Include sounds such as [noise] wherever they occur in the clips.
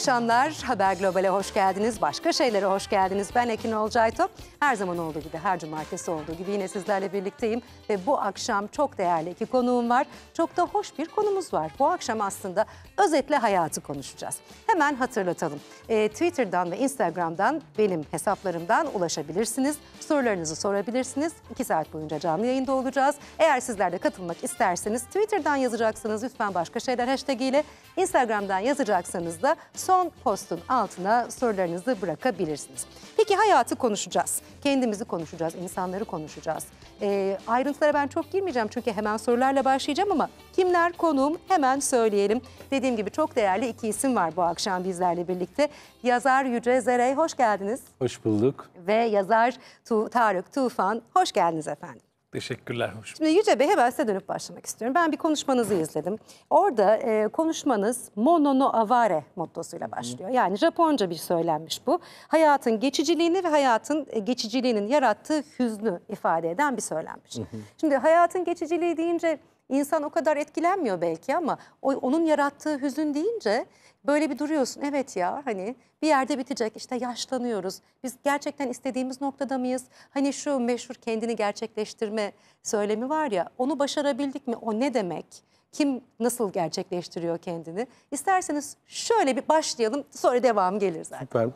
akşamlar. Haber Global'e hoş geldiniz. Başka şeylere hoş geldiniz. Ben Ekin Olcaytop. Her zaman olduğu gibi, her cumartesi olduğu gibi yine sizlerle birlikteyim. Ve bu akşam çok değerli iki konuğum var. Çok da hoş bir konumuz var. Bu akşam aslında özetle hayatı konuşacağız. Hemen hatırlatalım. E, Twitter'dan ve Instagram'dan benim hesaplarımdan ulaşabilirsiniz. Sorularınızı sorabilirsiniz. İki saat boyunca canlı yayında olacağız. Eğer sizler de katılmak isterseniz Twitter'dan yazacaksınız. Lütfen başka şeyler hashtag ile. Instagram'dan yazacaksınız da son postun altına sorularınızı bırakabilirsiniz. Peki hayatı konuşacağız. Kendimizi konuşacağız, insanları konuşacağız. E, ayrıntılara ben çok girmeyeceğim çünkü hemen sorularla başlayacağım ama kimler konuğum hemen söyleyelim. Dediğim gibi çok değerli iki isim var bu akşam bizlerle birlikte. Yazar Yüce Zerey hoş geldiniz. Hoş bulduk. Ve yazar tu Tarık Tufan hoş geldiniz efendim. Teşekkürler. Hoş Şimdi Yüce Bey hemen size dönüp başlamak istiyorum. Ben bir konuşmanızı izledim. Orada e, konuşmanız mono no avare mottosuyla başlıyor. Yani Japonca bir söylenmiş bu. Hayatın geçiciliğini ve hayatın e, geçiciliğinin yarattığı hüznü ifade eden bir söylenmiş. Şimdi hayatın geçiciliği deyince insan o kadar etkilenmiyor belki ama o, onun yarattığı hüzün deyince Böyle bir duruyorsun evet ya hani bir yerde bitecek işte yaşlanıyoruz. Biz gerçekten istediğimiz noktada mıyız? Hani şu meşhur kendini gerçekleştirme söylemi var ya onu başarabildik mi? O ne demek? Kim nasıl gerçekleştiriyor kendini? İsterseniz şöyle bir başlayalım sonra devam gelir zaten. Süper.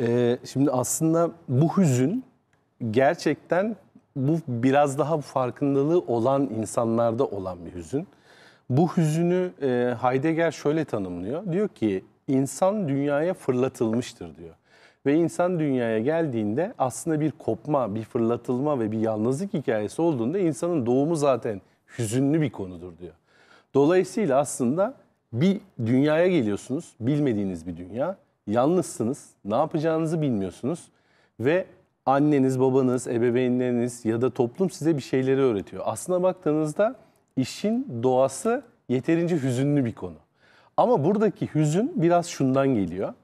Ee, şimdi aslında bu hüzün gerçekten bu biraz daha farkındalığı olan insanlarda olan bir hüzün. Bu hüzünü e, Heidegger şöyle tanımlıyor. Diyor ki insan dünyaya fırlatılmıştır diyor. Ve insan dünyaya geldiğinde aslında bir kopma, bir fırlatılma ve bir yalnızlık hikayesi olduğunda insanın doğumu zaten hüzünlü bir konudur diyor. Dolayısıyla aslında bir dünyaya geliyorsunuz, bilmediğiniz bir dünya. Yalnızsınız, ne yapacağınızı bilmiyorsunuz ve anneniz, babanız, ebeveynleriniz ya da toplum size bir şeyleri öğretiyor. Aslına baktığınızda işin doğası yeterince hüzünlü bir konu. Ama buradaki hüzün biraz şundan geliyor.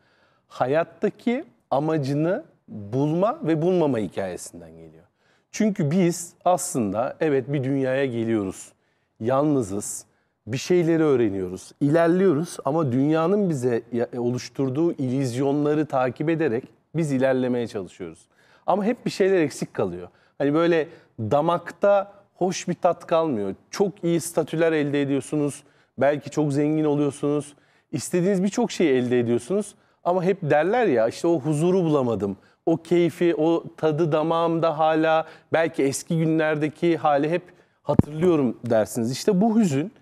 Hayattaki amacını bulma ve bulmama hikayesinden geliyor. Çünkü biz aslında evet bir dünyaya geliyoruz. Yalnızız. Bir şeyleri öğreniyoruz. ilerliyoruz ama dünyanın bize e, oluşturduğu ilizyonları takip ederek biz ilerlemeye çalışıyoruz. Ama hep bir şeyler eksik kalıyor. Hani böyle damakta hoş bir tat kalmıyor. Çok iyi statüler elde ediyorsunuz. Belki çok zengin oluyorsunuz. İstediğiniz birçok şeyi elde ediyorsunuz. Ama hep derler ya işte o huzuru bulamadım. O keyfi, o tadı damağımda hala belki eski günlerdeki hali hep hatırlıyorum dersiniz. İşte bu hüzün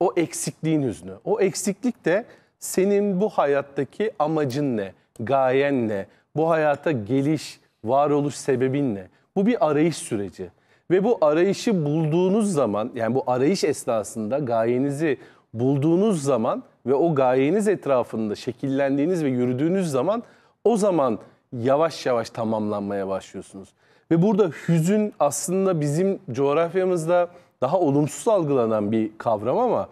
o eksikliğin hüznü. O eksiklik de senin bu hayattaki amacın ne, gayen ne, bu hayata geliş, varoluş sebebin ne? Bu bir arayış süreci. Ve bu arayışı bulduğunuz zaman yani bu arayış esnasında gayenizi bulduğunuz zaman ve o gayeniz etrafında şekillendiğiniz ve yürüdüğünüz zaman o zaman yavaş yavaş tamamlanmaya başlıyorsunuz. Ve burada hüzün aslında bizim coğrafyamızda daha olumsuz algılanan bir kavram ama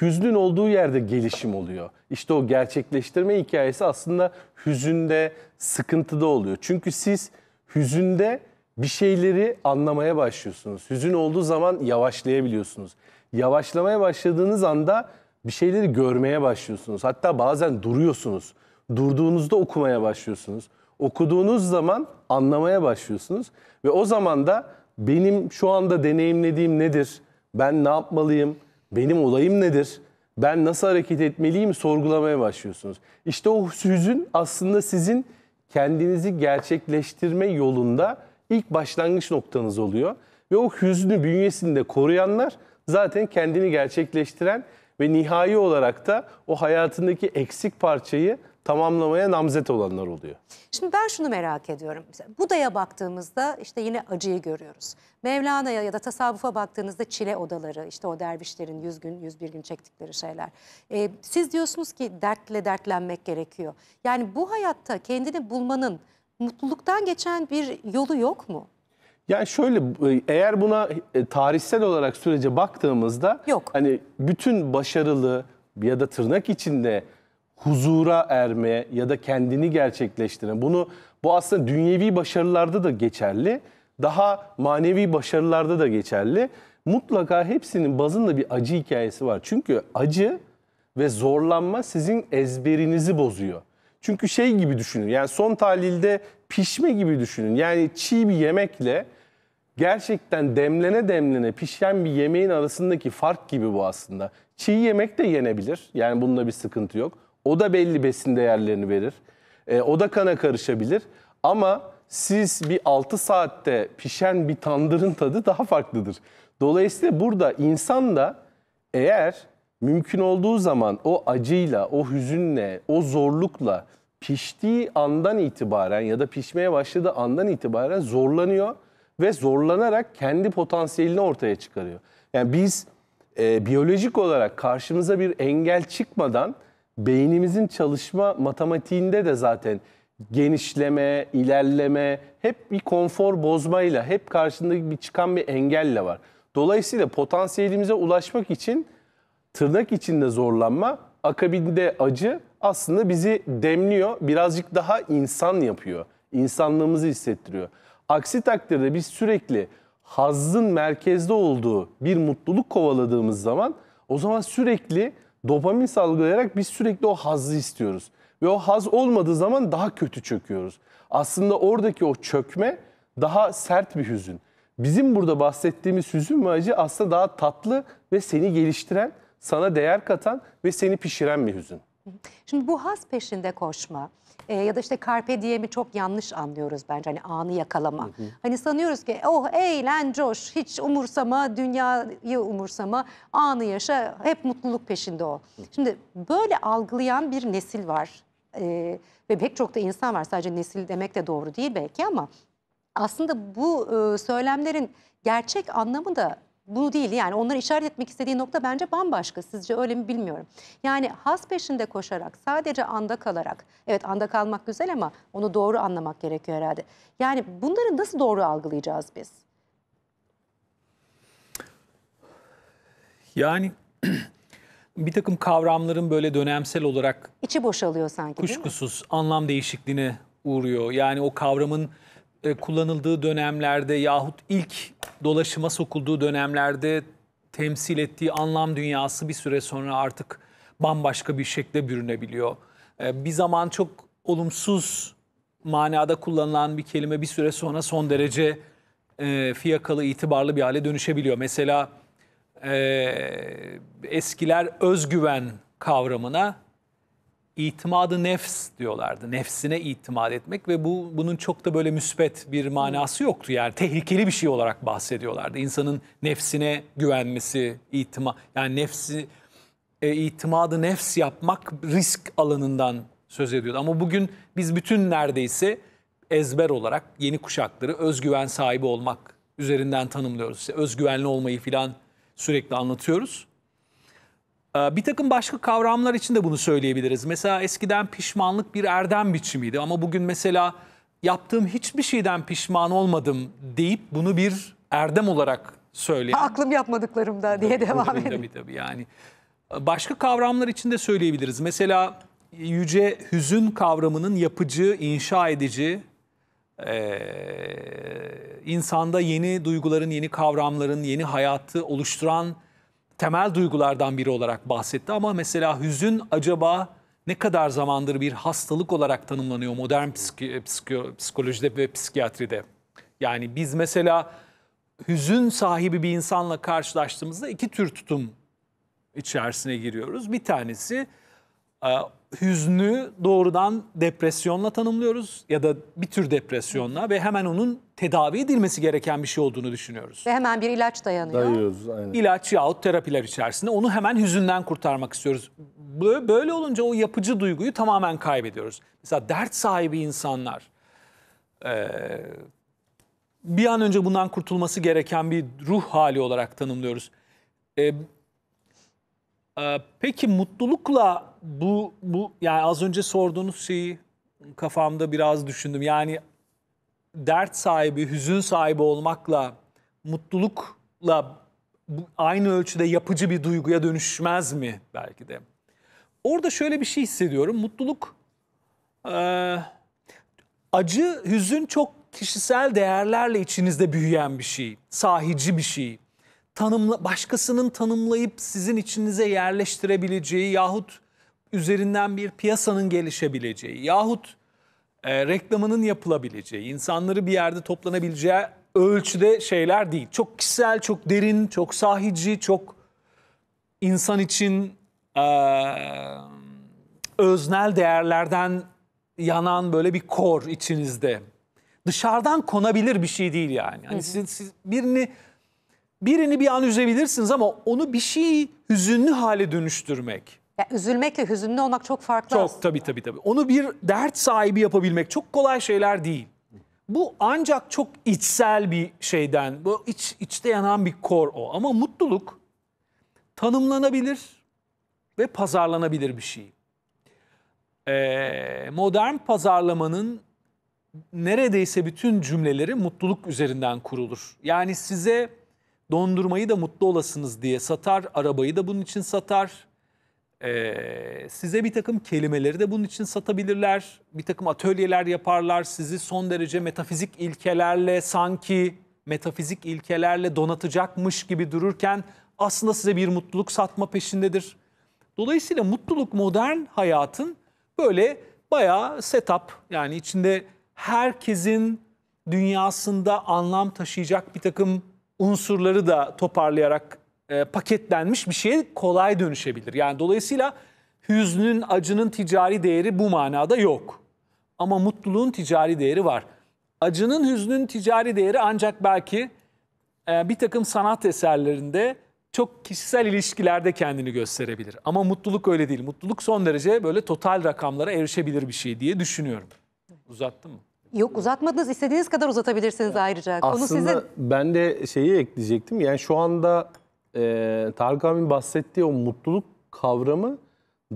hüznün olduğu yerde gelişim oluyor. İşte o gerçekleştirme hikayesi aslında hüzünde, sıkıntıda oluyor. Çünkü siz hüzünde bir şeyleri anlamaya başlıyorsunuz. Hüzün olduğu zaman yavaşlayabiliyorsunuz. Yavaşlamaya başladığınız anda bir şeyleri görmeye başlıyorsunuz. Hatta bazen duruyorsunuz. Durduğunuzda okumaya başlıyorsunuz. Okuduğunuz zaman anlamaya başlıyorsunuz ve o zaman da benim şu anda deneyimlediğim nedir? Ben ne yapmalıyım? Benim olayım nedir? Ben nasıl hareket etmeliyim sorgulamaya başlıyorsunuz. İşte o hüzün aslında sizin kendinizi gerçekleştirme yolunda ilk başlangıç noktanız oluyor. Ve o hüznü bünyesinde koruyanlar zaten kendini gerçekleştiren ve nihai olarak da o hayatındaki eksik parçayı tamamlamaya namzet olanlar oluyor. Şimdi ben şunu merak ediyorum. Buda'ya baktığımızda işte yine acıyı görüyoruz. Mevlana'ya ya da tasavvufa baktığınızda çile odaları, işte o dervişlerin 100 gün, 101 gün çektikleri şeyler. Ee, siz diyorsunuz ki dertle dertlenmek gerekiyor. Yani bu hayatta kendini bulmanın mutluluktan geçen bir yolu yok mu? Yani şöyle e, eğer buna e, tarihsel olarak sürece baktığımızda Yok. hani bütün başarılı ya da tırnak içinde huzura erme ya da kendini gerçekleştiren bunu bu aslında dünyevi başarılarda da geçerli. Daha manevi başarılarda da geçerli. Mutlaka hepsinin bazında bir acı hikayesi var. Çünkü acı ve zorlanma sizin ezberinizi bozuyor. Çünkü şey gibi düşünün. Yani son tahlilde pişme gibi düşünün. Yani çiğ bir yemekle gerçekten demlene demlene pişen bir yemeğin arasındaki fark gibi bu aslında. Çiğ yemek de yenebilir. Yani bunda bir sıkıntı yok. O da belli besin değerlerini verir. E, o da kana karışabilir. Ama siz bir 6 saatte pişen bir tandırın tadı daha farklıdır. Dolayısıyla burada insan da eğer mümkün olduğu zaman o acıyla, o hüzünle, o zorlukla piştiği andan itibaren ya da pişmeye başladığı andan itibaren zorlanıyor ve zorlanarak kendi potansiyelini ortaya çıkarıyor. Yani biz e, biyolojik olarak karşımıza bir engel çıkmadan beynimizin çalışma matematiğinde de zaten genişleme, ilerleme hep bir konfor bozmayla, hep karşındaki bir çıkan bir engelle var. Dolayısıyla potansiyelimize ulaşmak için tırnak içinde zorlanma, akabinde acı aslında bizi demliyor, birazcık daha insan yapıyor. İnsanlığımızı hissettiriyor. Aksi takdirde biz sürekli hazzın merkezde olduğu bir mutluluk kovaladığımız zaman o zaman sürekli dopamin salgılayarak biz sürekli o hazzı istiyoruz. Ve o haz olmadığı zaman daha kötü çöküyoruz. Aslında oradaki o çökme daha sert bir hüzün. Bizim burada bahsettiğimiz hüzün ve acı aslında daha tatlı ve seni geliştiren sana değer katan ve seni pişiren bir hüzün. Şimdi bu has peşinde koşma e, ya da işte karpe diyemi çok yanlış anlıyoruz bence hani anı yakalama. Hı hı. Hani sanıyoruz ki oh eğlen coş hiç umursama dünyayı umursama anı yaşa hep mutluluk peşinde ol. Şimdi böyle algılayan bir nesil var e, ve pek çok da insan var sadece nesil demek de doğru değil belki ama aslında bu e, söylemlerin gerçek anlamı da bu değil yani onları işaret etmek istediği nokta bence bambaşka. Sizce öyle mi bilmiyorum. Yani has peşinde koşarak sadece anda kalarak evet anda kalmak güzel ama onu doğru anlamak gerekiyor herhalde. Yani bunları nasıl doğru algılayacağız biz? Yani [clears throat] bir takım kavramların böyle dönemsel olarak içi boşalıyor sanki. Kuşkusuz anlam değişikliğine uğruyor. Yani o kavramın e, kullanıldığı dönemlerde yahut ilk dolaşıma sokulduğu dönemlerde temsil ettiği anlam dünyası bir süre sonra artık bambaşka bir şekle bürünebiliyor. E, bir zaman çok olumsuz manada kullanılan bir kelime bir süre sonra son derece e, fiyakalı, itibarlı bir hale dönüşebiliyor. Mesela e, eskiler özgüven kavramına itimadı nefs diyorlardı. Nefsine itimat etmek ve bu bunun çok da böyle müspet bir manası yoktu. Yani tehlikeli bir şey olarak bahsediyorlardı. İnsanın nefsine güvenmesi, itima yani nefsi e, itimadı nefs yapmak risk alanından söz ediyordu. Ama bugün biz bütün neredeyse ezber olarak yeni kuşakları özgüven sahibi olmak üzerinden tanımlıyoruz. İşte özgüvenli olmayı filan sürekli anlatıyoruz. Ee, bir takım başka kavramlar için de bunu söyleyebiliriz. Mesela eskiden pişmanlık bir erdem biçimiydi ama bugün mesela yaptığım hiçbir şeyden pişman olmadım deyip bunu bir erdem olarak söyleyen. aklım yapmadıklarım da diye tabii, devam edin. Tabii tabii yani. Ee, başka kavramlar için de söyleyebiliriz. Mesela yüce hüzün kavramının yapıcı, inşa edici, e, insanda yeni duyguların, yeni kavramların, yeni hayatı oluşturan temel duygulardan biri olarak bahsetti ama mesela hüzün acaba ne kadar zamandır bir hastalık olarak tanımlanıyor modern psik psik psikolojide ve psikiyatride? Yani biz mesela hüzün sahibi bir insanla karşılaştığımızda iki tür tutum içerisine giriyoruz. Bir tanesi e, hüznü doğrudan depresyonla tanımlıyoruz ya da bir tür depresyonla ve hemen onun tedavi edilmesi gereken bir şey olduğunu düşünüyoruz. Ve hemen bir ilaç dayanıyor. Dayıyoruz aynen. İlaç yahut terapiler içerisinde onu hemen hüzünden kurtarmak istiyoruz. Böyle olunca o yapıcı duyguyu tamamen kaybediyoruz. Mesela dert sahibi insanlar bir an önce bundan kurtulması gereken bir ruh hali olarak tanımlıyoruz. Peki mutlulukla bu bu yani az önce sorduğunuz şeyi kafamda biraz düşündüm. Yani dert sahibi, hüzün sahibi olmakla mutlulukla aynı ölçüde yapıcı bir duyguya dönüşmez mi belki de? Orada şöyle bir şey hissediyorum. Mutluluk e, acı, hüzün çok kişisel değerlerle içinizde büyüyen bir şey, sahici bir şey. Tanımla, başkasının tanımlayıp sizin içinize yerleştirebileceği yahut üzerinden bir piyasanın gelişebileceği yahut e, reklamının yapılabileceği, insanları bir yerde toplanabileceği ölçüde şeyler değil. Çok kişisel, çok derin, çok sahici, çok insan için e, öznel değerlerden yanan böyle bir kor içinizde. Dışarıdan konabilir bir şey değil yani. yani Siz, siz birini birini bir an üzebilirsiniz ama onu bir şey hüzünlü hale dönüştürmek yani üzülmekle hüzünlü olmak çok farklı Çok aslında. tabii tabii tabii. Onu bir dert sahibi yapabilmek çok kolay şeyler değil. Bu ancak çok içsel bir şeyden, bu iç, içte yanan bir kor o. Ama mutluluk tanımlanabilir ve pazarlanabilir bir şey. Ee, modern pazarlamanın neredeyse bütün cümleleri mutluluk üzerinden kurulur. Yani size dondurmayı da mutlu olasınız diye satar, arabayı da bunun için satar, ee, size bir takım kelimeleri de bunun için satabilirler. Bir takım atölyeler yaparlar. Sizi son derece metafizik ilkelerle sanki metafizik ilkelerle donatacakmış gibi dururken aslında size bir mutluluk satma peşindedir. Dolayısıyla mutluluk modern hayatın böyle bayağı setup yani içinde herkesin dünyasında anlam taşıyacak bir takım unsurları da toparlayarak e, paketlenmiş bir şeye kolay dönüşebilir. Yani dolayısıyla hüznün, acının ticari değeri bu manada yok. Ama mutluluğun ticari değeri var. Acının, hüznün ticari değeri ancak belki e, bir takım sanat eserlerinde çok kişisel ilişkilerde kendini gösterebilir. Ama mutluluk öyle değil. Mutluluk son derece böyle total rakamlara erişebilir bir şey diye düşünüyorum. Uzattım mı? Yok uzatmadınız. İstediğiniz kadar uzatabilirsiniz ayrıca. Aslında Onu size... ben de şeyi ekleyecektim. Yani şu anda e, Tarık abinin bahsettiği o mutluluk kavramı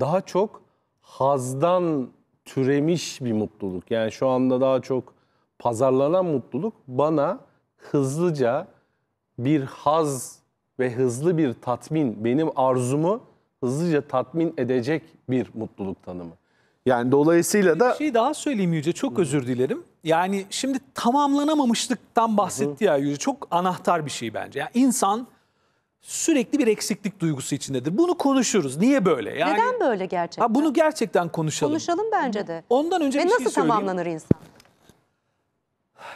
daha çok hazdan türemiş bir mutluluk. Yani şu anda daha çok pazarlanan mutluluk bana hızlıca bir haz ve hızlı bir tatmin, benim arzumu hızlıca tatmin edecek bir mutluluk tanımı. Yani dolayısıyla da... Bir şey daha söyleyeyim Yüce, çok özür dilerim. Yani şimdi tamamlanamamışlıktan bahsetti ya Yüce, çok anahtar bir şey bence. Yani insan sürekli bir eksiklik duygusu içindedir. Bunu konuşuruz. Niye böyle? Yani, Neden böyle gerçekten? Ha, bunu gerçekten konuşalım. Konuşalım bence de. Ondan önce Ve bir şey söyleyeyim. nasıl tamamlanır insan?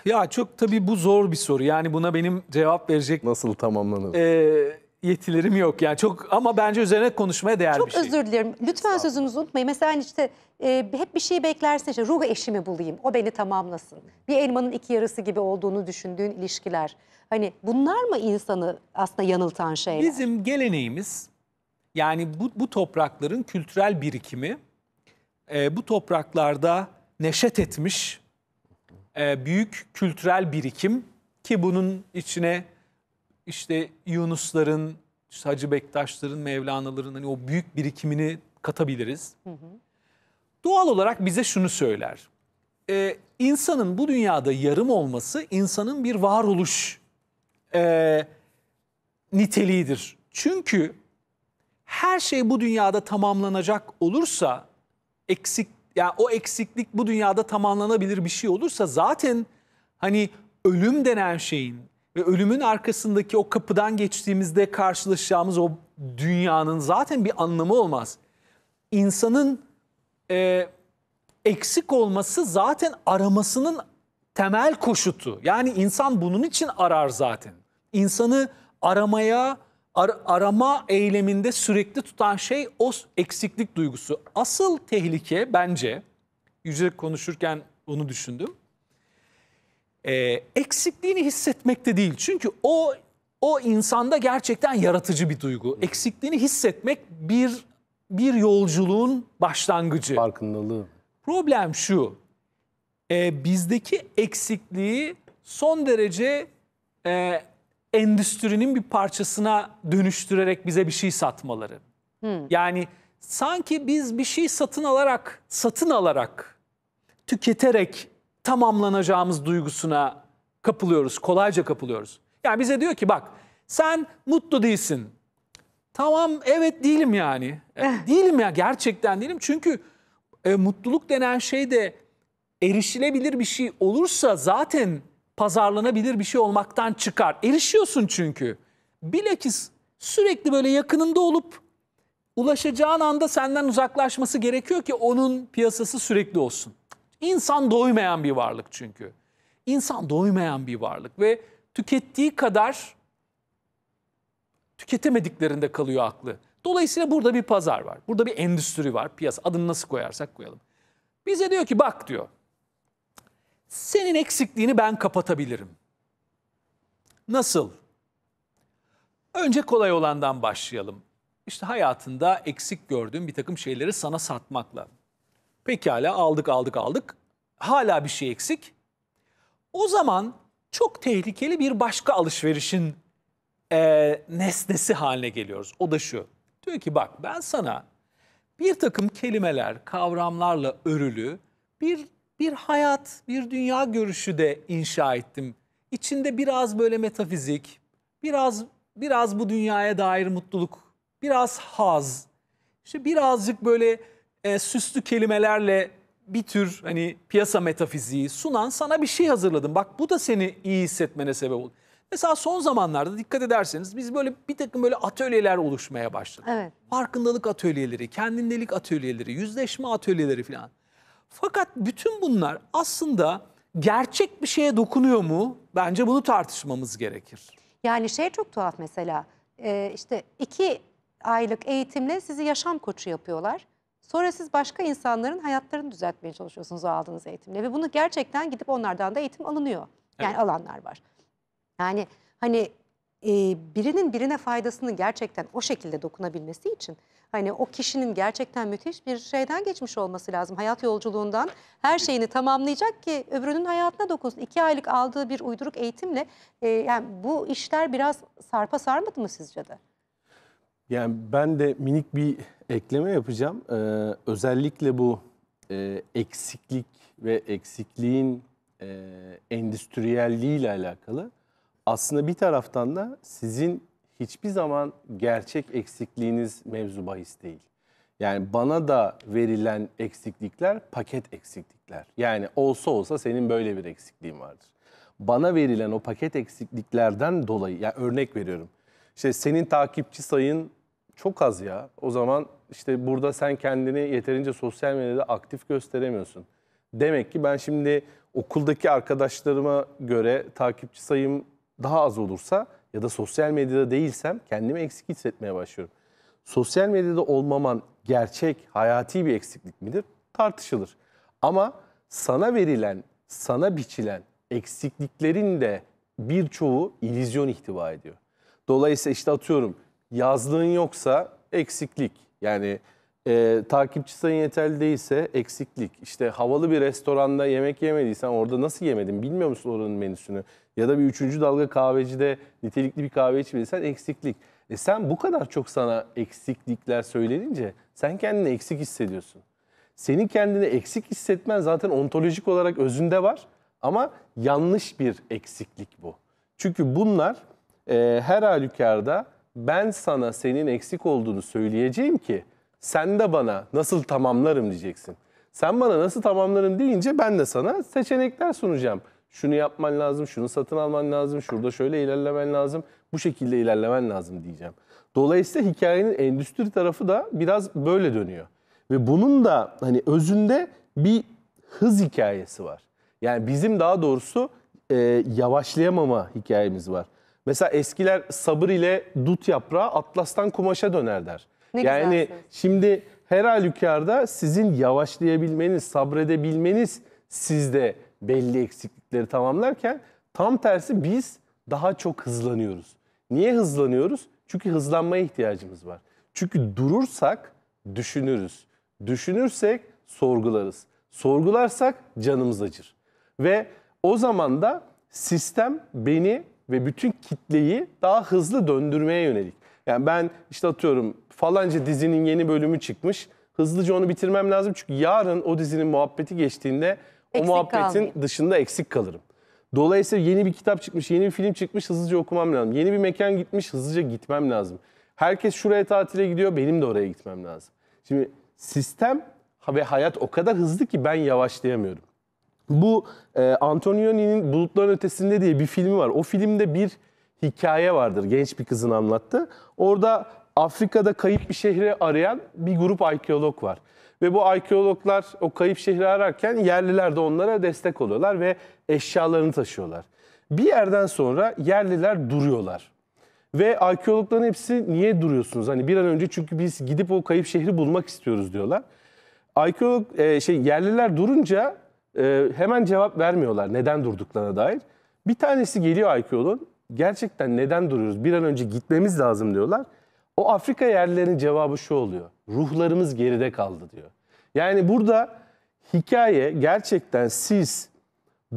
Ya çok tabii bu zor bir soru. Yani buna benim cevap verecek... Nasıl tamamlanır? Ee, yetilerim yok yani çok ama bence üzerine konuşmaya değer çok bir şey. Çok özür dilerim. Lütfen sözünüzü unutmayın. Mesela hani işte e, hep bir şey beklersin işte ruh eşimi bulayım. O beni tamamlasın. Bir elmanın iki yarısı gibi olduğunu düşündüğün ilişkiler. Hani bunlar mı insanı aslında yanıltan şeyler? Bizim geleneğimiz yani bu, bu toprakların kültürel birikimi e, bu topraklarda neşet etmiş e, büyük kültürel birikim ki bunun içine işte Yunusların, işte Hacı Bektaşların, Mevlanaların hani o büyük birikimini katabiliriz. Hı hı. Doğal olarak bize şunu söyler. Ee, insanın bu dünyada yarım olması insanın bir varoluş e, niteliğidir. Çünkü her şey bu dünyada tamamlanacak olursa eksik yani o eksiklik bu dünyada tamamlanabilir bir şey olursa zaten hani ölüm denen şeyin ve ölümün arkasındaki o kapıdan geçtiğimizde karşılaşacağımız o dünyanın zaten bir anlamı olmaz. İnsanın e, eksik olması zaten aramasının temel koşutu. Yani insan bunun için arar zaten. İnsanı aramaya, ar arama eyleminde sürekli tutan şey o eksiklik duygusu. Asıl tehlike bence, Yüce konuşurken onu düşündüm e, eksikliğini hissetmekte değil. Çünkü o o insanda gerçekten yaratıcı bir duygu. Eksikliğini hissetmek bir bir yolculuğun başlangıcı. Farkındalığı. Problem şu. E, bizdeki eksikliği son derece e, endüstrinin bir parçasına dönüştürerek bize bir şey satmaları. Hmm. Yani sanki biz bir şey satın alarak, satın alarak, tüketerek tamamlanacağımız duygusuna kapılıyoruz, kolayca kapılıyoruz. Yani bize diyor ki bak sen mutlu değilsin. Tamam evet değilim yani. E, eh. değilim ya gerçekten değilim. Çünkü e, mutluluk denen şey de erişilebilir bir şey olursa zaten pazarlanabilir bir şey olmaktan çıkar. Erişiyorsun çünkü. Bilakis sürekli böyle yakınında olup ulaşacağın anda senden uzaklaşması gerekiyor ki onun piyasası sürekli olsun. İnsan doymayan bir varlık çünkü. İnsan doymayan bir varlık ve tükettiği kadar tüketemediklerinde kalıyor aklı. Dolayısıyla burada bir pazar var. Burada bir endüstri var. Piyasa adını nasıl koyarsak koyalım. Bize diyor ki bak diyor. Senin eksikliğini ben kapatabilirim. Nasıl? Önce kolay olandan başlayalım. İşte hayatında eksik gördüğün bir takım şeyleri sana satmakla. Pekala aldık aldık aldık. Hala bir şey eksik. O zaman çok tehlikeli bir başka alışverişin e, nesnesi haline geliyoruz. O da şu. Diyor ki bak ben sana bir takım kelimeler, kavramlarla örülü bir bir hayat, bir dünya görüşü de inşa ettim. İçinde biraz böyle metafizik, biraz biraz bu dünyaya dair mutluluk, biraz haz, işte birazcık böyle e, süslü kelimelerle bir tür hani piyasa metafiziği sunan sana bir şey hazırladım. Bak bu da seni iyi hissetmene sebep oldu. Mesela son zamanlarda dikkat ederseniz biz böyle bir takım böyle atölyeler oluşmaya başladı. Evet. Farkındalık atölyeleri, kendindelik atölyeleri, yüzleşme atölyeleri falan. Fakat bütün bunlar aslında gerçek bir şeye dokunuyor mu? Bence bunu tartışmamız gerekir. Yani şey çok tuhaf mesela e, işte iki aylık eğitimle sizi yaşam koçu yapıyorlar. Sonra siz başka insanların hayatlarını düzeltmeye çalışıyorsunuz o aldığınız eğitimle ve bunu gerçekten gidip onlardan da eğitim alınıyor. Yani evet. alanlar var. Yani hani e, birinin birine faydasını gerçekten o şekilde dokunabilmesi için hani o kişinin gerçekten müthiş bir şeyden geçmiş olması lazım. Hayat yolculuğundan her şeyini tamamlayacak ki öbürünün hayatına dokunsun. İki aylık aldığı bir uyduruk eğitimle e, yani bu işler biraz sarpa sarmadı mı sizce de? Yani ben de minik bir ekleme yapacağım. Ee, özellikle bu e, eksiklik ve eksikliğin e, endüstriyelliği ile alakalı aslında bir taraftan da sizin hiçbir zaman gerçek eksikliğiniz mevzu bahis değil. Yani bana da verilen eksiklikler paket eksiklikler. Yani olsa olsa senin böyle bir eksikliğin vardır. Bana verilen o paket eksikliklerden dolayı, yani örnek veriyorum. İşte senin takipçi sayın çok az ya. O zaman işte burada sen kendini yeterince sosyal medyada aktif gösteremiyorsun. Demek ki ben şimdi okuldaki arkadaşlarıma göre takipçi sayım daha az olursa ya da sosyal medyada değilsem kendimi eksik hissetmeye başlıyorum. Sosyal medyada olmaman gerçek, hayati bir eksiklik midir? Tartışılır. Ama sana verilen, sana biçilen eksikliklerin de birçoğu ilizyon ihtiva ediyor. Dolayısıyla işte atıyorum yazlığın yoksa eksiklik. Yani e, takipçi sayın yeterli değilse eksiklik. İşte havalı bir restoranda yemek yemediysen orada nasıl yemedin bilmiyor musun oranın menüsünü? Ya da bir üçüncü dalga kahvecide nitelikli bir kahve içmediysen eksiklik. E sen bu kadar çok sana eksiklikler söylenince sen kendini eksik hissediyorsun. Senin kendini eksik hissetmen zaten ontolojik olarak özünde var ama yanlış bir eksiklik bu. Çünkü bunlar e, her halükarda ben sana senin eksik olduğunu söyleyeceğim ki sen de bana nasıl tamamlarım diyeceksin. Sen bana nasıl tamamlarım deyince ben de sana seçenekler sunacağım. Şunu yapman lazım, şunu satın alman lazım, şurada şöyle ilerlemen lazım, bu şekilde ilerlemen lazım diyeceğim. Dolayısıyla hikayenin endüstri tarafı da biraz böyle dönüyor. Ve bunun da hani özünde bir hız hikayesi var. Yani bizim daha doğrusu e, yavaşlayamama hikayemiz var. Mesela eskiler sabır ile dut yaprağı atlastan kumaşa döner der. Ne yani güzelsin. şimdi her halükarda sizin yavaşlayabilmeniz, sabredebilmeniz sizde belli eksiklikleri tamamlarken tam tersi biz daha çok hızlanıyoruz. Niye hızlanıyoruz? Çünkü hızlanmaya ihtiyacımız var. Çünkü durursak düşünürüz. Düşünürsek sorgularız. Sorgularsak canımız acır. Ve o zaman da sistem beni ve bütün kitleyi daha hızlı döndürmeye yönelik. Yani ben işte atıyorum falanca dizinin yeni bölümü çıkmış. Hızlıca onu bitirmem lazım çünkü yarın o dizinin muhabbeti geçtiğinde o muhabbetin kalmayayım. dışında eksik kalırım. Dolayısıyla yeni bir kitap çıkmış, yeni bir film çıkmış hızlıca okumam lazım. Yeni bir mekan gitmiş hızlıca gitmem lazım. Herkes şuraya tatile gidiyor benim de oraya gitmem lazım. Şimdi sistem ve hayat o kadar hızlı ki ben yavaşlayamıyorum. Bu e, Antonioni'nin Bulutların Ötesinde diye bir filmi var. O filmde bir hikaye vardır. Genç bir kızın anlattı. Orada Afrika'da kayıp bir şehri arayan bir grup arkeolog var. Ve bu arkeologlar o kayıp şehri ararken yerliler de onlara destek oluyorlar ve eşyalarını taşıyorlar. Bir yerden sonra yerliler duruyorlar. Ve arkeologların hepsi niye duruyorsunuz? Hani bir an önce çünkü biz gidip o kayıp şehri bulmak istiyoruz diyorlar. Arkeolog e, şey yerliler durunca e, hemen cevap vermiyorlar neden durduklarına dair. Bir tanesi geliyor Aykyol'un gerçekten neden duruyoruz bir an önce gitmemiz lazım diyorlar. O Afrika yerlilerinin cevabı şu oluyor. Ruhlarımız geride kaldı diyor. Yani burada hikaye gerçekten siz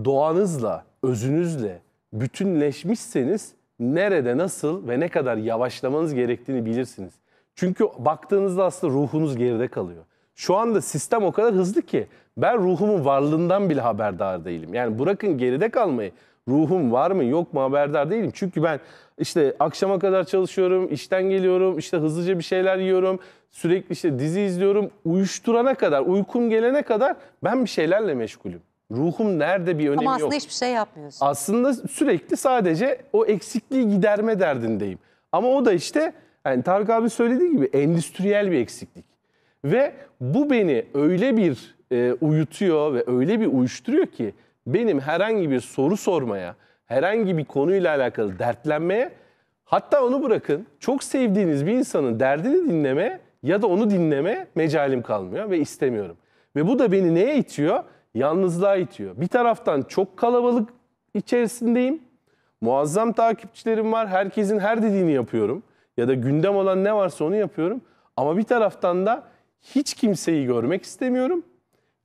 doğanızla, özünüzle bütünleşmişseniz nerede, nasıl ve ne kadar yavaşlamanız gerektiğini bilirsiniz. Çünkü baktığınızda aslında ruhunuz geride kalıyor. Şu anda sistem o kadar hızlı ki ben ruhumun varlığından bile haberdar değilim. Yani bırakın geride kalmayı. Ruhum var mı yok mu haberdar değilim. Çünkü ben işte akşama kadar çalışıyorum, işten geliyorum, işte hızlıca bir şeyler yiyorum, sürekli işte dizi izliyorum. Uyuşturana kadar, uykum gelene kadar ben bir şeylerle meşgulüm. Ruhum nerede bir önemi yok. Ama aslında hiçbir şey yapmıyorsun. Aslında sürekli sadece o eksikliği giderme derdindeyim. Ama o da işte yani Tarık abi söylediği gibi endüstriyel bir eksiklik. Ve bu beni öyle bir e, uyutuyor ve öyle bir uyuşturuyor ki benim herhangi bir soru sormaya, herhangi bir konuyla alakalı dertlenmeye hatta onu bırakın çok sevdiğiniz bir insanın derdini dinleme ya da onu dinleme mecalim kalmıyor ve istemiyorum. Ve bu da beni neye itiyor? Yalnızlığa itiyor. Bir taraftan çok kalabalık içerisindeyim. Muazzam takipçilerim var. Herkesin her dediğini yapıyorum. Ya da gündem olan ne varsa onu yapıyorum. Ama bir taraftan da hiç kimseyi görmek istemiyorum.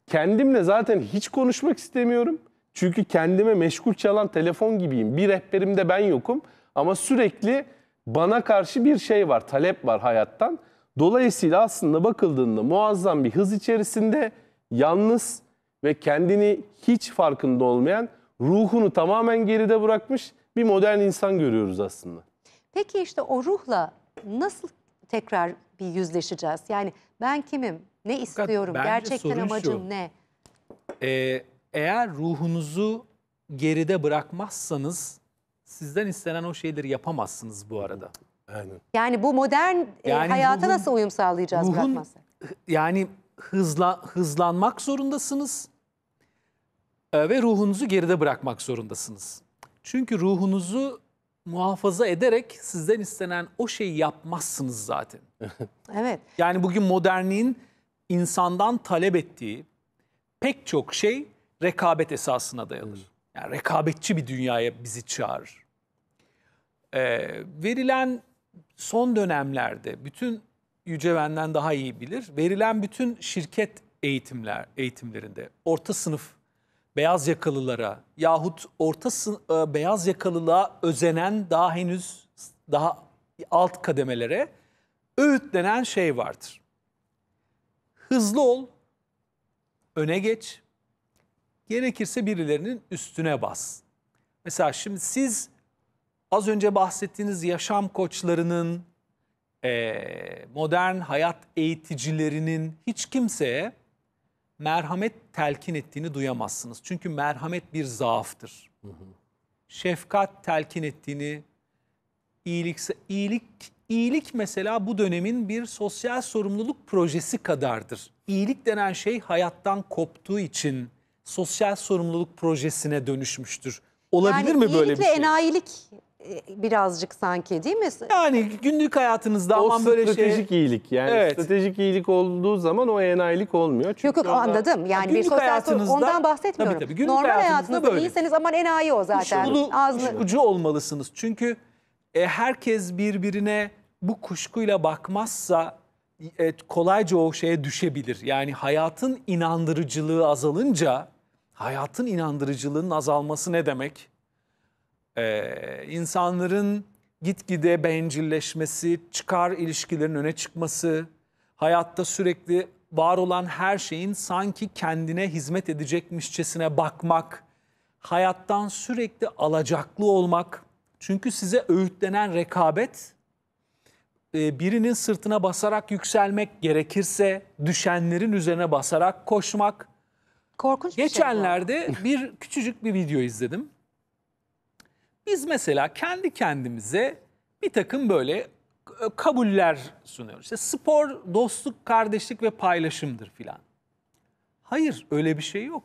Kendimle zaten hiç konuşmak istemiyorum. Çünkü kendime meşgul çalan telefon gibiyim. Bir de ben yokum ama sürekli bana karşı bir şey var, talep var hayattan. Dolayısıyla aslında bakıldığında muazzam bir hız içerisinde yalnız ve kendini hiç farkında olmayan, ruhunu tamamen geride bırakmış bir modern insan görüyoruz aslında. Peki işte o ruhla nasıl tekrar bir yüzleşeceğiz. Yani ben kimim? Ne istiyorum? Bence Gerçekten amacım şu, ne? E, eğer ruhunuzu geride bırakmazsanız sizden istenen o şeyleri yapamazsınız bu arada. Aynen. Yani bu modern e, yani e, hayata ruhun, nasıl uyum sağlayacağız bırakmazsak? Yani hızla hızlanmak zorundasınız e, ve ruhunuzu geride bırakmak zorundasınız. Çünkü ruhunuzu muhafaza ederek sizden istenen o şeyi yapmazsınız zaten. [laughs] Evet. Yani bugün modernliğin insandan talep ettiği pek çok şey rekabet esasına dayanır. Hmm. Yani rekabetçi bir dünyaya bizi çağırır. Ee, verilen son dönemlerde bütün Yüce benden daha iyi bilir. Verilen bütün şirket eğitimler eğitimlerinde orta sınıf beyaz yakalılara yahut orta e, beyaz yakalılığa özenen daha henüz daha alt kademelere öğütlenen şey vardır. Hızlı ol, öne geç, gerekirse birilerinin üstüne bas. Mesela şimdi siz az önce bahsettiğiniz yaşam koçlarının, e, modern hayat eğiticilerinin hiç kimseye merhamet telkin ettiğini duyamazsınız. Çünkü merhamet bir zaaftır. Hı hı. Şefkat telkin ettiğini, iyilik, iyilik, iyilik mesela bu dönemin bir sosyal sorumluluk projesi kadardır. İyilik denen şey hayattan koptuğu için sosyal sorumluluk projesine dönüşmüştür. Olabilir yani mi böyle bir şey? Yani enayilik e, birazcık sanki değil mi? Yani günlük hayatınızda o aman böyle şey. iyilik yani evet. stratejik iyilik olduğu zaman o enayilik olmuyor. Çünkü yok yok ondan, anladım yani günlük bir sosyal hayatınızda, ondan bahsetmiyorum. Tabii, tabii, günlük Normal hayatınızda, hayatınızda böyle. değilseniz aman enayi o zaten. Kuşkulu, Ağzını... Kuşkucu olmalısınız çünkü e, herkes birbirine bu kuşkuyla bakmazsa e, kolayca o şeye düşebilir. Yani hayatın inandırıcılığı azalınca hayatın inandırıcılığının azalması ne demek? Ee, insanların gitgide bencilleşmesi, çıkar ilişkilerin öne çıkması, hayatta sürekli var olan her şeyin sanki kendine hizmet edecekmişçesine bakmak, hayattan sürekli alacaklı olmak. Çünkü size öğütlenen rekabet e, birinin sırtına basarak yükselmek gerekirse düşenlerin üzerine basarak koşmak. Korkunç bir şey Geçenlerde şey bir küçücük bir video izledim. Biz mesela kendi kendimize bir takım böyle e, kabuller sunuyoruz. İşte spor, dostluk, kardeşlik ve paylaşımdır filan. Hayır öyle bir şey yok.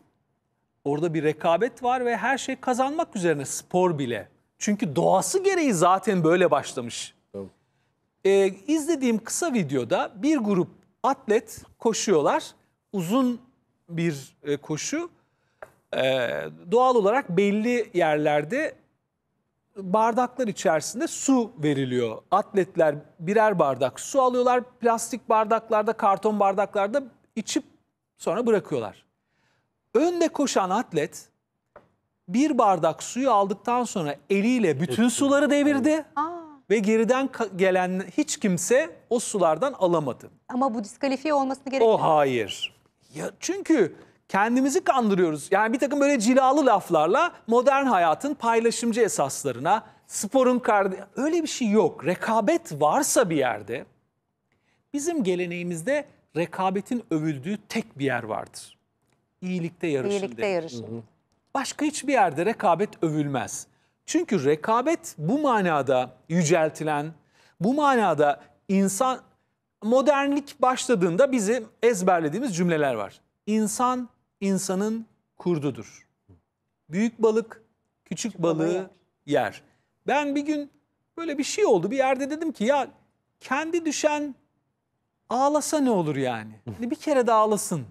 Orada bir rekabet var ve her şey kazanmak üzerine spor bile. Çünkü doğası gereği zaten böyle başlamış. Tamam. Ee, izlediğim kısa videoda bir grup atlet koşuyorlar. Uzun bir e, koşu. Ee, doğal olarak belli yerlerde bardaklar içerisinde su veriliyor. Atletler birer bardak su alıyorlar. Plastik bardaklarda, karton bardaklarda içip sonra bırakıyorlar. Önde koşan atlet bir bardak suyu aldıktan sonra eliyle bütün suları devirdi. Aa. Ve geriden gelen hiç kimse o sulardan alamadı. Ama bu diskalifiye olmasını gerekiyor. O hayır. Ya çünkü kendimizi kandırıyoruz. Yani bir takım böyle cilalı laflarla modern hayatın paylaşımcı esaslarına, sporun kardeşi... Öyle bir şey yok. Rekabet varsa bir yerde, bizim geleneğimizde rekabetin övüldüğü tek bir yer vardır. İyilikte yarışın. İyilikte yarışın. Başka hiçbir yerde rekabet övülmez. Çünkü rekabet bu manada yüceltilen, bu manada insan modernlik başladığında bizim ezberlediğimiz cümleler var. İnsan insanın kurdudur. Büyük balık küçük, balığı, balığı yer. Ben bir gün böyle bir şey oldu bir yerde dedim ki ya kendi düşen ağlasa ne olur yani? Hani bir kere de ağlasın.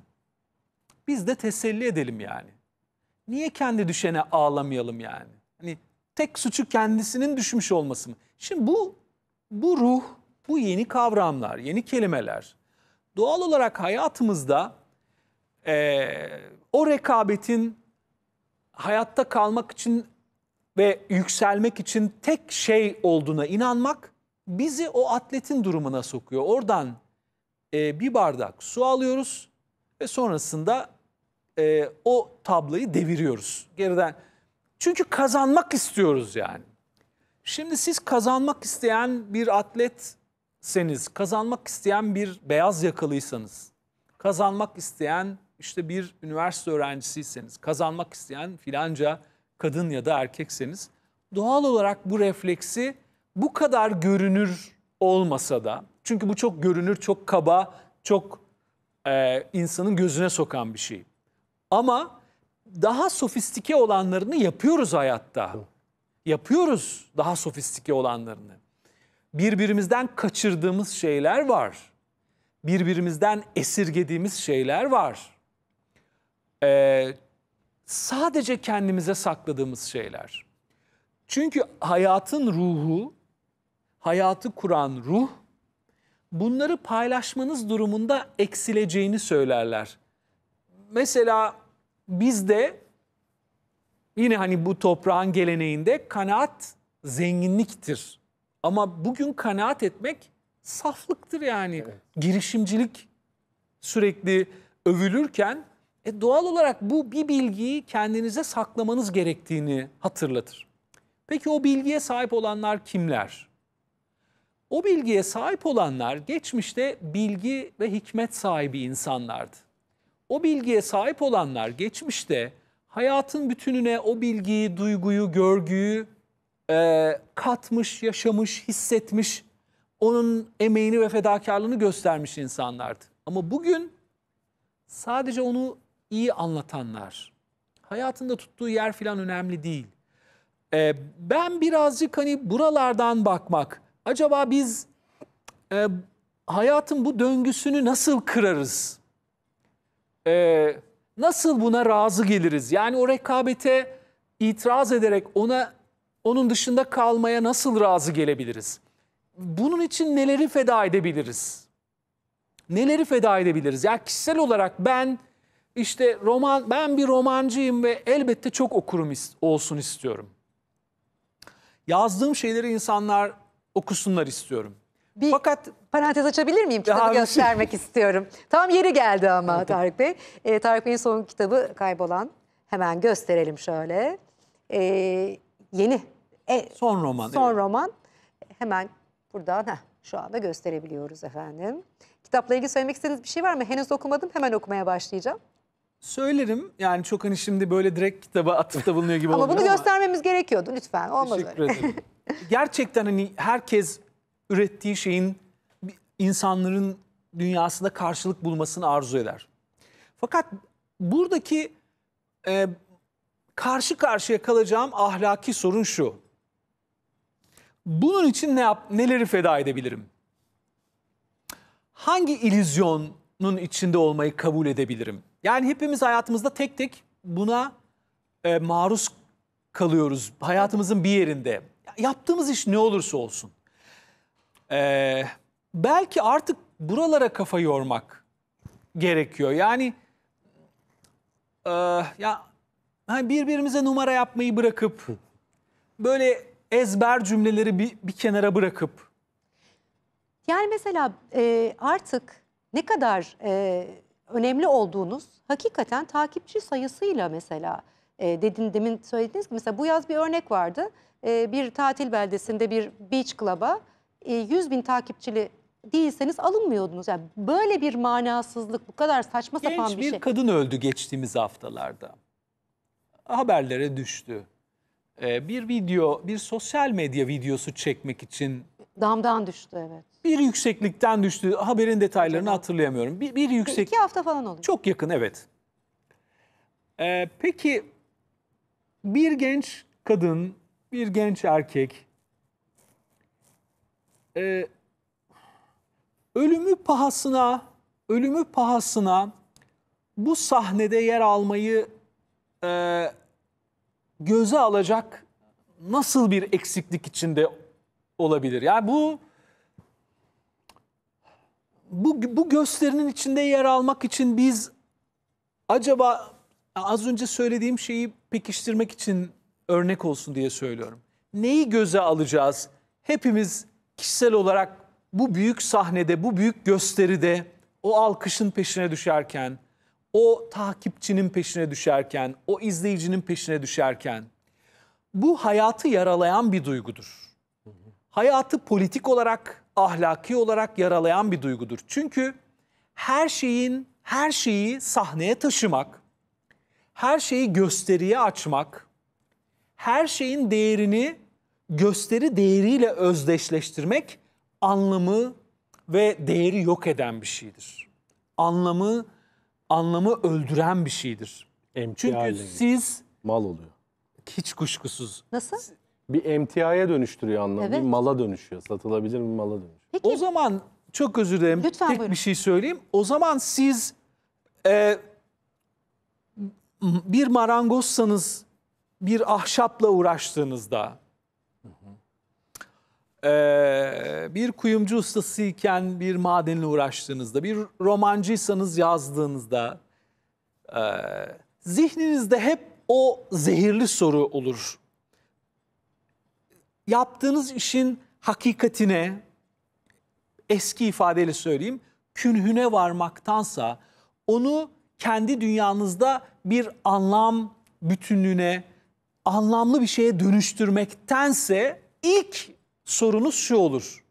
Biz de teselli edelim yani. Niye kendi düşene ağlamayalım yani? Hani tek suçu kendisinin düşmüş olması mı? Şimdi bu bu ruh, bu yeni kavramlar, yeni kelimeler doğal olarak hayatımızda e, o rekabetin hayatta kalmak için ve yükselmek için tek şey olduğuna inanmak bizi o atletin durumuna sokuyor. Oradan e, bir bardak su alıyoruz ve sonrasında e, o tablayı deviriyoruz geriden. Çünkü kazanmak istiyoruz yani. Şimdi siz kazanmak isteyen bir atletseniz, kazanmak isteyen bir beyaz yakalıysanız, kazanmak isteyen işte bir üniversite öğrencisiyseniz, kazanmak isteyen filanca kadın ya da erkekseniz doğal olarak bu refleksi bu kadar görünür olmasa da çünkü bu çok görünür, çok kaba, çok e, insanın gözüne sokan bir şey. Ama daha sofistike olanlarını yapıyoruz hayatta. Yapıyoruz daha sofistike olanlarını. Birbirimizden kaçırdığımız şeyler var. Birbirimizden esirgediğimiz şeyler var e, sadece kendimize sakladığımız şeyler. Çünkü hayatın ruhu, hayatı kuran ruh, bunları paylaşmanız durumunda eksileceğini söylerler. Mesela bizde yine hani bu toprağın geleneğinde kanaat zenginliktir. Ama bugün kanaat etmek saflıktır yani. Evet. Girişimcilik sürekli övülürken e doğal olarak bu bir bilgiyi kendinize saklamanız gerektiğini hatırlatır. Peki o bilgiye sahip olanlar kimler? O bilgiye sahip olanlar geçmişte bilgi ve hikmet sahibi insanlardı. O bilgiye sahip olanlar geçmişte hayatın bütününe o bilgiyi, duyguyu, görgüyü e, katmış, yaşamış, hissetmiş, onun emeğini ve fedakarlığını göstermiş insanlardı. Ama bugün sadece onu iyi anlatanlar. Hayatında tuttuğu yer falan önemli değil. Ee, ben birazcık hani buralardan bakmak. Acaba biz e, hayatın bu döngüsünü nasıl kırarız? Ee, nasıl buna razı geliriz? Yani o rekabete itiraz ederek ona onun dışında kalmaya nasıl razı gelebiliriz? Bunun için neleri feda edebiliriz? Neleri feda edebiliriz? Ya yani kişisel olarak ben işte roman ben bir romancıyım ve elbette çok okurum is olsun istiyorum. Yazdığım şeyleri insanlar okusunlar istiyorum. Bir Fakat parantez açabilir miyim? Kitabı göstermek [laughs] istiyorum. Tam yeri geldi ama Tarık Bey. Ee, Tarık Bey'in son kitabı Kaybolan. Hemen gösterelim şöyle. Ee, yeni. E, son roman. Son evet. roman. Hemen buradan heh, şu anda gösterebiliyoruz efendim. Kitapla ilgili söylemek istediğiniz bir şey var mı? Henüz okumadım. Hemen okumaya başlayacağım. Söylerim. Yani çok hani şimdi böyle direkt kitaba atıfta bulunuyor gibi ama bunu ama göstermemiz gerekiyordu lütfen. Olmaz teşekkür öyle. [laughs] Gerçekten hani herkes ürettiği şeyin insanların dünyasında karşılık bulmasını arzu eder. Fakat buradaki e, karşı karşıya kalacağım ahlaki sorun şu. Bunun için ne yap, neleri feda edebilirim? Hangi illüzyonun içinde olmayı kabul edebilirim? Yani hepimiz hayatımızda tek tek buna e, maruz kalıyoruz. Hayatımızın bir yerinde. Yaptığımız iş ne olursa olsun. E, belki artık buralara kafa yormak gerekiyor. Yani e, ya hani birbirimize numara yapmayı bırakıp böyle ezber cümleleri bir, bir kenara bırakıp. Yani mesela e, artık ne kadar e, önemli olduğunuz hakikaten takipçi sayısıyla mesela e, dedin, demin söylediğiniz gibi mesela bu yaz bir örnek vardı. E, bir tatil beldesinde bir beach club'a e, 100 bin takipçili değilseniz alınmıyordunuz. Yani böyle bir manasızlık, bu kadar saçma Genç sapan bir, bir şey. Genç bir kadın öldü geçtiğimiz haftalarda. Haberlere düştü. Ee, bir video, bir sosyal medya videosu çekmek için Damdan düştü evet. bir yükseklikten düştü. Haberin detaylarını hatırlayamıyorum. Bir, bir yüksek, İki hafta falan oldu. çok yakın evet. E, peki bir genç kadın, bir genç erkek e, ölümü pahasına, ölümü pahasına bu sahnede yer almayı e, göze alacak nasıl bir eksiklik içinde olabilir? Yani bu bu, bu gösterinin içinde yer almak için biz acaba az önce söylediğim şeyi pekiştirmek için örnek olsun diye söylüyorum. Neyi göze alacağız? Hepimiz kişisel olarak bu büyük sahnede, bu büyük gösteride o alkışın peşine düşerken, o takipçinin peşine düşerken, o izleyicinin peşine düşerken bu hayatı yaralayan bir duygudur. Hayatı politik olarak, ahlaki olarak yaralayan bir duygudur. Çünkü her şeyin, her şeyi sahneye taşımak, her şeyi gösteriye açmak, her şeyin değerini gösteri değeriyle özdeşleştirmek anlamı ve değeri yok eden bir şeydir. Anlamı anlamı öldüren bir şeydir. Çünkü siz Mal oluyor. hiç kuşkusuz Nasıl? Bir emtiaya dönüştürüyor anlamı. Evet. Bir mala dönüşüyor. Satılabilir bir mala dönüşüyor. Peki O zaman çok özür dilerim. Lütfen Tek buyurun. bir şey söyleyeyim. O zaman siz e, bir marangozsanız bir ahşapla uğraştığınızda ee, bir kuyumcu ustasıyken bir madenle uğraştığınızda, bir romancıysanız yazdığınızda e, zihninizde hep o zehirli soru olur. Yaptığınız işin hakikatine, eski ifadeyle söyleyeyim, künhüne varmaktansa onu kendi dünyanızda bir anlam bütünlüğüne, anlamlı bir şeye dönüştürmektense ilk sorunuz şu olur.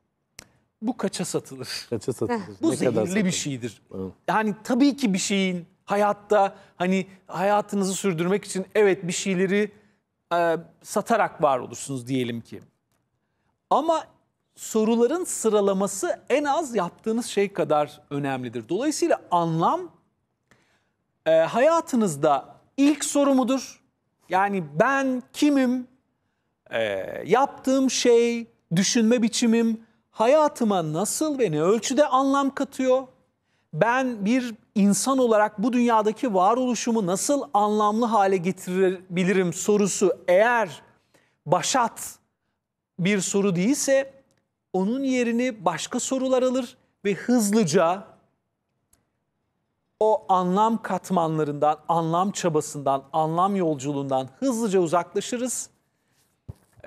Bu kaça satılır? Kaça satılır? Bu ne zehirli satılır? bir şeydir. Evet. Yani tabii ki bir şeyin hayatta hani hayatınızı sürdürmek için evet bir şeyleri e, satarak var olursunuz diyelim ki. Ama soruların sıralaması en az yaptığınız şey kadar önemlidir. Dolayısıyla anlam e, hayatınızda ilk soru mudur? Yani ben kimim? E, yaptığım şey düşünme biçimim hayatıma nasıl ve ne ölçüde anlam katıyor? Ben bir insan olarak bu dünyadaki varoluşumu nasıl anlamlı hale getirebilirim sorusu eğer başat bir soru değilse onun yerini başka sorular alır ve hızlıca o anlam katmanlarından, anlam çabasından, anlam yolculuğundan hızlıca uzaklaşırız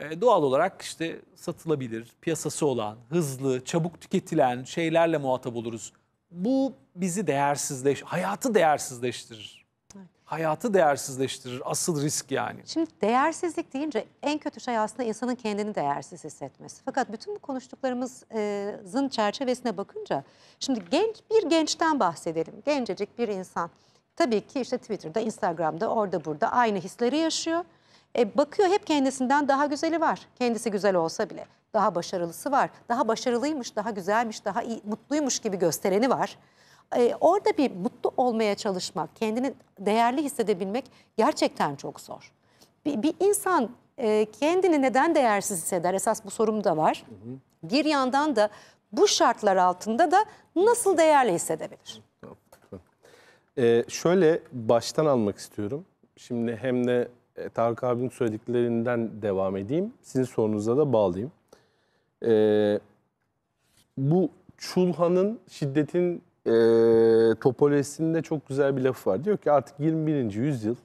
ee, doğal olarak işte satılabilir, piyasası olan, hızlı, çabuk tüketilen şeylerle muhatap oluruz. Bu bizi değersizleş, hayatı değersizleştirir. Hayatı değersizleştirir. Asıl risk yani. Şimdi değersizlik deyince en kötü şey aslında insanın kendini değersiz hissetmesi. Fakat bütün bu konuştuklarımızın çerçevesine bakınca şimdi genç bir gençten bahsedelim. Gencecik bir insan. Tabii ki işte Twitter'da, Instagram'da, orada burada aynı hisleri yaşıyor. E, bakıyor hep kendisinden daha güzeli var. Kendisi güzel olsa bile daha başarılısı var. Daha başarılıymış, daha güzelmiş, daha iyi, mutluymuş gibi göstereni var. E, orada bir mutlu olmaya çalışmak, kendini değerli hissedebilmek gerçekten çok zor. Bir, bir insan e, kendini neden değersiz hisseder? Esas bu sorum da var. Hı hı. Bir yandan da bu şartlar altında da nasıl değerli hissedebilir? Ee, şöyle baştan almak istiyorum. Şimdi hem de e, Tarık abinin söylediklerinden devam edeyim. Sizin sorunuza da bağlayayım. E, bu Çulhan'ın şiddetin e, topolojisinde çok güzel bir laf var. Diyor ki artık 21. yüzyıl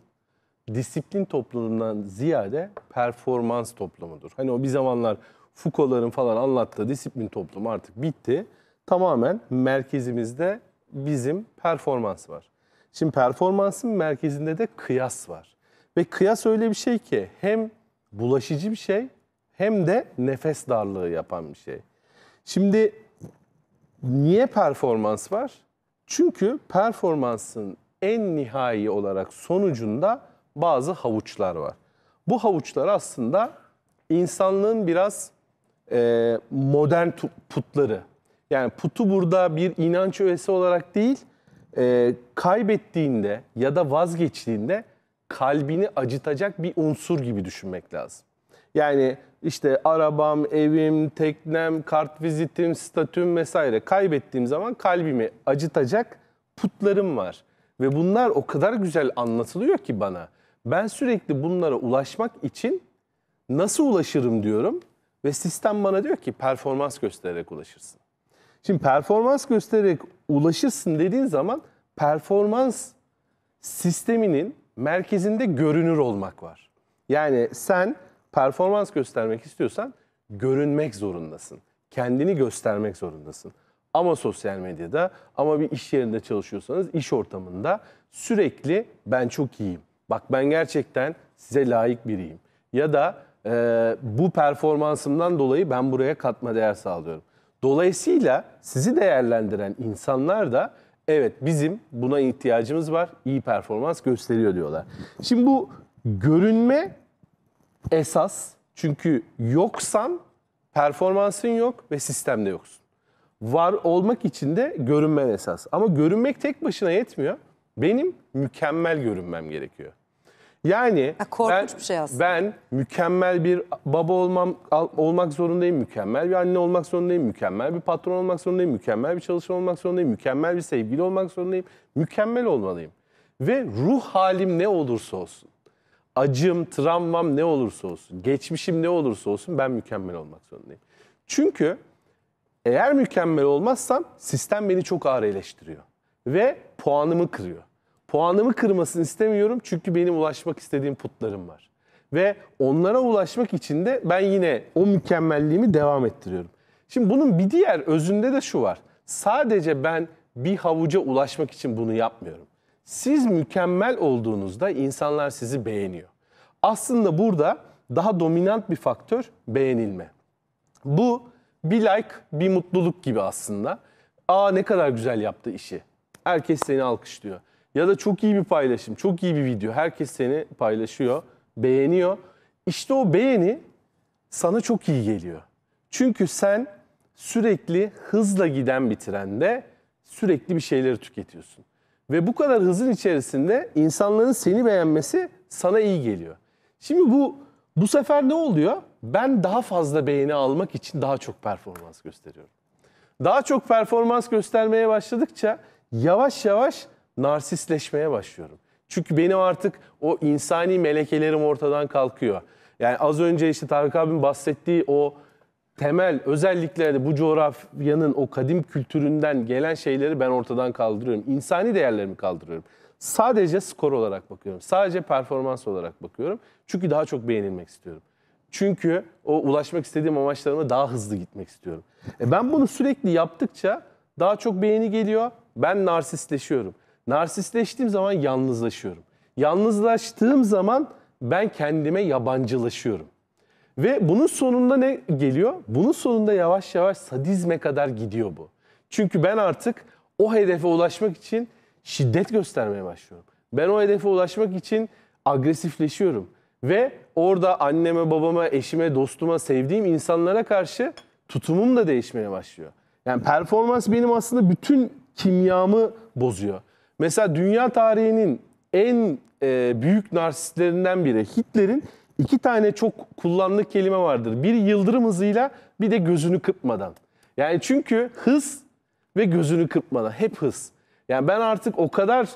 disiplin toplumundan ziyade performans toplumudur. Hani o bir zamanlar Foucault'ların falan anlattığı disiplin toplumu artık bitti. Tamamen merkezimizde bizim performans var. Şimdi performansın merkezinde de kıyas var. Ve kıyas öyle bir şey ki hem bulaşıcı bir şey hem de nefes darlığı yapan bir şey. Şimdi niye performans var? Çünkü performansın en nihai olarak sonucunda bazı havuçlar var. Bu havuçlar aslında insanlığın biraz e, modern putları. Yani putu burada bir inanç öğesi olarak değil, e, kaybettiğinde ya da vazgeçtiğinde kalbini acıtacak bir unsur gibi düşünmek lazım. Yani işte arabam, evim, teknem, kart vizitim, statüm vesaire kaybettiğim zaman kalbimi acıtacak putlarım var. Ve bunlar o kadar güzel anlatılıyor ki bana. Ben sürekli bunlara ulaşmak için nasıl ulaşırım diyorum ve sistem bana diyor ki performans göstererek ulaşırsın. Şimdi performans göstererek ulaşırsın dediğin zaman performans sisteminin merkezinde görünür olmak var. Yani sen performans göstermek istiyorsan görünmek zorundasın. Kendini göstermek zorundasın. Ama sosyal medyada ama bir iş yerinde çalışıyorsanız iş ortamında sürekli ben çok iyiyim. Bak ben gerçekten size layık biriyim. Ya da e, bu performansımdan dolayı ben buraya katma değer sağlıyorum. Dolayısıyla sizi değerlendiren insanlar da evet bizim buna ihtiyacımız var, İyi performans gösteriyor diyorlar. Şimdi bu görünme esas çünkü yoksan performansın yok ve sistemde yoksun. Var olmak için de görünmen esas. Ama görünmek tek başına yetmiyor. Benim mükemmel görünmem gerekiyor. Yani Ya korkunç ben, bir şey aslında. ben mükemmel bir baba olmam olmak zorundayım, mükemmel bir anne olmak zorundayım, mükemmel bir patron olmak zorundayım, mükemmel bir çalışan olmak zorundayım, mükemmel bir sevgili olmak zorundayım, mükemmel olmalıyım. Ve ruh halim ne olursa olsun, acım, travmam ne olursa olsun, geçmişim ne olursa olsun ben mükemmel olmak zorundayım. Çünkü eğer mükemmel olmazsam sistem beni çok ağır eleştiriyor ve puanımı kırıyor. Puanımı kırmasını istemiyorum çünkü benim ulaşmak istediğim putlarım var. Ve onlara ulaşmak için de ben yine o mükemmelliğimi devam ettiriyorum. Şimdi bunun bir diğer özünde de şu var. Sadece ben bir havuca ulaşmak için bunu yapmıyorum. Siz mükemmel olduğunuzda insanlar sizi beğeniyor. Aslında burada daha dominant bir faktör beğenilme. Bu bir like, bir mutluluk gibi aslında. Aa ne kadar güzel yaptı işi. Herkes seni alkışlıyor. Ya da çok iyi bir paylaşım, çok iyi bir video. Herkes seni paylaşıyor, beğeniyor. İşte o beğeni sana çok iyi geliyor. Çünkü sen sürekli hızla giden bir trende sürekli bir şeyleri tüketiyorsun. Ve bu kadar hızın içerisinde insanların seni beğenmesi sana iyi geliyor. Şimdi bu bu sefer ne oluyor? Ben daha fazla beğeni almak için daha çok performans gösteriyorum. Daha çok performans göstermeye başladıkça yavaş yavaş narsistleşmeye başlıyorum. Çünkü benim artık o insani melekelerim ortadan kalkıyor. Yani az önce işte Tarık abim bahsettiği o temel özelliklerde bu coğrafyanın o kadim kültüründen gelen şeyleri ben ortadan kaldırıyorum. İnsani değerlerimi kaldırıyorum. Sadece skor olarak bakıyorum. Sadece performans olarak bakıyorum. Çünkü daha çok beğenilmek istiyorum. Çünkü o ulaşmak istediğim amaçlarıma daha hızlı gitmek istiyorum. E ben bunu sürekli yaptıkça daha çok beğeni geliyor. Ben narsistleşiyorum. Narsistleştiğim zaman yalnızlaşıyorum. Yalnızlaştığım zaman ben kendime yabancılaşıyorum. Ve bunun sonunda ne geliyor? Bunun sonunda yavaş yavaş sadizme kadar gidiyor bu. Çünkü ben artık o hedefe ulaşmak için şiddet göstermeye başlıyorum. Ben o hedefe ulaşmak için agresifleşiyorum. Ve orada anneme, babama, eşime, dostuma, sevdiğim insanlara karşı tutumum da değişmeye başlıyor. Yani performans benim aslında bütün kimyamı bozuyor. Mesela dünya tarihinin en e, büyük narsistlerinden biri Hitler'in iki tane çok kullandığı kelime vardır. Bir yıldırım hızıyla bir de gözünü kırpmadan. Yani çünkü hız ve gözünü kırpmadan hep hız. Yani ben artık o kadar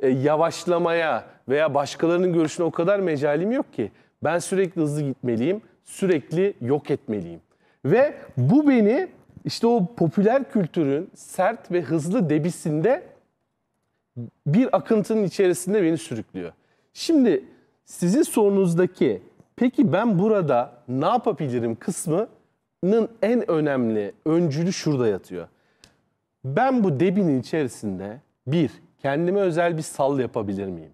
e, yavaşlamaya veya başkalarının görüşüne o kadar mecalim yok ki. Ben sürekli hızlı gitmeliyim, sürekli yok etmeliyim. Ve bu beni işte o popüler kültürün sert ve hızlı debisinde bir akıntının içerisinde beni sürüklüyor. Şimdi sizin sorunuzdaki peki ben burada ne yapabilirim kısmının en önemli öncülü şurada yatıyor. Ben bu debinin içerisinde bir, kendime özel bir sal yapabilir miyim?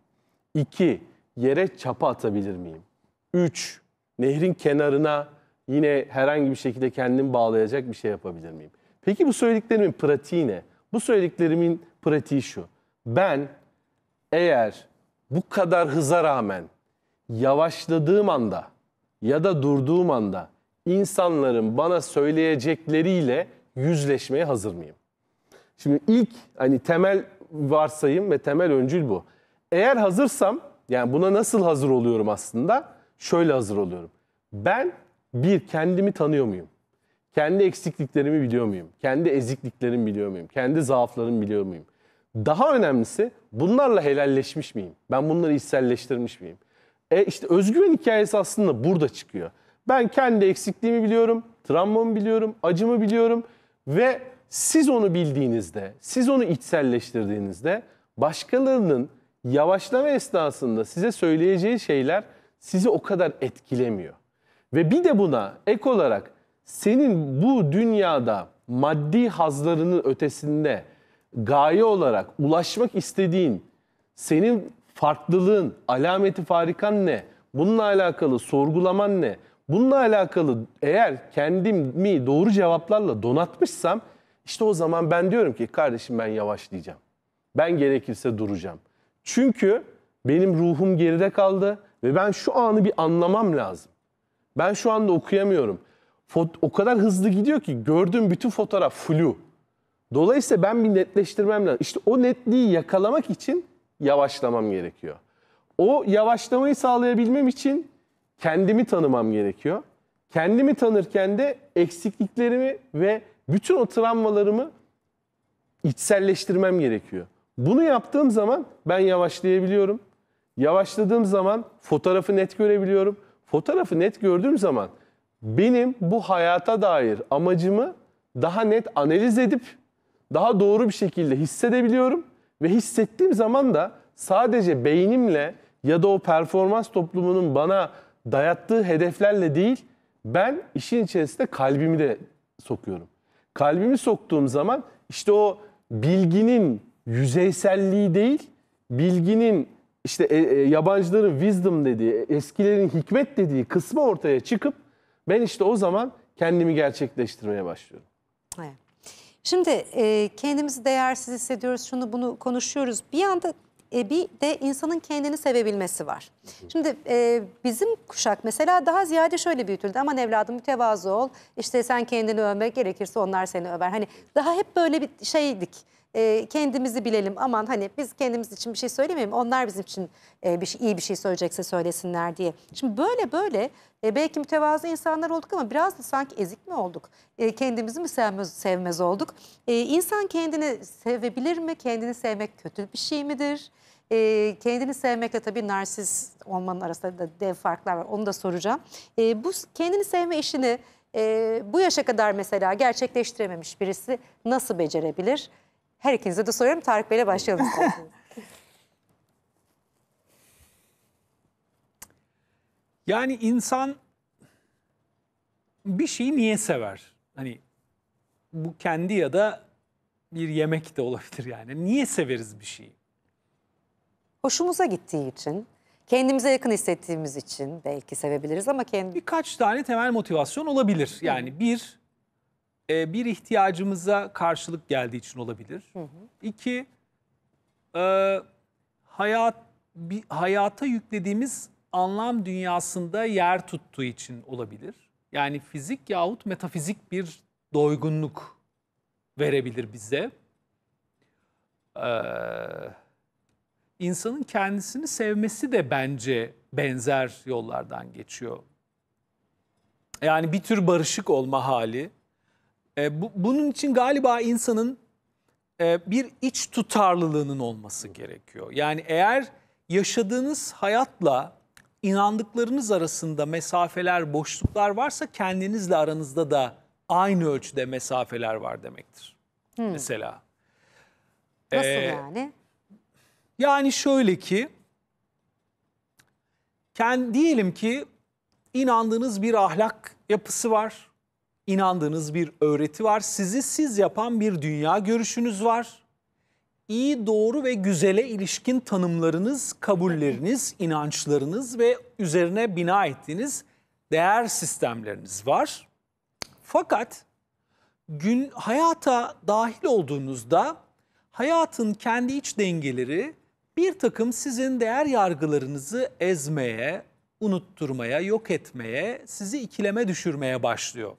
İki, yere çapa atabilir miyim? Üç, nehrin kenarına yine herhangi bir şekilde kendimi bağlayacak bir şey yapabilir miyim? Peki bu söylediklerimin pratiği ne? Bu söylediklerimin pratiği şu. Ben eğer bu kadar hıza rağmen yavaşladığım anda ya da durduğum anda insanların bana söyleyecekleriyle yüzleşmeye hazır mıyım? Şimdi ilk hani temel varsayım ve temel öncül bu. Eğer hazırsam yani buna nasıl hazır oluyorum aslında? Şöyle hazır oluyorum. Ben bir kendimi tanıyor muyum? Kendi eksikliklerimi biliyor muyum? Kendi ezikliklerimi biliyor muyum? Kendi zaaflarımı biliyor muyum? Daha önemlisi bunlarla helalleşmiş miyim? Ben bunları içselleştirmiş miyim? E işte özgüven hikayesi aslında burada çıkıyor. Ben kendi eksikliğimi biliyorum, travmamı biliyorum, acımı biliyorum ve siz onu bildiğinizde, siz onu içselleştirdiğinizde başkalarının yavaşlama esnasında size söyleyeceği şeyler sizi o kadar etkilemiyor. Ve bir de buna ek olarak senin bu dünyada maddi hazlarının ötesinde gaye olarak ulaşmak istediğin, senin farklılığın, alameti farikan ne? Bununla alakalı sorgulaman ne? Bununla alakalı eğer kendimi doğru cevaplarla donatmışsam işte o zaman ben diyorum ki kardeşim ben yavaşlayacağım. Ben gerekirse duracağım. Çünkü benim ruhum geride kaldı ve ben şu anı bir anlamam lazım. Ben şu anda okuyamıyorum. o kadar hızlı gidiyor ki gördüğüm bütün fotoğraf flu. Dolayısıyla ben bir netleştirmem lazım. İşte o netliği yakalamak için yavaşlamam gerekiyor. O yavaşlamayı sağlayabilmem için kendimi tanımam gerekiyor. Kendimi tanırken de eksikliklerimi ve bütün o travmalarımı içselleştirmem gerekiyor. Bunu yaptığım zaman ben yavaşlayabiliyorum. Yavaşladığım zaman fotoğrafı net görebiliyorum. Fotoğrafı net gördüğüm zaman benim bu hayata dair amacımı daha net analiz edip daha doğru bir şekilde hissedebiliyorum ve hissettiğim zaman da sadece beynimle ya da o performans toplumunun bana dayattığı hedeflerle değil, ben işin içerisinde kalbimi de sokuyorum. Kalbimi soktuğum zaman işte o bilginin yüzeyselliği değil, bilginin işte e, e, yabancıların wisdom dediği, eskilerin hikmet dediği kısmı ortaya çıkıp ben işte o zaman kendimi gerçekleştirmeye başlıyorum. Evet. Şimdi e, kendimizi değersiz hissediyoruz, şunu bunu konuşuyoruz. Bir anda e, bir de insanın kendini sevebilmesi var. Şimdi e, bizim kuşak mesela daha ziyade şöyle büyütüldü. Aman evladım mütevazı ol, işte sen kendini övme, gerekirse onlar seni över. Hani daha hep böyle bir şeydik e, kendimizi bilelim. Aman hani biz kendimiz için bir şey söylemeyelim. Onlar bizim için e, bir şey, iyi bir şey söyleyecekse söylesinler diye. Şimdi böyle böyle e, belki mütevazı insanlar olduk ama biraz da sanki ezik mi olduk? E, kendimizi mi sevmez, sevmez olduk? E, insan kendini sevebilir mi? Kendini sevmek kötü bir şey midir? E, kendini sevmekle tabii narsiz olmanın arasında da dev farklar var. Onu da soracağım. E, bu kendini sevme işini e, bu yaşa kadar mesela gerçekleştirememiş birisi nasıl becerebilir? Her ikinize de soruyorum. Tarık Bey'le başlayalım. [laughs] yani insan bir şeyi niye sever? Hani bu kendi ya da bir yemek de olabilir yani. Niye severiz bir şeyi? Hoşumuza gittiği için, kendimize yakın hissettiğimiz için belki sevebiliriz ama kendi... Birkaç tane temel motivasyon olabilir. Yani bir, e, bir ihtiyacımıza karşılık geldiği için olabilir. Hı hı. İki, e, hayat bir, hayata yüklediğimiz anlam dünyasında yer tuttuğu için olabilir. Yani fizik yahut metafizik bir doygunluk verebilir bize. Ee, insanın kendisini sevmesi de bence benzer yollardan geçiyor. Yani bir tür barışık olma hali e, bu, bunun için galiba insanın e, bir iç tutarlılığının olması gerekiyor. Yani eğer yaşadığınız hayatla inandıklarınız arasında mesafeler, boşluklar varsa kendinizle aranızda da aynı ölçüde mesafeler var demektir. Hmm. Mesela. Nasıl ee, yani? Yani şöyle ki, kendi, diyelim ki inandığınız bir ahlak yapısı var inandığınız bir öğreti var. Sizi siz yapan bir dünya görüşünüz var. İyi, doğru ve güzele ilişkin tanımlarınız, kabulleriniz, inançlarınız ve üzerine bina ettiğiniz değer sistemleriniz var. Fakat gün hayata dahil olduğunuzda hayatın kendi iç dengeleri bir takım sizin değer yargılarınızı ezmeye, unutturmaya, yok etmeye, sizi ikileme düşürmeye başlıyor.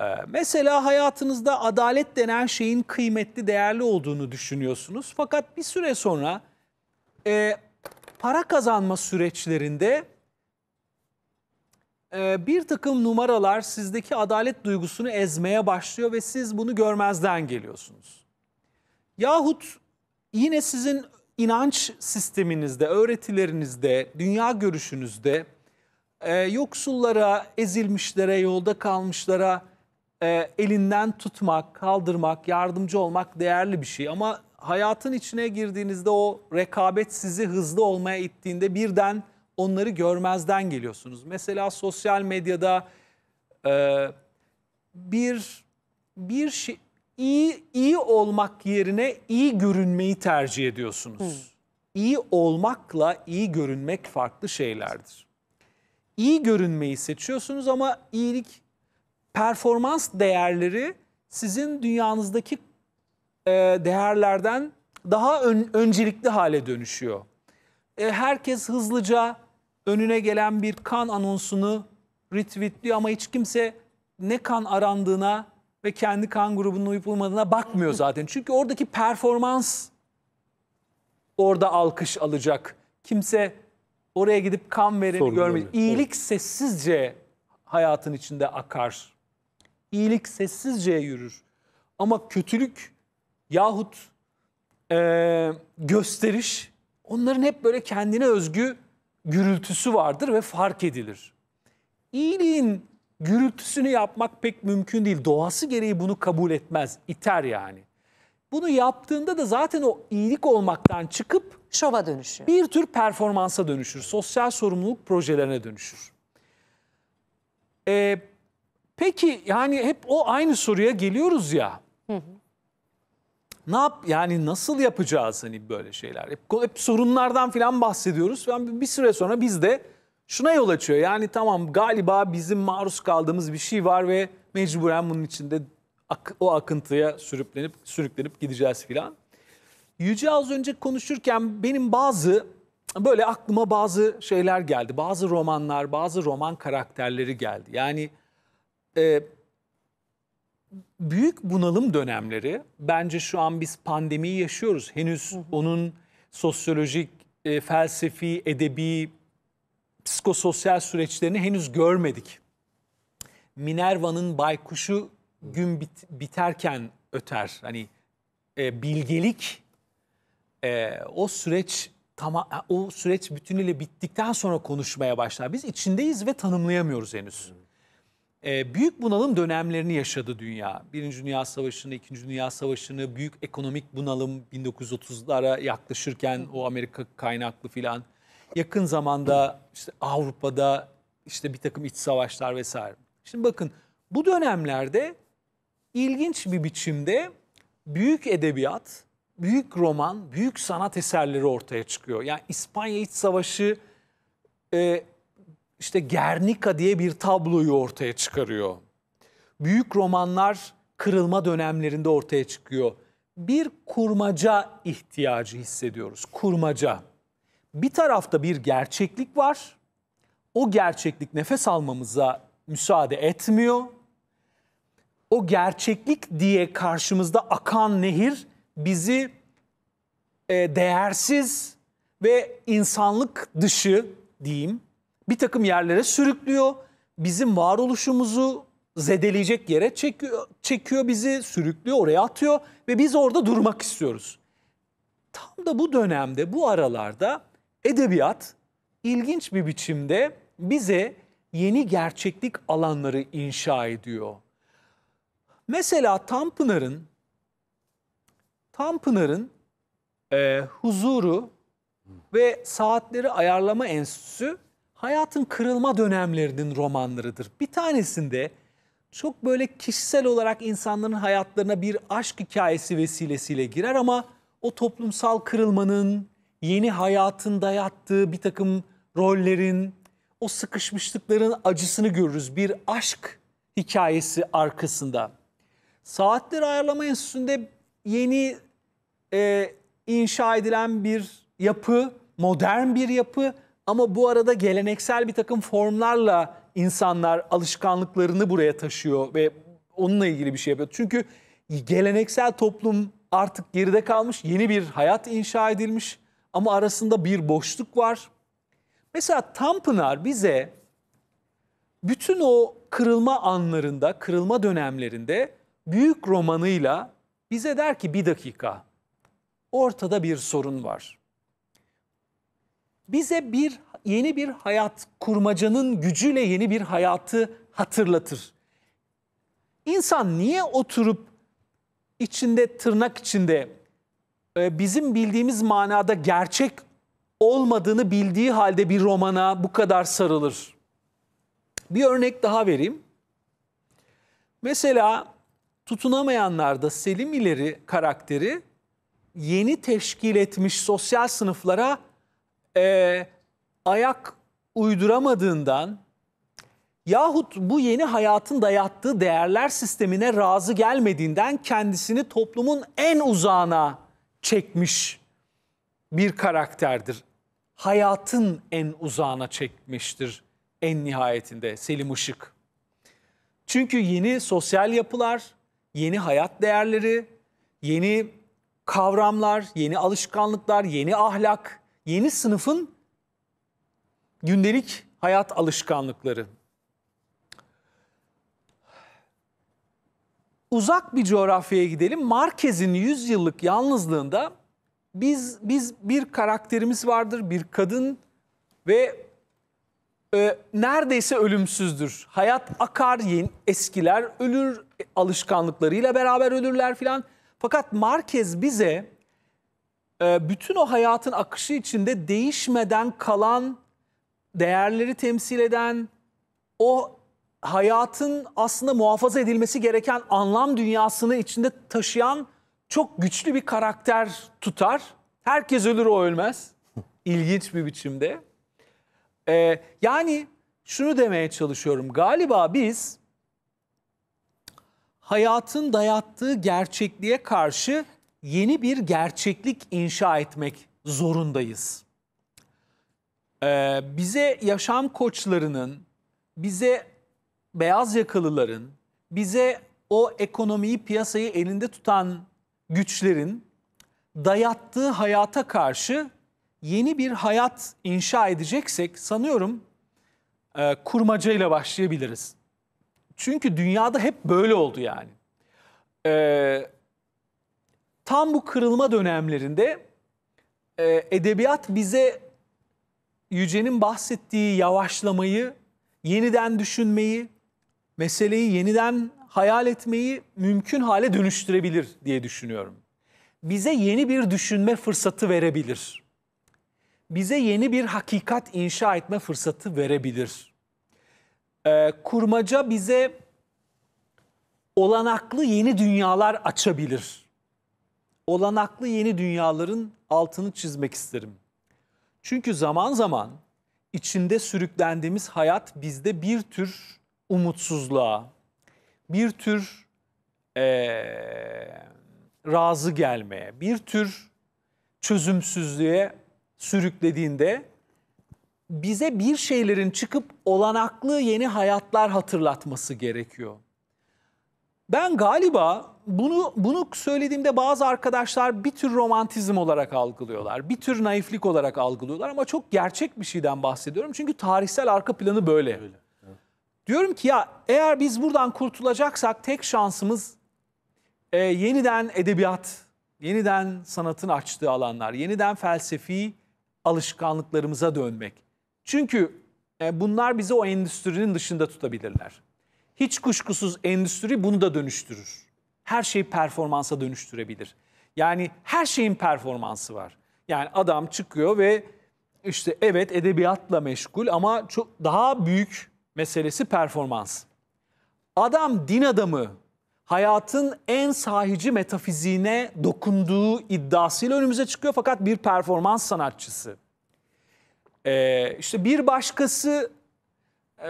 Ee, mesela hayatınızda adalet denen şeyin kıymetli, değerli olduğunu düşünüyorsunuz. Fakat bir süre sonra e, para kazanma süreçlerinde e, bir takım numaralar sizdeki adalet duygusunu ezmeye başlıyor ve siz bunu görmezden geliyorsunuz. Yahut yine sizin inanç sisteminizde, öğretilerinizde, dünya görüşünüzde e, yoksullara, ezilmişlere, yolda kalmışlara e, elinden tutmak, kaldırmak, yardımcı olmak değerli bir şey. Ama hayatın içine girdiğinizde o rekabet sizi hızlı olmaya ittiğinde birden onları görmezden geliyorsunuz. Mesela sosyal medyada e, bir bir şey iyi iyi olmak yerine iyi görünmeyi tercih ediyorsunuz. Hmm. İyi olmakla iyi görünmek farklı şeylerdir. İyi görünmeyi seçiyorsunuz ama iyilik performans değerleri sizin dünyanızdaki e, değerlerden daha ön, öncelikli hale dönüşüyor. E, herkes hızlıca önüne gelen bir kan anonsunu retweetliyor ama hiç kimse ne kan arandığına ve kendi kan grubunun uyup uymadığına bakmıyor zaten. Çünkü oradaki performans orada alkış alacak. Kimse oraya gidip kan vereni görmeyecek. İyilik sessizce hayatın içinde akar iyilik sessizce yürür. Ama kötülük yahut e, gösteriş onların hep böyle kendine özgü gürültüsü vardır ve fark edilir. İyiliğin gürültüsünü yapmak pek mümkün değil. Doğası gereği bunu kabul etmez, iter yani. Bunu yaptığında da zaten o iyilik olmaktan çıkıp şova dönüşür. Bir tür performansa dönüşür, sosyal sorumluluk projelerine dönüşür. Ee, Peki yani hep o aynı soruya geliyoruz ya. Hı hı. Ne yap yani nasıl yapacağız hani böyle şeyler? Hep, hep sorunlardan falan bahsediyoruz. Yani bir süre sonra biz de şuna yol açıyor. Yani tamam galiba bizim maruz kaldığımız bir şey var ve mecburen bunun içinde ak o akıntıya sürüklenip sürüklenip gideceğiz filan. Yüce az önce konuşurken benim bazı böyle aklıma bazı şeyler geldi. Bazı romanlar, bazı roman karakterleri geldi. Yani e, büyük bunalım dönemleri bence şu an biz pandemiyi yaşıyoruz. Henüz hı hı. onun sosyolojik, e, felsefi, edebi, psikososyal süreçlerini henüz görmedik. Minerva'nın baykuşu gün bit, biterken öter. Hani e, bilgelik e, o süreç tamam o süreç bütünüyle bittikten sonra konuşmaya başlar. Biz içindeyiz ve tanımlayamıyoruz henüz. Hı e, büyük bunalım dönemlerini yaşadı dünya. Birinci Dünya Savaşı'nı, İkinci Dünya Savaşı'nı, büyük ekonomik bunalım 1930'lara yaklaşırken o Amerika kaynaklı filan. Yakın zamanda işte Avrupa'da işte bir takım iç savaşlar vesaire. Şimdi bakın bu dönemlerde ilginç bir biçimde büyük edebiyat, büyük roman, büyük sanat eserleri ortaya çıkıyor. Yani İspanya İç Savaşı e, işte Gernika diye bir tabloyu ortaya çıkarıyor. Büyük romanlar kırılma dönemlerinde ortaya çıkıyor. Bir kurmaca ihtiyacı hissediyoruz. Kurmaca. Bir tarafta bir gerçeklik var. O gerçeklik nefes almamıza müsaade etmiyor. O gerçeklik diye karşımızda akan nehir bizi e, değersiz ve insanlık dışı diyeyim bir takım yerlere sürüklüyor. Bizim varoluşumuzu zedeleyecek yere çekiyor, çekiyor bizi, sürüklüyor, oraya atıyor ve biz orada durmak istiyoruz. Tam da bu dönemde, bu aralarda edebiyat ilginç bir biçimde bize yeni gerçeklik alanları inşa ediyor. Mesela Tanpınar'ın Tanpınar'ın e, huzuru ve saatleri ayarlama enstitüsü hayatın kırılma dönemlerinin romanlarıdır. Bir tanesinde çok böyle kişisel olarak insanların hayatlarına bir aşk hikayesi vesilesiyle girer ama o toplumsal kırılmanın, yeni hayatın dayattığı bir takım rollerin, o sıkışmışlıkların acısını görürüz bir aşk hikayesi arkasında. saatler Ayarlama Enstitüsü'nde yeni e, inşa edilen bir yapı, modern bir yapı ama bu arada geleneksel bir takım formlarla insanlar alışkanlıklarını buraya taşıyor ve onunla ilgili bir şey yapıyor. Çünkü geleneksel toplum artık geride kalmış, yeni bir hayat inşa edilmiş ama arasında bir boşluk var. Mesela Tanpınar bize bütün o kırılma anlarında, kırılma dönemlerinde büyük romanıyla bize der ki bir dakika ortada bir sorun var bize bir yeni bir hayat kurmacanın gücüyle yeni bir hayatı hatırlatır. İnsan niye oturup içinde tırnak içinde e, bizim bildiğimiz manada gerçek olmadığını bildiği halde bir romana bu kadar sarılır? Bir örnek daha vereyim. Mesela tutunamayanlarda Selim İleri karakteri yeni teşkil etmiş sosyal sınıflara e, ayak uyduramadığından yahut bu yeni hayatın dayattığı değerler sistemine razı gelmediğinden kendisini toplumun en uzağına çekmiş bir karakterdir. Hayatın en uzağına çekmiştir en nihayetinde Selim Işık. Çünkü yeni sosyal yapılar, yeni hayat değerleri, yeni kavramlar, yeni alışkanlıklar, yeni ahlak yeni sınıfın gündelik hayat alışkanlıkları. Uzak bir coğrafyaya gidelim. Marquez'in 100 yıllık yalnızlığında biz biz bir karakterimiz vardır, bir kadın ve e, neredeyse ölümsüzdür. Hayat akar, yin eskiler ölür, alışkanlıklarıyla beraber ölürler filan. Fakat Marquez bize ee, bütün o hayatın akışı içinde değişmeden kalan değerleri temsil eden o hayatın aslında muhafaza edilmesi gereken anlam dünyasını içinde taşıyan çok güçlü bir karakter tutar. Herkes ölür o ölmez. [laughs] İlginç bir biçimde. Ee, yani şunu demeye çalışıyorum. Galiba biz hayatın dayattığı gerçekliğe karşı yeni bir gerçeklik inşa etmek zorundayız. Ee, bize yaşam koçlarının, bize beyaz yakalıların, bize o ekonomiyi, piyasayı elinde tutan güçlerin dayattığı hayata karşı yeni bir hayat inşa edeceksek sanıyorum e, kurmacayla başlayabiliriz. Çünkü dünyada hep böyle oldu yani. Ee, tam bu kırılma dönemlerinde e, edebiyat bize Yüce'nin bahsettiği yavaşlamayı, yeniden düşünmeyi, meseleyi yeniden hayal etmeyi mümkün hale dönüştürebilir diye düşünüyorum. Bize yeni bir düşünme fırsatı verebilir. Bize yeni bir hakikat inşa etme fırsatı verebilir. Ee, kurmaca bize olanaklı yeni dünyalar açabilir olanaklı yeni dünyaların altını çizmek isterim. Çünkü zaman zaman içinde sürüklendiğimiz hayat bizde bir tür umutsuzluğa, bir tür ee, razı gelmeye, bir tür çözümsüzlüğe sürüklediğinde bize bir şeylerin çıkıp olanaklı yeni hayatlar hatırlatması gerekiyor. Ben galiba bunu bunu söylediğimde bazı arkadaşlar bir tür romantizm olarak algılıyorlar. Bir tür naiflik olarak algılıyorlar ama çok gerçek bir şeyden bahsediyorum. Çünkü tarihsel arka planı böyle. Öyle. Evet. Diyorum ki ya eğer biz buradan kurtulacaksak tek şansımız e, yeniden edebiyat, yeniden sanatın açtığı alanlar, yeniden felsefi alışkanlıklarımıza dönmek. Çünkü e, bunlar bizi o endüstrinin dışında tutabilirler. Hiç kuşkusuz endüstri bunu da dönüştürür her şeyi performansa dönüştürebilir. Yani her şeyin performansı var. Yani adam çıkıyor ve işte evet edebiyatla meşgul ama çok daha büyük meselesi performans. Adam din adamı hayatın en sahici metafiziğine dokunduğu iddiasıyla önümüze çıkıyor fakat bir performans sanatçısı. Ee, işte bir başkası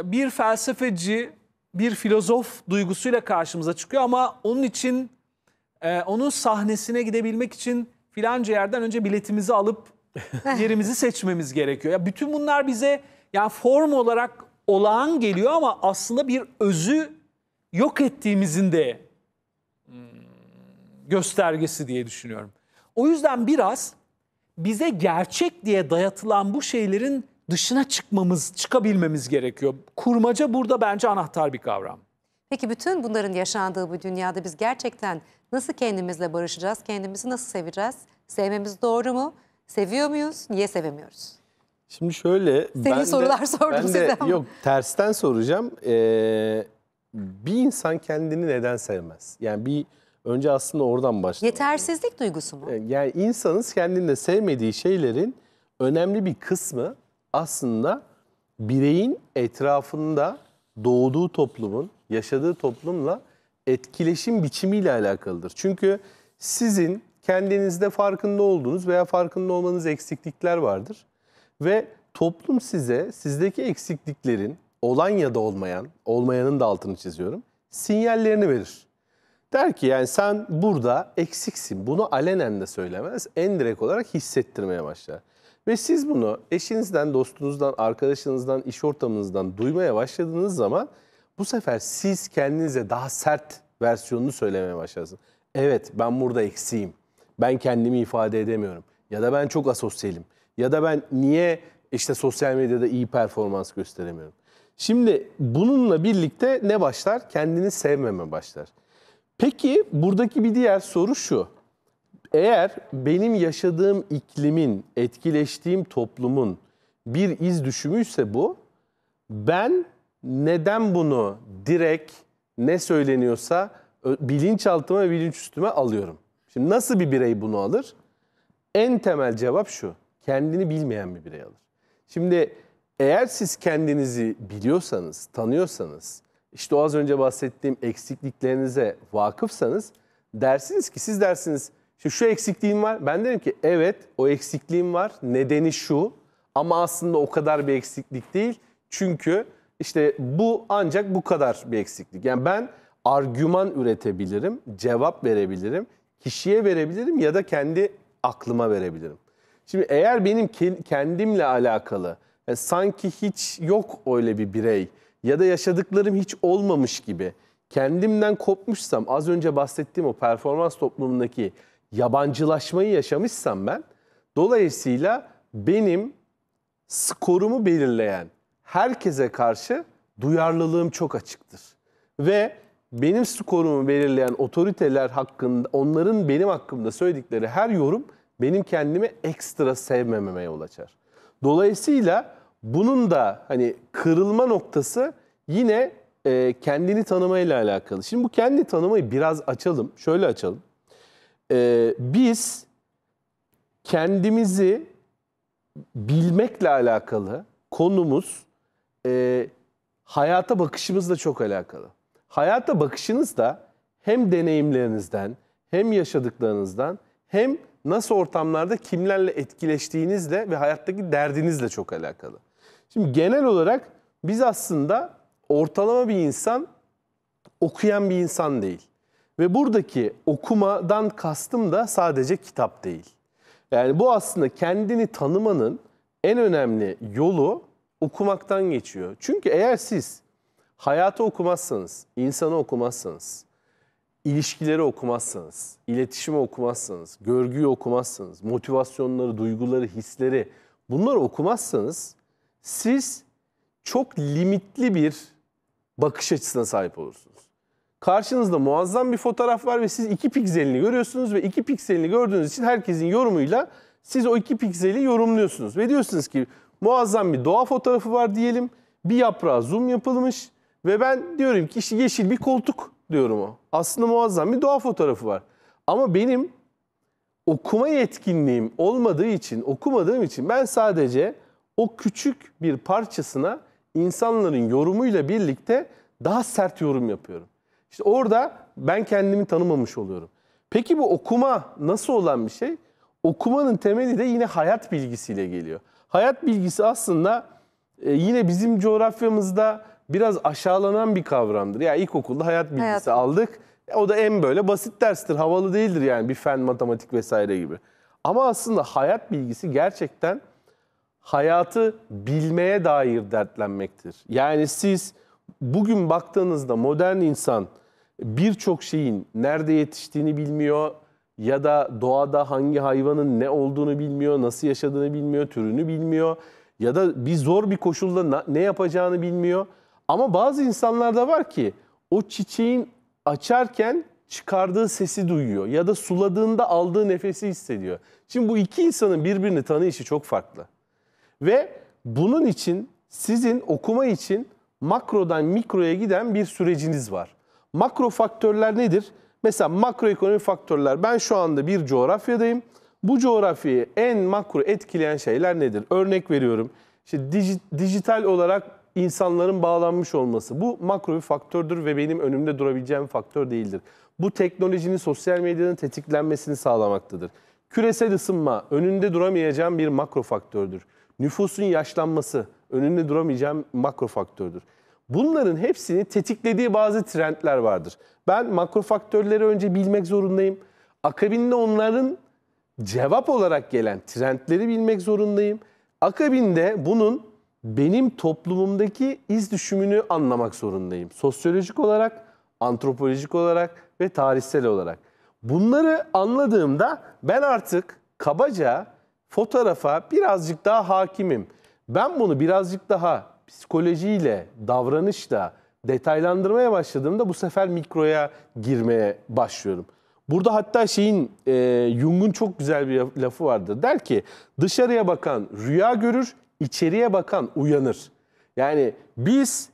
bir felsefeci bir filozof duygusuyla karşımıza çıkıyor ama onun için e, onun sahnesine gidebilmek için filanca yerden önce biletimizi alıp [laughs] yerimizi seçmemiz gerekiyor. Ya bütün bunlar bize yani form olarak olağan geliyor ama aslında bir özü yok ettiğimizin de hmm, göstergesi diye düşünüyorum. O yüzden biraz bize gerçek diye dayatılan bu şeylerin dışına çıkmamız, çıkabilmemiz gerekiyor. Kurmaca burada bence anahtar bir kavram. Peki bütün bunların yaşandığı bu dünyada biz gerçekten nasıl kendimizle barışacağız? Kendimizi nasıl seveceğiz? Sevmemiz doğru mu? Seviyor muyuz? Niye sevemiyoruz? Şimdi şöyle... Senin ben sorular [laughs] de, sordum ben size de, Yok tersten soracağım. Ee, bir insan kendini neden sevmez? Yani bir önce aslında oradan başlıyor. Yetersizlik duygusu mu? Ee, yani insanız kendini de sevmediği şeylerin önemli bir kısmı aslında bireyin etrafında doğduğu toplumun, yaşadığı toplumla etkileşim biçimiyle alakalıdır. Çünkü sizin kendinizde farkında olduğunuz veya farkında olmanız eksiklikler vardır. Ve toplum size sizdeki eksikliklerin olan ya da olmayan, olmayanın da altını çiziyorum, sinyallerini verir. Der ki yani sen burada eksiksin. Bunu alenen de söylemez. En direkt olarak hissettirmeye başlar. Ve siz bunu eşinizden, dostunuzdan, arkadaşınızdan, iş ortamınızdan duymaya başladığınız zaman bu sefer siz kendinize daha sert versiyonunu söylemeye başlarsınız. Evet ben burada eksiğim. Ben kendimi ifade edemiyorum. Ya da ben çok asosyalim. Ya da ben niye işte sosyal medyada iyi performans gösteremiyorum. Şimdi bununla birlikte ne başlar? Kendini sevmeme başlar. Peki buradaki bir diğer soru şu eğer benim yaşadığım iklimin, etkileştiğim toplumun bir iz düşümüyse bu, ben neden bunu direkt ne söyleniyorsa bilinçaltıma ve bilinç üstüme alıyorum. Şimdi nasıl bir birey bunu alır? En temel cevap şu. Kendini bilmeyen bir birey alır. Şimdi eğer siz kendinizi biliyorsanız, tanıyorsanız, işte o az önce bahsettiğim eksikliklerinize vakıfsanız dersiniz ki siz dersiniz Şimdi şu eksikliğim var. Ben derim ki evet o eksikliğim var. Nedeni şu. Ama aslında o kadar bir eksiklik değil. Çünkü işte bu ancak bu kadar bir eksiklik. Yani ben argüman üretebilirim, cevap verebilirim, kişiye verebilirim ya da kendi aklıma verebilirim. Şimdi eğer benim kendimle alakalı yani e, sanki hiç yok öyle bir birey ya da yaşadıklarım hiç olmamış gibi kendimden kopmuşsam az önce bahsettiğim o performans toplumundaki yabancılaşmayı yaşamışsam ben dolayısıyla benim skorumu belirleyen herkese karşı duyarlılığım çok açıktır. Ve benim skorumu belirleyen otoriteler hakkında onların benim hakkımda söyledikleri her yorum benim kendimi ekstra sevmememe yol açar. Dolayısıyla bunun da hani kırılma noktası yine e, kendini tanımayla alakalı. Şimdi bu kendi tanımayı biraz açalım. Şöyle açalım e, biz kendimizi bilmekle alakalı konumuz e, hayata bakışımızla çok alakalı. Hayata bakışınız da hem deneyimlerinizden hem yaşadıklarınızdan hem nasıl ortamlarda kimlerle etkileştiğinizle ve hayattaki derdinizle çok alakalı. Şimdi genel olarak biz aslında ortalama bir insan okuyan bir insan değil. Ve buradaki okumadan kastım da sadece kitap değil. Yani bu aslında kendini tanımanın en önemli yolu okumaktan geçiyor. Çünkü eğer siz hayatı okumazsanız, insanı okumazsanız, ilişkileri okumazsanız, iletişimi okumazsanız, görgüyü okumazsanız, motivasyonları, duyguları, hisleri bunları okumazsanız siz çok limitli bir bakış açısına sahip olursunuz. Karşınızda muazzam bir fotoğraf var ve siz iki pikselini görüyorsunuz ve iki pikselini gördüğünüz için herkesin yorumuyla siz o iki pikseli yorumluyorsunuz. Ve diyorsunuz ki muazzam bir doğa fotoğrafı var diyelim. Bir yaprağa zoom yapılmış ve ben diyorum ki işte yeşil bir koltuk diyorum o. Aslında muazzam bir doğa fotoğrafı var. Ama benim okuma yetkinliğim olmadığı için, okumadığım için ben sadece o küçük bir parçasına insanların yorumuyla birlikte daha sert yorum yapıyorum. İşte orada ben kendimi tanımamış oluyorum. Peki bu okuma nasıl olan bir şey? Okumanın temeli de yine hayat bilgisiyle geliyor. Hayat bilgisi aslında e, yine bizim coğrafyamızda biraz aşağılanan bir kavramdır. Yani ilkokulda hayat bilgisi hayat. aldık. E, o da en böyle basit derstir, havalı değildir yani bir fen, matematik vesaire gibi. Ama aslında hayat bilgisi gerçekten hayatı bilmeye dair dertlenmektir. Yani siz bugün baktığınızda modern insan birçok şeyin nerede yetiştiğini bilmiyor ya da doğada hangi hayvanın ne olduğunu bilmiyor, nasıl yaşadığını bilmiyor, türünü bilmiyor ya da bir zor bir koşulda ne yapacağını bilmiyor. Ama bazı insanlar da var ki o çiçeğin açarken çıkardığı sesi duyuyor ya da suladığında aldığı nefesi hissediyor. Şimdi bu iki insanın birbirini tanıyışı çok farklı. Ve bunun için sizin okuma için makrodan mikroya giden bir süreciniz var. Makro faktörler nedir? Mesela makroekonomi faktörler. Ben şu anda bir coğrafyadayım. Bu coğrafyayı en makro etkileyen şeyler nedir? Örnek veriyorum. İşte dijital olarak insanların bağlanmış olması. Bu makro bir faktördür ve benim önümde durabileceğim faktör değildir. Bu teknolojinin sosyal medyanın tetiklenmesini sağlamaktadır. Küresel ısınma önünde duramayacağım bir makro faktördür. Nüfusun yaşlanması, önünde duramayacağım makro faktördür. Bunların hepsini tetiklediği bazı trendler vardır. Ben makro faktörleri önce bilmek zorundayım. Akabinde onların cevap olarak gelen trendleri bilmek zorundayım. Akabinde bunun benim toplumumdaki iz düşümünü anlamak zorundayım. Sosyolojik olarak, antropolojik olarak ve tarihsel olarak. Bunları anladığımda ben artık kabaca fotoğrafa birazcık daha hakimim. Ben bunu birazcık daha psikolojiyle, davranışla detaylandırmaya başladığımda bu sefer mikroya girmeye başlıyorum. Burada hatta şeyin e, Jung'un çok güzel bir lafı vardır. Der ki dışarıya bakan rüya görür, içeriye bakan uyanır. Yani biz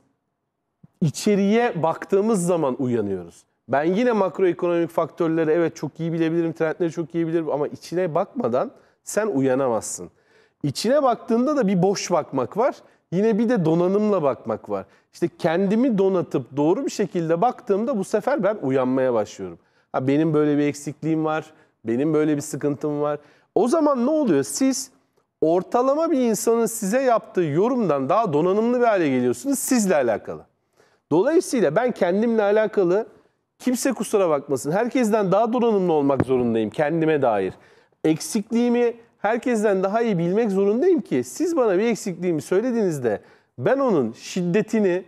içeriye baktığımız zaman uyanıyoruz. Ben yine makroekonomik faktörleri evet çok iyi bilebilirim, trendleri çok iyi bilirim ama içine bakmadan sen uyanamazsın. İçine baktığında da bir boş bakmak var. Yine bir de donanımla bakmak var. İşte kendimi donatıp doğru bir şekilde baktığımda bu sefer ben uyanmaya başlıyorum. Ha benim böyle bir eksikliğim var. Benim böyle bir sıkıntım var. O zaman ne oluyor? Siz ortalama bir insanın size yaptığı yorumdan daha donanımlı bir hale geliyorsunuz sizle alakalı. Dolayısıyla ben kendimle alakalı kimse kusura bakmasın. Herkesten daha donanımlı olmak zorundayım kendime dair. Eksikliğimi herkesten daha iyi bilmek zorundayım ki siz bana bir eksikliğimi söylediğinizde ben onun şiddetini,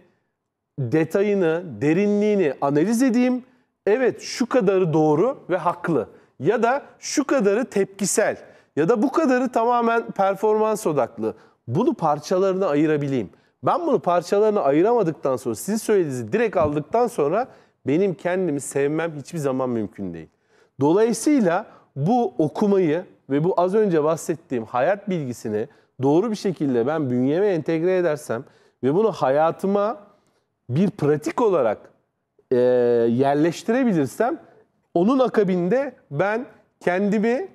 detayını, derinliğini analiz edeyim. Evet şu kadarı doğru ve haklı ya da şu kadarı tepkisel ya da bu kadarı tamamen performans odaklı. Bunu parçalarına ayırabileyim. Ben bunu parçalarına ayıramadıktan sonra, sizin söylediğinizi direkt aldıktan sonra benim kendimi sevmem hiçbir zaman mümkün değil. Dolayısıyla bu okumayı, ve bu az önce bahsettiğim hayat bilgisini doğru bir şekilde ben bünyeme entegre edersem ve bunu hayatıma bir pratik olarak e, yerleştirebilirsem onun akabinde ben kendimi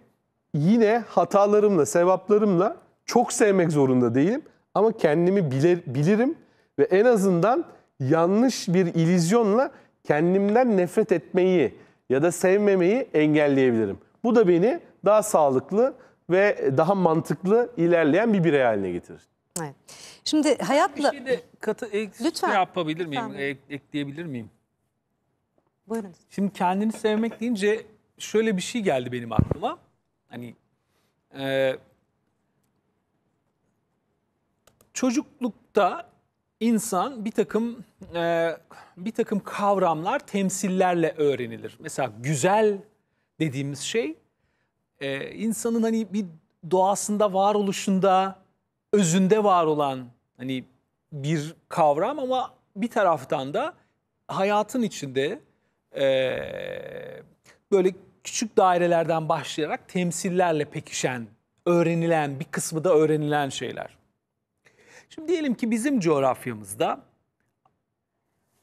yine hatalarımla, sevaplarımla çok sevmek zorunda değilim ama kendimi bilir, bilirim ve en azından yanlış bir ilizyonla kendimden nefret etmeyi ya da sevmemeyi engelleyebilirim. Bu da beni daha sağlıklı ve daha mantıklı ilerleyen bir birey haline getirir. Evet. Şimdi hayatla... Bir şey de katı, ek, şey Lütfen. yapabilir miyim? Ek, ekleyebilir miyim? Buyurun. Şimdi kendini sevmek deyince şöyle bir şey geldi benim aklıma. Hani e, çocuklukta insan bir takım e, bir takım kavramlar temsillerle öğrenilir. Mesela güzel dediğimiz şey e, insanın hani bir doğasında, varoluşunda, özünde var olan hani bir kavram ama bir taraftan da hayatın içinde e, böyle küçük dairelerden başlayarak temsillerle pekişen, öğrenilen, bir kısmı da öğrenilen şeyler. Şimdi diyelim ki bizim coğrafyamızda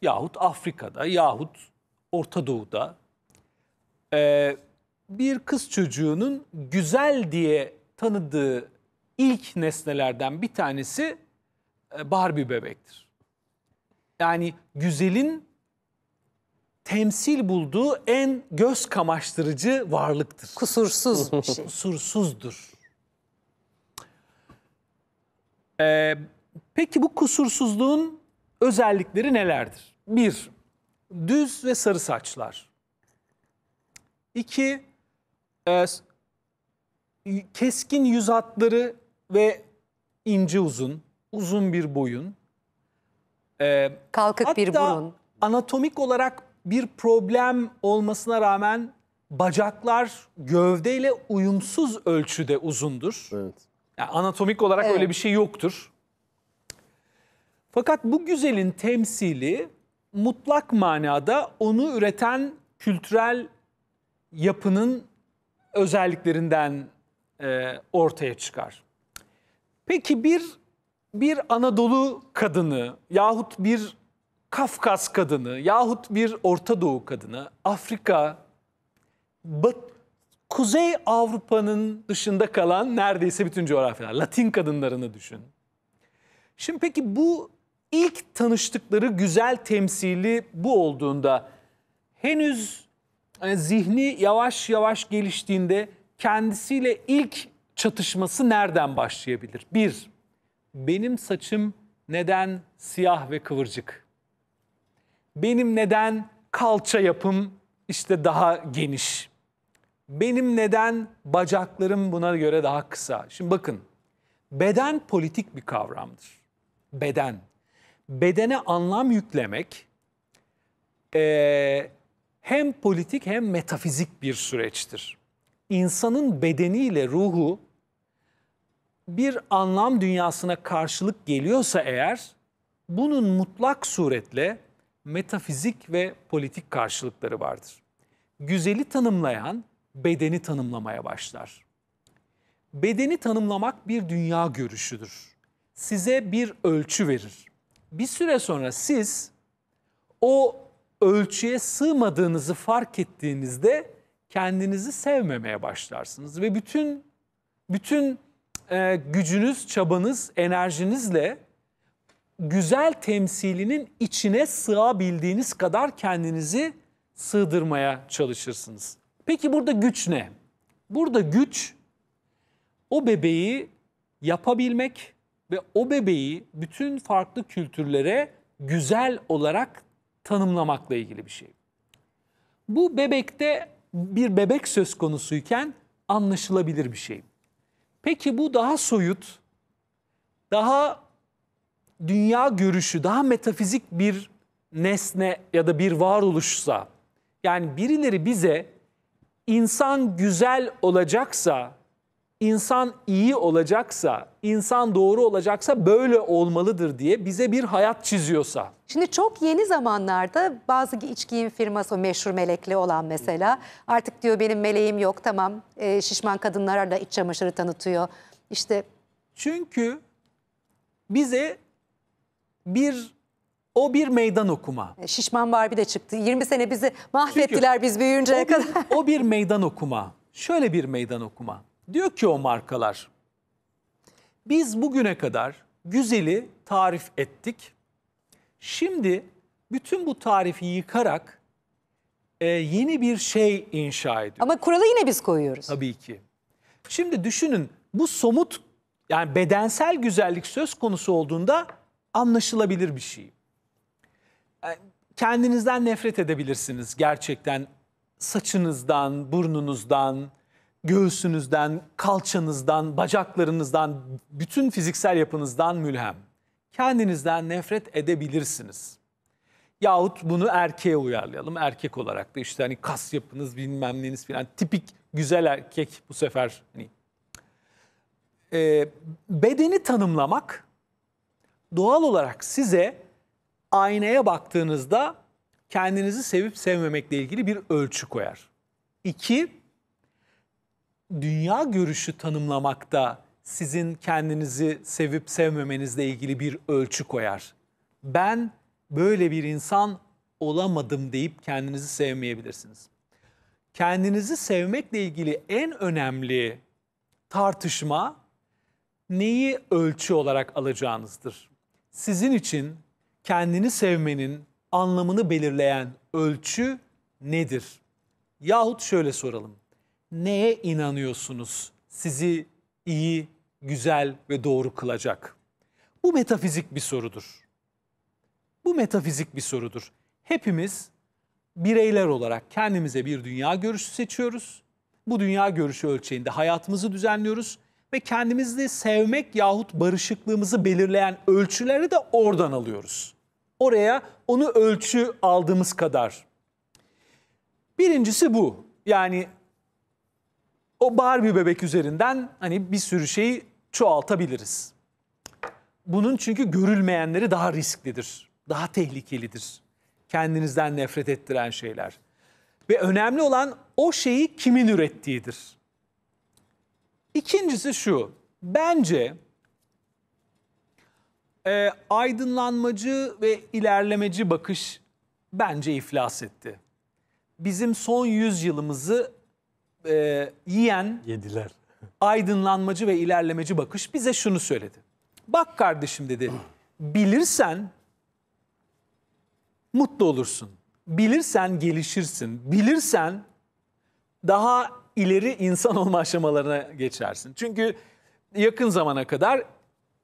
yahut Afrika'da yahut Orta Doğu'da e, bir kız çocuğunun güzel diye tanıdığı ilk nesnelerden bir tanesi e, Barbie bebektir. Yani güzelin temsil bulduğu en göz kamaştırıcı varlıktır. Kusursuz bir şey. Kusursuzdur. Ee, peki bu kusursuzluğun özellikleri nelerdir? Bir, düz ve sarı saçlar. İki, e, keskin yüz hatları ve ince uzun, uzun bir boyun. E, Kalkık hatta bir burun. anatomik olarak bir problem olmasına rağmen bacaklar gövdeyle uyumsuz ölçüde uzundur. Evet. Yani anatomik olarak Evet. öyle bir şey yoktur. Fakat bu güzelin temsili mutlak manada onu üreten kültürel yapının özelliklerinden e, ortaya çıkar. Peki bir bir Anadolu kadını yahut bir Kafkas kadını yahut bir Orta Doğu kadını Afrika Bat, Kuzey Avrupa'nın dışında kalan neredeyse bütün coğrafyalar Latin kadınlarını düşün. Şimdi peki bu ilk tanıştıkları güzel temsili bu olduğunda henüz Hani zihni yavaş yavaş geliştiğinde kendisiyle ilk çatışması nereden başlayabilir? Bir, benim saçım neden siyah ve kıvırcık? Benim neden kalça yapım işte daha geniş? Benim neden bacaklarım buna göre daha kısa? Şimdi bakın, beden politik bir kavramdır. Beden. Bedene anlam yüklemek, ee, hem politik hem metafizik bir süreçtir. İnsanın bedeniyle ruhu bir anlam dünyasına karşılık geliyorsa eğer bunun mutlak suretle metafizik ve politik karşılıkları vardır. Güzeli tanımlayan bedeni tanımlamaya başlar. Bedeni tanımlamak bir dünya görüşüdür. Size bir ölçü verir. Bir süre sonra siz o ölçüye sığmadığınızı fark ettiğinizde kendinizi sevmemeye başlarsınız ve bütün bütün e, gücünüz, çabanız, enerjinizle güzel temsilinin içine sığabildiğiniz kadar kendinizi sığdırmaya çalışırsınız. Peki burada güç ne? Burada güç o bebeği yapabilmek ve o bebeği bütün farklı kültürlere güzel olarak tanımlamakla ilgili bir şey. Bu bebekte bir bebek söz konusuyken anlaşılabilir bir şey. Peki bu daha soyut, daha dünya görüşü, daha metafizik bir nesne ya da bir varoluşsa, yani birileri bize insan güzel olacaksa insan iyi olacaksa, insan doğru olacaksa böyle olmalıdır diye bize bir hayat çiziyorsa. Şimdi çok yeni zamanlarda bazı iç giyim firması meşhur melekli olan mesela artık diyor benim meleğim yok tamam e, şişman kadınlara da iç çamaşırı tanıtıyor. İşte çünkü bize bir o bir meydan okuma. E, şişman Barbie de çıktı. 20 sene bizi mahvettiler Çünkü biz büyüyünceye o bir, kadar. o bir meydan okuma. Şöyle bir meydan okuma. Diyor ki o markalar, biz bugüne kadar güzeli tarif ettik. Şimdi bütün bu tarifi yıkarak e, yeni bir şey inşa ediyoruz. Ama kuralı yine biz koyuyoruz. Tabii ki. Şimdi düşünün bu somut yani bedensel güzellik söz konusu olduğunda anlaşılabilir bir şey. E, kendinizden nefret edebilirsiniz gerçekten. Saçınızdan, burnunuzdan, göğsünüzden, kalçanızdan, bacaklarınızdan, bütün fiziksel yapınızdan mülhem. Kendinizden nefret edebilirsiniz. Yahut bunu erkeğe uyarlayalım. Erkek olarak da işte hani kas yapınız bilmem neyiniz filan. Tipik güzel erkek bu sefer. Hani. E, bedeni tanımlamak doğal olarak size aynaya baktığınızda kendinizi sevip sevmemekle ilgili bir ölçü koyar. İki, dünya görüşü tanımlamakta sizin kendinizi sevip sevmemenizle ilgili bir ölçü koyar. Ben böyle bir insan olamadım deyip kendinizi sevmeyebilirsiniz. Kendinizi sevmekle ilgili en önemli tartışma neyi ölçü olarak alacağınızdır. Sizin için kendini sevmenin anlamını belirleyen ölçü nedir? Yahut şöyle soralım neye inanıyorsunuz sizi iyi, güzel ve doğru kılacak? Bu metafizik bir sorudur. Bu metafizik bir sorudur. Hepimiz bireyler olarak kendimize bir dünya görüşü seçiyoruz. Bu dünya görüşü ölçeğinde hayatımızı düzenliyoruz ve kendimizi sevmek yahut barışıklığımızı belirleyen ölçüleri de oradan alıyoruz. Oraya onu ölçü aldığımız kadar. Birincisi bu. Yani o Barbie bebek üzerinden hani bir sürü şeyi çoğaltabiliriz. Bunun çünkü görülmeyenleri daha risklidir, daha tehlikelidir. Kendinizden nefret ettiren şeyler. Ve önemli olan o şeyi kimin ürettiğidir. İkincisi şu, bence e, aydınlanmacı ve ilerlemeci bakış bence iflas etti. Bizim son yüzyılımızı e, yiyen Yediler. aydınlanmacı ve ilerlemeci bakış bize şunu söyledi. Bak kardeşim dedi bilirsen mutlu olursun. Bilirsen gelişirsin. Bilirsen daha ileri insan [laughs] olma aşamalarına geçersin. Çünkü yakın zamana kadar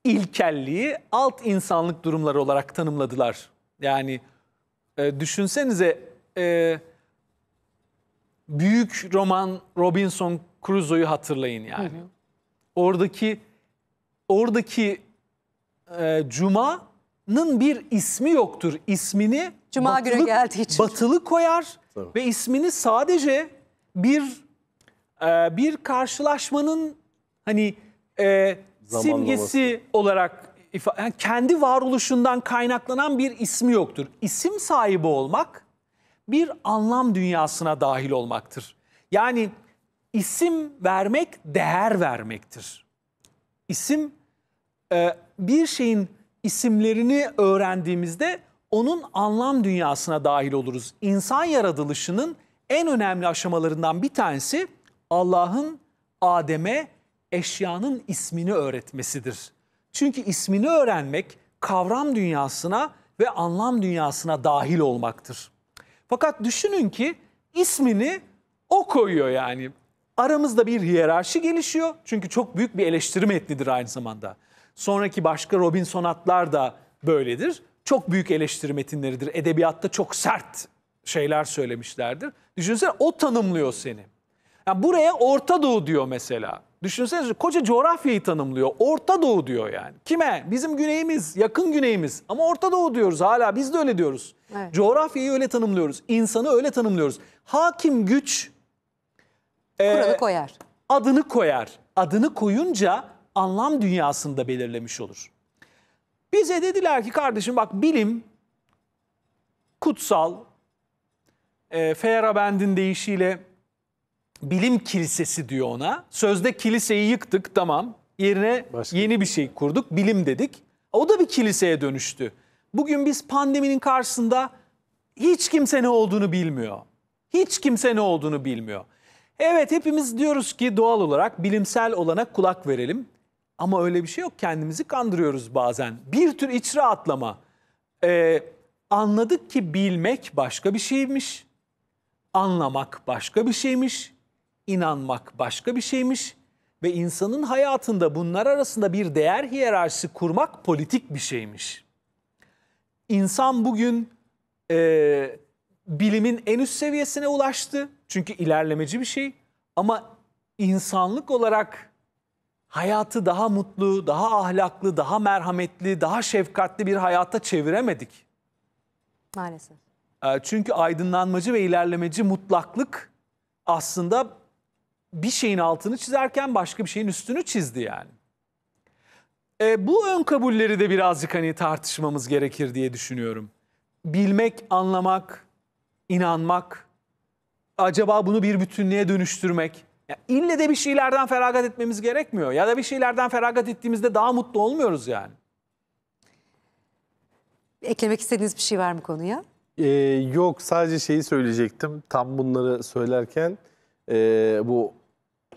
ilkelliği alt insanlık durumları olarak tanımladılar. Yani e, düşünsenize e, büyük roman Robinson Crusoe'yu hatırlayın yani. Hı hı. Oradaki oradaki e, Cuma'nın bir ismi yoktur. İsmini Cuma batılı, günü geldiği için. batılı koyar Tabii. ve ismini sadece bir e, bir karşılaşmanın hani e, simgesi olarak yani kendi varoluşundan kaynaklanan bir ismi yoktur. İsim sahibi olmak bir anlam dünyasına dahil olmaktır. Yani isim vermek değer vermektir. İsim e, bir şeyin isimlerini öğrendiğimizde onun anlam dünyasına dahil oluruz. İnsan yaratılışının en önemli aşamalarından bir tanesi Allah'ın Adem'e eşyanın ismini öğretmesidir. Çünkü ismini öğrenmek kavram dünyasına ve anlam dünyasına dahil olmaktır. Fakat düşünün ki ismini o koyuyor yani. Aramızda bir hiyerarşi gelişiyor. Çünkü çok büyük bir eleştiri metnidir aynı zamanda. Sonraki başka Robinsonatlar da böyledir. Çok büyük eleştiri metinleridir. Edebiyatta çok sert şeyler söylemişlerdir. Düşünsene o tanımlıyor seni. Yani buraya Orta Doğu diyor mesela. Düşünsenize koca coğrafyayı tanımlıyor. Orta Doğu diyor yani. Kime? Bizim güneyimiz, yakın güneyimiz. Ama Orta Doğu diyoruz hala. Biz de öyle diyoruz. Evet. Coğrafyayı öyle tanımlıyoruz. insanı öyle tanımlıyoruz. Hakim güç e, Kuralı e, koyar. Adını koyar. Adını koyunca anlam dünyasında belirlemiş olur. Bize dediler ki kardeşim bak bilim kutsal. E, Feyerabend'in deyişiyle bilim kilisesi diyor ona. Sözde kiliseyi yıktık tamam. Yerine Başka. yeni bir şey kurduk. Bilim dedik. O da bir kiliseye dönüştü. Bugün biz pandeminin karşısında hiç kimse ne olduğunu bilmiyor. Hiç kimse ne olduğunu bilmiyor. Evet hepimiz diyoruz ki doğal olarak bilimsel olana kulak verelim. Ama öyle bir şey yok. Kendimizi kandırıyoruz bazen. Bir tür iç rahatlama. Ee, anladık ki bilmek başka bir şeymiş. Anlamak başka bir şeymiş inanmak başka bir şeymiş ve insanın hayatında bunlar arasında bir değer hiyerarşisi kurmak politik bir şeymiş. İnsan bugün e, bilimin en üst seviyesine ulaştı çünkü ilerlemeci bir şey ama insanlık olarak hayatı daha mutlu, daha ahlaklı, daha merhametli, daha şefkatli bir hayata çeviremedik. Maalesef. E, çünkü aydınlanmacı ve ilerlemeci mutlaklık aslında bir şeyin altını çizerken başka bir şeyin üstünü çizdi yani. E, bu ön kabulleri de birazcık hani tartışmamız gerekir diye düşünüyorum. Bilmek, anlamak, inanmak, acaba bunu bir bütünlüğe dönüştürmek. Ya ille de bir şeylerden feragat etmemiz gerekmiyor. Ya da bir şeylerden feragat ettiğimizde daha mutlu olmuyoruz yani. Eklemek istediğiniz bir şey var mı konuya? Ee, yok sadece şeyi söyleyecektim. Tam bunları söylerken e, bu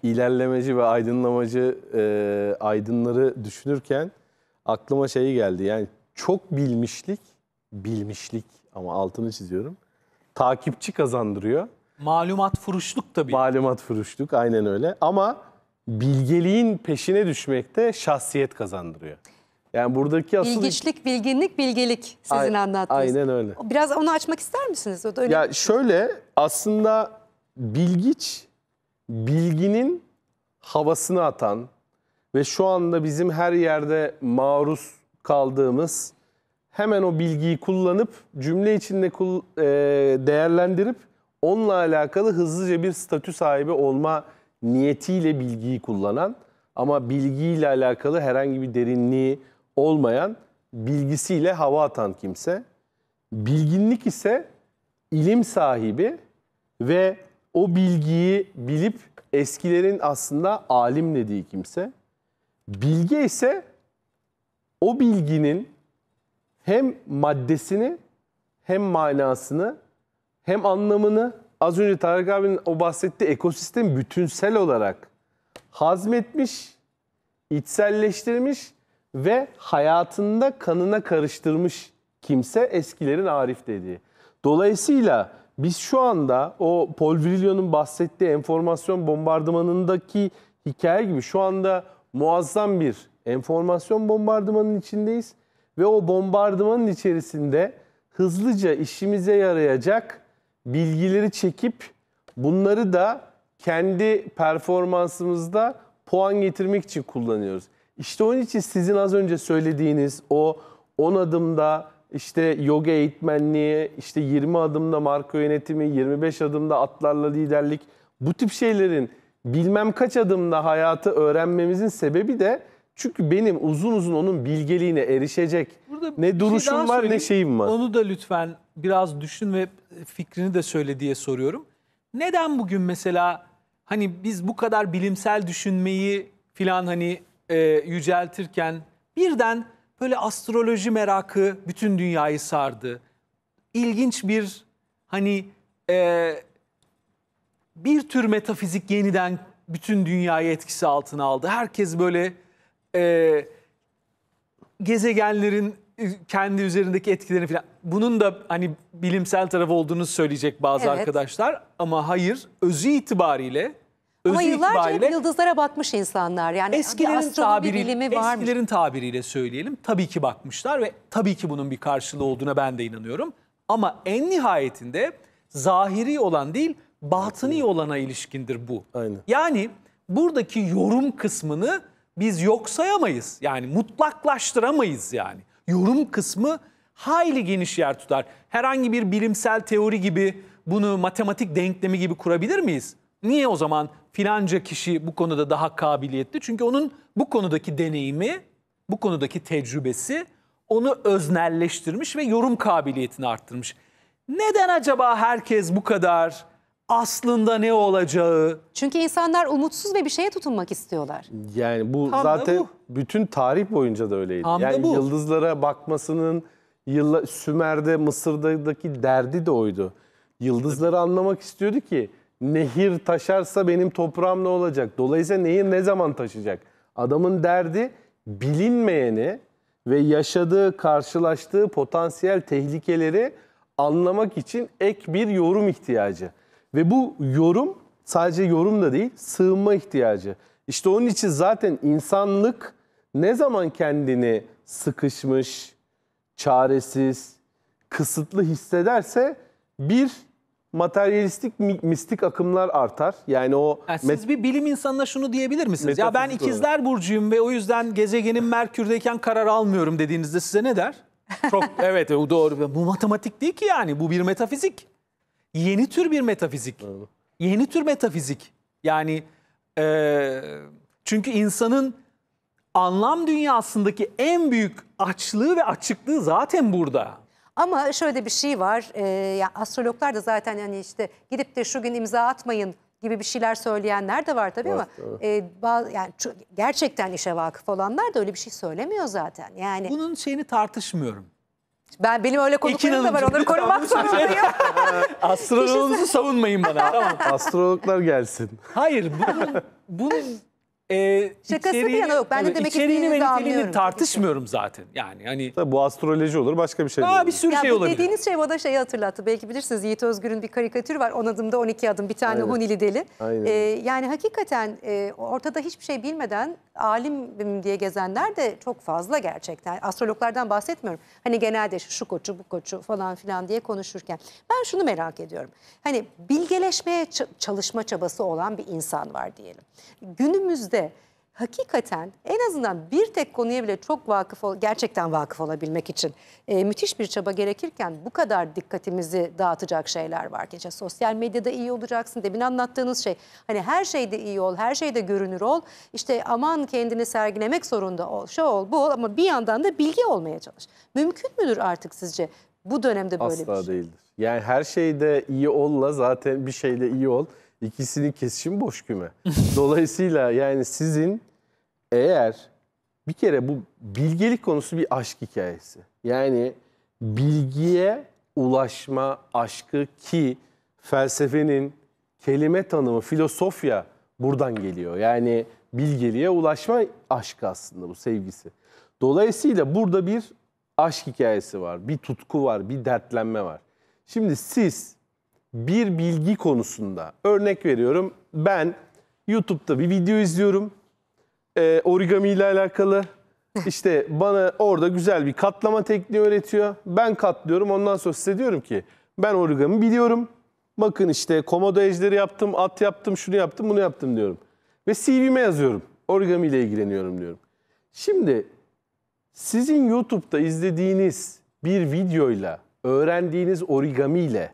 ilerlemeci ve aydınlamacı e, aydınları düşünürken aklıma şey geldi. Yani çok bilmişlik, bilmişlik ama altını çiziyorum. Takipçi kazandırıyor. Malumat furuşluk tabii. Malumat furuşluk aynen öyle. Ama bilgeliğin peşine düşmekte şahsiyet kazandırıyor. Yani buradaki asıl... Bilgiçlik, bilginlik, bilgelik sizin A anlattığınız. Aynen öyle. Biraz onu açmak ister misiniz? O da öyle ya şey. şöyle aslında bilgiç bilginin havasını atan ve şu anda bizim her yerde maruz kaldığımız hemen o bilgiyi kullanıp cümle içinde e, değerlendirip onunla alakalı hızlıca bir statü sahibi olma niyetiyle bilgiyi kullanan ama bilgiyle alakalı herhangi bir derinliği olmayan bilgisiyle hava atan kimse. Bilginlik ise ilim sahibi ve o bilgiyi bilip eskilerin aslında alim dediği kimse. Bilge ise o bilginin hem maddesini hem manasını hem anlamını az önce Tarık abinin o bahsettiği ekosistem bütünsel olarak hazmetmiş, içselleştirmiş ve hayatında kanına karıştırmış kimse eskilerin arif dediği. Dolayısıyla biz şu anda o Paul Virilio'nun bahsettiği enformasyon bombardımanındaki hikaye gibi şu anda muazzam bir enformasyon bombardımanın içindeyiz. Ve o bombardımanın içerisinde hızlıca işimize yarayacak bilgileri çekip bunları da kendi performansımızda puan getirmek için kullanıyoruz. İşte onun için sizin az önce söylediğiniz o 10 adımda işte yoga eğitmenliği, işte 20 adımda marka yönetimi, 25 adımda atlarla liderlik bu tip şeylerin bilmem kaç adımda hayatı öğrenmemizin sebebi de çünkü benim uzun uzun onun bilgeliğine erişecek Burada ne şey duruşum şey var ne şeyim var. Onu da lütfen biraz düşün ve fikrini de söyle diye soruyorum. Neden bugün mesela hani biz bu kadar bilimsel düşünmeyi filan hani e, yüceltirken birden böyle astroloji merakı bütün dünyayı sardı. İlginç bir hani e, bir tür metafizik yeniden bütün dünyayı etkisi altına aldı. Herkes böyle e, gezegenlerin e, kendi üzerindeki etkilerini falan. Bunun da hani bilimsel tarafı olduğunu söyleyecek bazı evet. arkadaşlar ama hayır özü itibariyle ama yıllarca hep yıldızlara bakmış insanlar. Yani eskilerin tabiri, bilimi varmış. Eskilerin tabiriyle söyleyelim. Tabii ki bakmışlar ve tabii ki bunun bir karşılığı olduğuna ben de inanıyorum. Ama en nihayetinde zahiri olan değil, batıni olana ilişkindir bu. Aynen. Yani buradaki yorum kısmını biz yok sayamayız. Yani mutlaklaştıramayız yani. Yorum kısmı hayli geniş yer tutar. Herhangi bir bilimsel teori gibi bunu matematik denklemi gibi kurabilir miyiz? Niye o zaman filanca kişi bu konuda daha kabiliyetli. Çünkü onun bu konudaki deneyimi, bu konudaki tecrübesi onu öznelleştirmiş ve yorum kabiliyetini arttırmış. Neden acaba herkes bu kadar aslında ne olacağı? Çünkü insanlar umutsuz ve bir şeye tutunmak istiyorlar. Yani bu Tam zaten bu. bütün tarih boyunca da öyleydi. Tam da bu. yıldızlara bakmasının yılla, Sümer'de, Mısır'daki derdi de oydu. Yıldızları anlamak istiyordu ki Nehir taşarsa benim toprağım ne olacak? Dolayısıyla nehir ne zaman taşacak? Adamın derdi bilinmeyeni ve yaşadığı, karşılaştığı potansiyel tehlikeleri anlamak için ek bir yorum ihtiyacı. Ve bu yorum sadece yorum da değil, sığınma ihtiyacı. İşte onun için zaten insanlık ne zaman kendini sıkışmış, çaresiz, kısıtlı hissederse bir materyalistik mistik akımlar artar. Yani o Yani siz bir bilim insanına şunu diyebilir misiniz? Ya ben ikizler burcuyum ve o yüzden gezegenin Merkür'deyken karar almıyorum dediğinizde size ne der? Çok evet o doğru. Bu matematik değil ki yani. Bu bir metafizik. Yeni tür bir metafizik. Yeni tür metafizik. Yani e, çünkü insanın anlam dünyasındaki en büyük açlığı ve açıklığı zaten burada. Ama şöyle bir şey var. E, ya astrologlar da zaten hani işte gidip de şu gün imza atmayın gibi bir şeyler söyleyenler de var tabii evet, ama evet. E, bazı, yani gerçekten işe vakıf olanlar da öyle bir şey söylemiyor zaten. Yani bunun şeyini tartışmıyorum. Ben benim öyle konuklarım da var. Onları korumak [laughs] şey- zorundayım. [laughs] Astroloğunuzu savunmayın bana. tamam. Astrologlar gelsin. Hayır bunun, bunun e, Şakası bir yana yok. Ben de demek içeriğini ve niteliğini tartışmıyorum zaten. Yani hani Tabii bu astroloji olur başka bir şey de daha bir sürü ya şey olabilir. dediğiniz şey bana şeyi hatırlattı. Belki bilirsiniz Yiğit Özgür'ün bir karikatürü var. 10 adımda 12 adım bir tane Aynen. Hunili deli. Aynen. Ee, yani hakikaten e, ortada hiçbir şey bilmeden alim diye gezenler de çok fazla gerçekten. Astrologlardan bahsetmiyorum. Hani genelde şu, koçu bu koçu falan filan diye konuşurken. Ben şunu merak ediyorum. Hani bilgeleşmeye çalışma çabası olan bir insan var diyelim. Günümüzde de hakikaten en azından bir tek konuya bile çok vakıf gerçekten vakıf olabilmek için e, müthiş bir çaba gerekirken bu kadar dikkatimizi dağıtacak şeyler var. İşte sosyal medyada iyi olacaksın demin anlattığınız şey hani her şeyde iyi ol, her şeyde görünür ol. İşte aman kendini sergilemek zorunda ol, şu ol, bu ol ama bir yandan da bilgi olmaya çalış. Mümkün müdür artık sizce bu dönemde böyle Asla bir şey? Asla değildir. Yani her şeyde iyi olla zaten bir şeyde iyi ol. İkisini kesişim boş küme. [laughs] Dolayısıyla yani sizin eğer bir kere bu bilgelik konusu bir aşk hikayesi. Yani bilgiye ulaşma aşkı ki felsefenin kelime tanımı, filosofya buradan geliyor. Yani bilgeliğe ulaşma aşkı aslında bu sevgisi. Dolayısıyla burada bir aşk hikayesi var, bir tutku var, bir dertlenme var. Şimdi siz bir bilgi konusunda örnek veriyorum ben YouTube'da bir video izliyorum e, origami ile alakalı işte bana orada güzel bir katlama tekniği öğretiyor ben katlıyorum ondan sonra size diyorum ki ben origami biliyorum bakın işte komodo ejderi yaptım at yaptım şunu yaptım bunu yaptım diyorum ve CV'me yazıyorum origami ile ilgileniyorum diyorum. Şimdi sizin YouTube'da izlediğiniz bir videoyla, öğrendiğiniz origami ile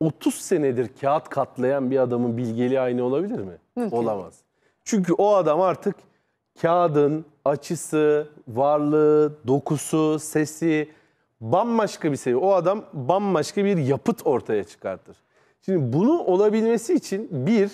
30 senedir kağıt katlayan bir adamın bilgeliği aynı olabilir mi? Mümkün. Olamaz. Çünkü o adam artık kağıdın açısı, varlığı, dokusu, sesi bambaşka bir şey. O adam bambaşka bir yapıt ortaya çıkartır. Şimdi bunu olabilmesi için bir,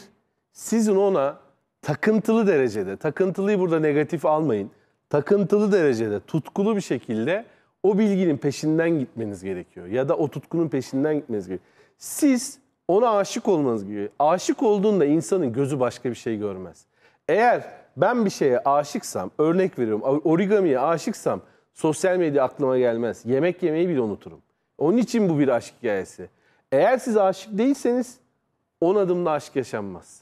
sizin ona takıntılı derecede, takıntılıyı burada negatif almayın, takıntılı derecede, tutkulu bir şekilde o bilginin peşinden gitmeniz gerekiyor. Ya da o tutkunun peşinden gitmeniz gerekiyor. Siz ona aşık olmanız gibi. Aşık olduğunda insanın gözü başka bir şey görmez. Eğer ben bir şeye aşıksam, örnek veriyorum origamiye aşıksam sosyal medya aklıma gelmez. Yemek yemeyi bile unuturum. Onun için bu bir aşk hikayesi. Eğer siz aşık değilseniz on adımda aşk yaşanmaz.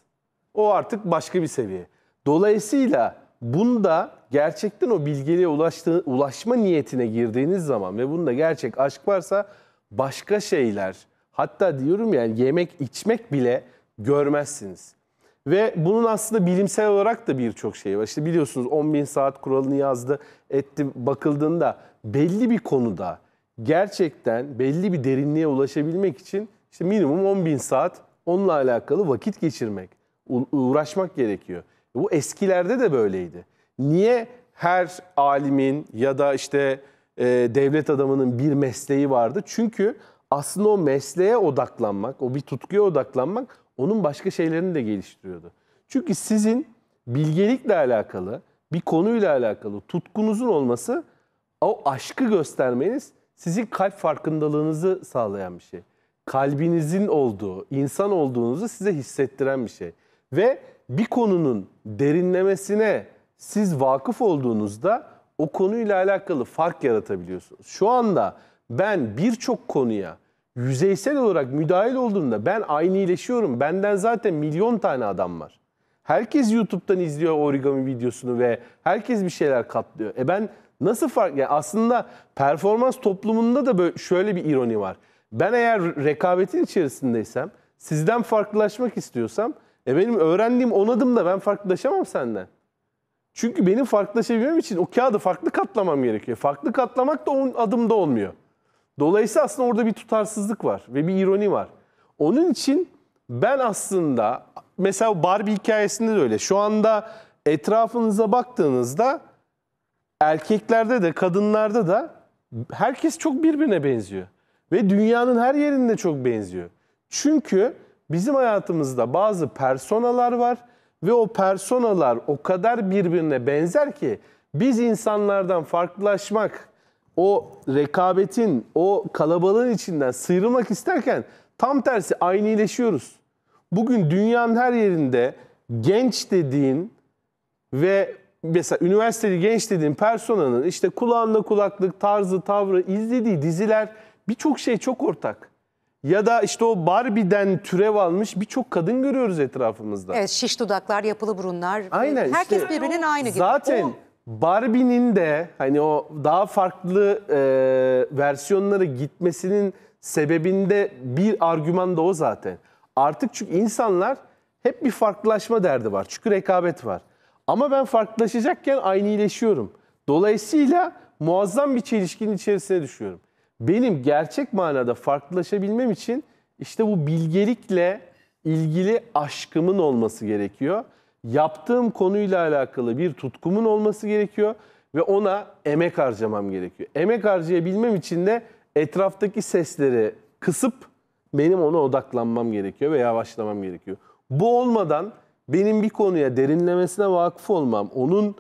O artık başka bir seviye. Dolayısıyla bunda gerçekten o bilgeliğe ulaştığı, ulaşma niyetine girdiğiniz zaman ve bunda gerçek aşk varsa başka şeyler, Hatta diyorum yani yemek içmek bile görmezsiniz. Ve bunun aslında bilimsel olarak da birçok şey var. İşte biliyorsunuz 10 bin saat kuralını yazdı, etti. Bakıldığında belli bir konuda gerçekten belli bir derinliğe ulaşabilmek için işte minimum 10 bin saat onunla alakalı vakit geçirmek, uğraşmak gerekiyor. Bu eskilerde de böyleydi. Niye her alimin ya da işte e, devlet adamının bir mesleği vardı? Çünkü aslında o mesleğe odaklanmak, o bir tutkuya odaklanmak onun başka şeylerini de geliştiriyordu. Çünkü sizin bilgelikle alakalı, bir konuyla alakalı tutkunuzun olması o aşkı göstermeniz sizin kalp farkındalığınızı sağlayan bir şey. Kalbinizin olduğu, insan olduğunuzu size hissettiren bir şey. Ve bir konunun derinlemesine siz vakıf olduğunuzda o konuyla alakalı fark yaratabiliyorsunuz. Şu anda ben birçok konuya yüzeysel olarak müdahil olduğunda ben aynı iyileşiyorum. Benden zaten milyon tane adam var. Herkes YouTube'dan izliyor origami videosunu ve herkes bir şeyler katlıyor. E ben nasıl fark... Yani aslında performans toplumunda da böyle şöyle bir ironi var. Ben eğer rekabetin içerisindeysem, sizden farklılaşmak istiyorsam, e benim öğrendiğim on adımda ben farklılaşamam senden. Çünkü benim farklılaşabilmem için o kağıdı farklı katlamam gerekiyor. Farklı katlamak da on adımda olmuyor. Dolayısıyla aslında orada bir tutarsızlık var ve bir ironi var. Onun için ben aslında mesela Barbie hikayesinde de öyle. Şu anda etrafınıza baktığınızda erkeklerde de kadınlarda da herkes çok birbirine benziyor. Ve dünyanın her yerinde çok benziyor. Çünkü bizim hayatımızda bazı personalar var ve o personalar o kadar birbirine benzer ki biz insanlardan farklılaşmak o rekabetin, o kalabalığın içinden sıyrılmak isterken tam tersi aynileşiyoruz. Bugün dünyanın her yerinde genç dediğin ve mesela üniversiteli genç dediğin personanın işte kulağında kulaklık, tarzı, tavrı, izlediği diziler birçok şey çok ortak. Ya da işte o Barbie'den türev almış birçok kadın görüyoruz etrafımızda. Evet şiş dudaklar, yapılı burunlar. Aynen. Herkes işte, birbirinin aynı gibi. Zaten o Barbie'nin de hani o daha farklı e, versiyonlara gitmesinin sebebinde bir argüman da o zaten. Artık çünkü insanlar hep bir farklılaşma derdi var. Çünkü rekabet var. Ama ben farklılaşacakken aynı iyileşiyorum. Dolayısıyla muazzam bir çelişkinin içerisine düşüyorum. Benim gerçek manada farklılaşabilmem için işte bu bilgelikle ilgili aşkımın olması gerekiyor yaptığım konuyla alakalı bir tutkumun olması gerekiyor ve ona emek harcamam gerekiyor. Emek harcayabilmem için de etraftaki sesleri kısıp benim ona odaklanmam gerekiyor ve yavaşlamam gerekiyor. Bu olmadan benim bir konuya derinlemesine vakıf olmam, onun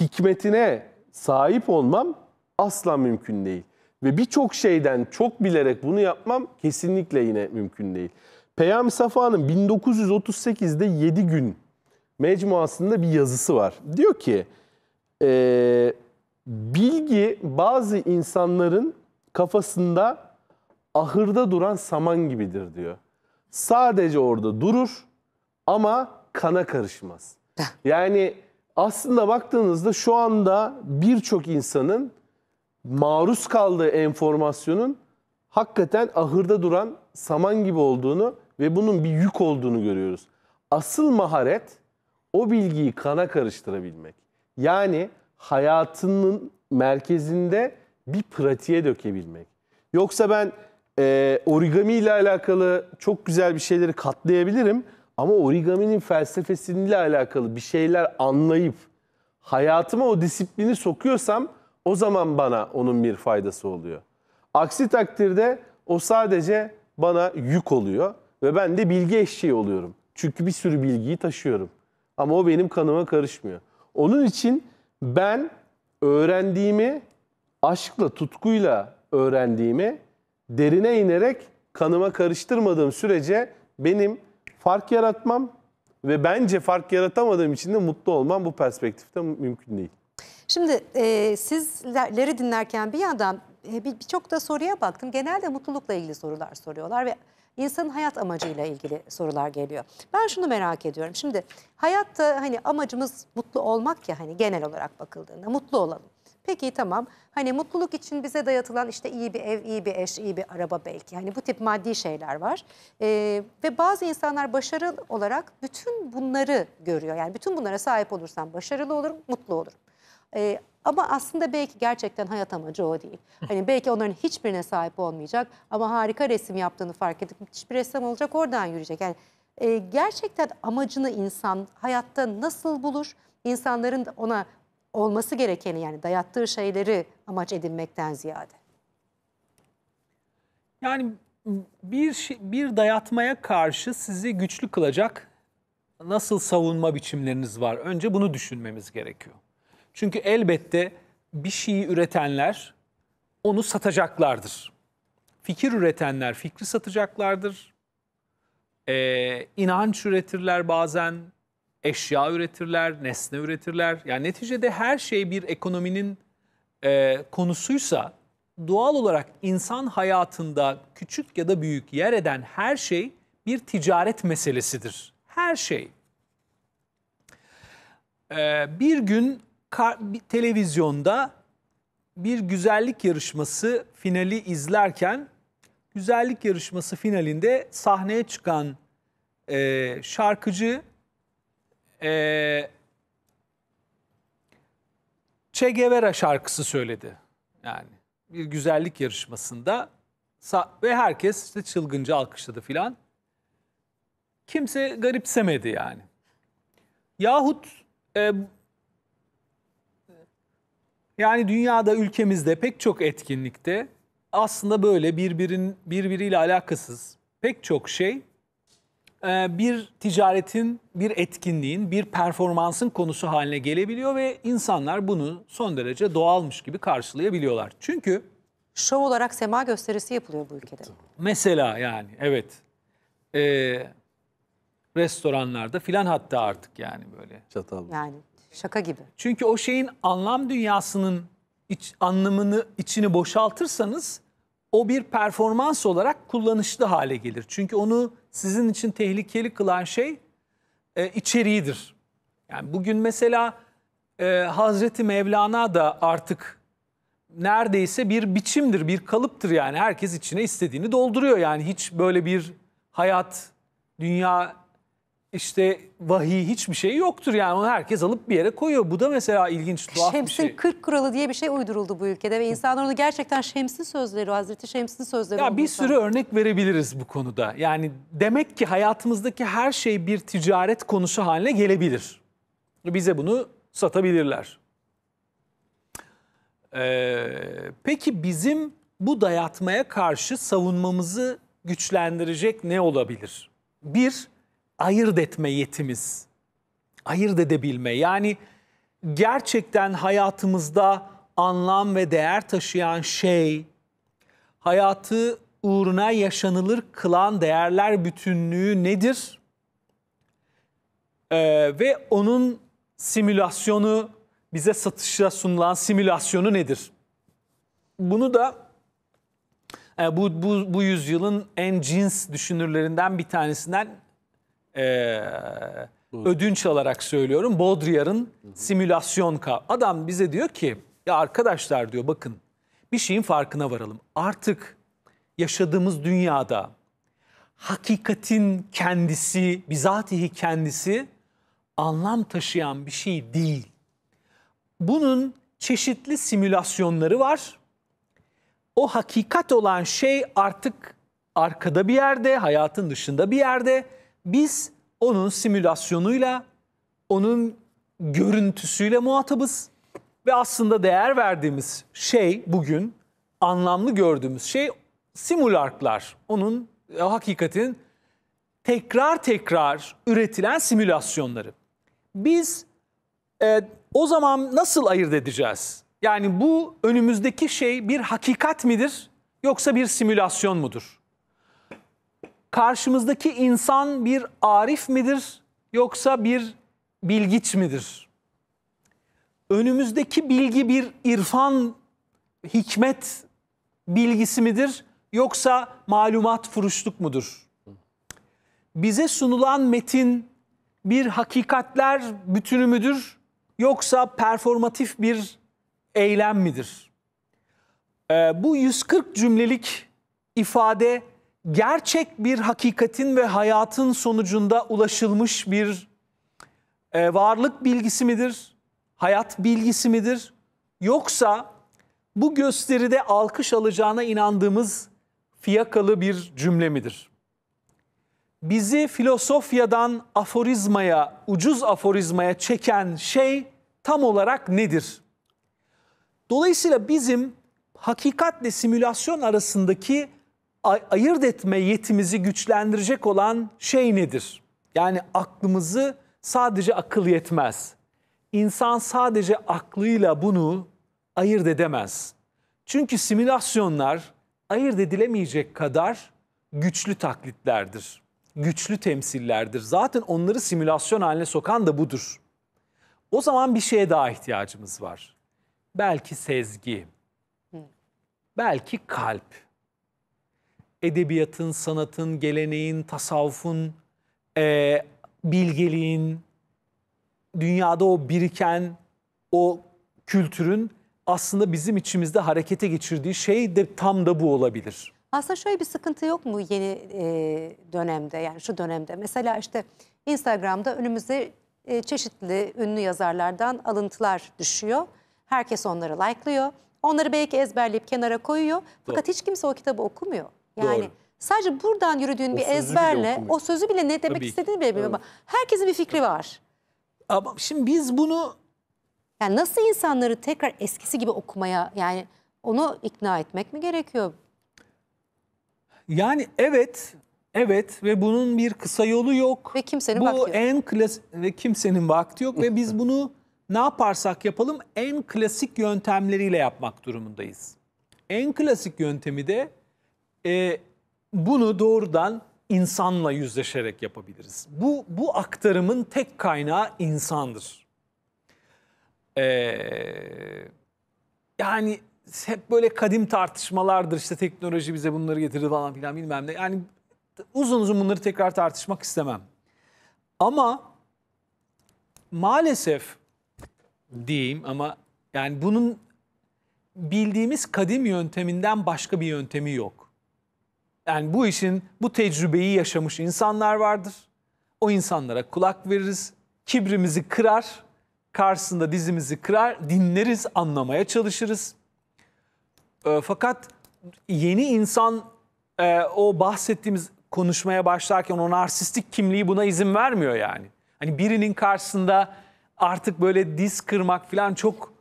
hikmetine sahip olmam asla mümkün değil. Ve birçok şeyden çok bilerek bunu yapmam kesinlikle yine mümkün değil. Peyami Safa'nın 1938'de 7 gün mecmuasında bir yazısı var. Diyor ki, e, bilgi bazı insanların kafasında ahırda duran saman gibidir diyor. Sadece orada durur ama kana karışmaz. Yani aslında baktığınızda şu anda birçok insanın maruz kaldığı enformasyonun hakikaten ahırda duran saman gibi olduğunu ve bunun bir yük olduğunu görüyoruz. Asıl maharet o bilgiyi kana karıştırabilmek. Yani hayatının merkezinde bir pratiğe dökebilmek. Yoksa ben e, origami ile alakalı çok güzel bir şeyleri katlayabilirim ama origaminin felsefesiyle alakalı bir şeyler anlayıp hayatıma o disiplini sokuyorsam o zaman bana onun bir faydası oluyor. Aksi takdirde o sadece bana yük oluyor ve ben de bilgi eşeği oluyorum. Çünkü bir sürü bilgiyi taşıyorum. Ama o benim kanıma karışmıyor. Onun için ben öğrendiğimi aşkla, tutkuyla öğrendiğimi derine inerek kanıma karıştırmadığım sürece benim fark yaratmam ve bence fark yaratamadığım için de mutlu olmam bu perspektifte mümkün değil. Şimdi e, sizleri dinlerken bir yandan e, birçok da soruya baktım. Genelde mutlulukla ilgili sorular soruyorlar ve insanın hayat amacıyla ilgili sorular geliyor. Ben şunu merak ediyorum. Şimdi hayatta hani amacımız mutlu olmak ya hani genel olarak bakıldığında mutlu olalım. Peki tamam. Hani mutluluk için bize dayatılan işte iyi bir ev, iyi bir eş, iyi bir araba belki. Hani bu tip maddi şeyler var. Ee, ve bazı insanlar başarılı olarak bütün bunları görüyor. Yani bütün bunlara sahip olursam başarılı olurum, mutlu olurum. Ee, ama aslında belki gerçekten hayat amacı o değil. Hani belki onların hiçbirine sahip olmayacak ama harika resim yaptığını fark edip Hiçbir bir ressam olacak oradan yürüyecek. Yani e, gerçekten amacını insan hayatta nasıl bulur? İnsanların ona olması gerekeni yani dayattığı şeyleri amaç edinmekten ziyade. Yani bir şey, bir dayatmaya karşı sizi güçlü kılacak nasıl savunma biçimleriniz var? Önce bunu düşünmemiz gerekiyor. Çünkü elbette bir şeyi üretenler onu satacaklardır. Fikir üretenler fikri satacaklardır. Ee, inanç üretirler bazen, eşya üretirler, nesne üretirler. Yani neticede her şey bir ekonominin e, konusuysa doğal olarak insan hayatında küçük ya da büyük yer eden her şey bir ticaret meselesidir. Her şey. Ee, bir gün televizyonda bir güzellik yarışması finali izlerken güzellik yarışması finalinde sahneye çıkan e, şarkıcı e, Che Guevara şarkısı söyledi. Yani bir güzellik yarışmasında ve herkes işte çılgınca alkışladı filan. Kimse garipsemedi yani. Yahut e, yani dünyada ülkemizde pek çok etkinlikte aslında böyle birbirin birbiriyle alakasız pek çok şey e, bir ticaretin, bir etkinliğin, bir performansın konusu haline gelebiliyor ve insanlar bunu son derece doğalmış gibi karşılayabiliyorlar. Çünkü şov olarak sema gösterisi yapılıyor bu ülkede. Mesela yani evet. Ee, restoranlarda filan hatta artık yani böyle. Çatal. Yani Şaka gibi. Çünkü o şeyin anlam dünyasının iç, anlamını içini boşaltırsanız o bir performans olarak kullanışlı hale gelir. Çünkü onu sizin için tehlikeli kılan şey e, içeriğidir. Yani bugün mesela e, Hazreti Mevlana da artık neredeyse bir biçimdir, bir kalıptır yani. Herkes içine istediğini dolduruyor yani hiç böyle bir hayat, dünya işte vahiy hiçbir şey yoktur yani herkes alıp bir yere koyuyor. Bu da mesela ilginç tuhaf Şems'in bir şey. Şemsin 40 kuralı diye bir şey uyduruldu bu ülkede ve insanlar onu gerçekten Şems'in sözleri, Hazreti Şems'in sözleri. Ya bir insan. sürü örnek verebiliriz bu konuda. Yani demek ki hayatımızdaki her şey bir ticaret konusu haline gelebilir. Bize bunu satabilirler. Ee, peki bizim bu dayatmaya karşı savunmamızı güçlendirecek ne olabilir? Bir, ayırt etme yetimiz, ayırt edebilme. Yani gerçekten hayatımızda anlam ve değer taşıyan şey, hayatı uğruna yaşanılır kılan değerler bütünlüğü nedir? Ee, ve onun simülasyonu, bize satışa sunulan simülasyonu nedir? Bunu da e, bu, bu, bu yüzyılın en cins düşünürlerinden bir tanesinden e, ödünç alarak söylüyorum. Baudrillard'ın simülasyon kav. Adam bize diyor ki ya arkadaşlar diyor bakın bir şeyin farkına varalım. Artık yaşadığımız dünyada hakikatin kendisi, bizatihi kendisi anlam taşıyan bir şey değil. Bunun çeşitli simülasyonları var. O hakikat olan şey artık arkada bir yerde, hayatın dışında bir yerde biz onun simülasyonuyla, onun görüntüsüyle muhatabız ve aslında değer verdiğimiz şey bugün anlamlı gördüğümüz şey simularklar. Onun e, hakikatin tekrar tekrar üretilen simülasyonları. Biz e, o zaman nasıl ayırt edeceğiz? Yani bu önümüzdeki şey bir hakikat midir yoksa bir simülasyon mudur? karşımızdaki insan bir arif midir yoksa bir bilgiç midir? Önümüzdeki bilgi bir irfan, hikmet bilgisi midir yoksa malumat furuşluk mudur? Bize sunulan metin bir hakikatler bütünü müdür yoksa performatif bir eylem midir? Ee, bu 140 cümlelik ifade gerçek bir hakikatin ve hayatın sonucunda ulaşılmış bir e, varlık bilgisi midir? Hayat bilgisi midir? Yoksa bu gösteride alkış alacağına inandığımız fiyakalı bir cümle midir? Bizi filosofyadan aforizmaya, ucuz aforizmaya çeken şey tam olarak nedir? Dolayısıyla bizim hakikatle simülasyon arasındaki ayırt etme yetimizi güçlendirecek olan şey nedir? Yani aklımızı sadece akıl yetmez. İnsan sadece aklıyla bunu ayırt edemez. Çünkü simülasyonlar ayırt edilemeyecek kadar güçlü taklitlerdir. Güçlü temsillerdir. Zaten onları simülasyon haline sokan da budur. O zaman bir şeye daha ihtiyacımız var. Belki sezgi, belki kalp edebiyatın, sanatın, geleneğin, tasavvufun, e, bilgeliğin, dünyada o biriken o kültürün aslında bizim içimizde harekete geçirdiği şey de tam da bu olabilir. Aslında şöyle bir sıkıntı yok mu yeni e, dönemde yani şu dönemde? Mesela işte Instagram'da önümüze e, çeşitli ünlü yazarlardan alıntılar düşüyor. Herkes onları like'lıyor. Onları belki ezberleyip kenara koyuyor. Fakat Doğru. hiç kimse o kitabı okumuyor. Yani Doğru. sadece buradan yürüdüğün o bir ezberle o sözü bile ne demek Tabii istediğini bilemiyorum. bilmiyorum. Evet. Herkesin bir fikri var. Ama şimdi biz bunu... Yani nasıl insanları tekrar eskisi gibi okumaya yani onu ikna etmek mi gerekiyor? Yani evet, evet ve bunun bir kısa yolu yok. Ve kimsenin Bu vakti yok. en klasik ve kimsenin vakti yok ve biz [laughs] bunu ne yaparsak yapalım en klasik yöntemleriyle yapmak durumundayız. En klasik yöntemi de e, bunu doğrudan insanla yüzleşerek yapabiliriz. Bu, bu aktarımın tek kaynağı insandır. Ee, yani hep böyle kadim tartışmalardır işte teknoloji bize bunları getirdi falan filan bilmem ne. Yani uzun uzun bunları tekrar tartışmak istemem. Ama maalesef diyeyim ama yani bunun bildiğimiz kadim yönteminden başka bir yöntemi yok. Yani bu işin bu tecrübeyi yaşamış insanlar vardır. O insanlara kulak veririz, kibrimizi kırar, karşısında dizimizi kırar, dinleriz, anlamaya çalışırız. E, fakat yeni insan e, o bahsettiğimiz konuşmaya başlarken o narsistik kimliği buna izin vermiyor yani. Hani birinin karşısında artık böyle diz kırmak falan çok...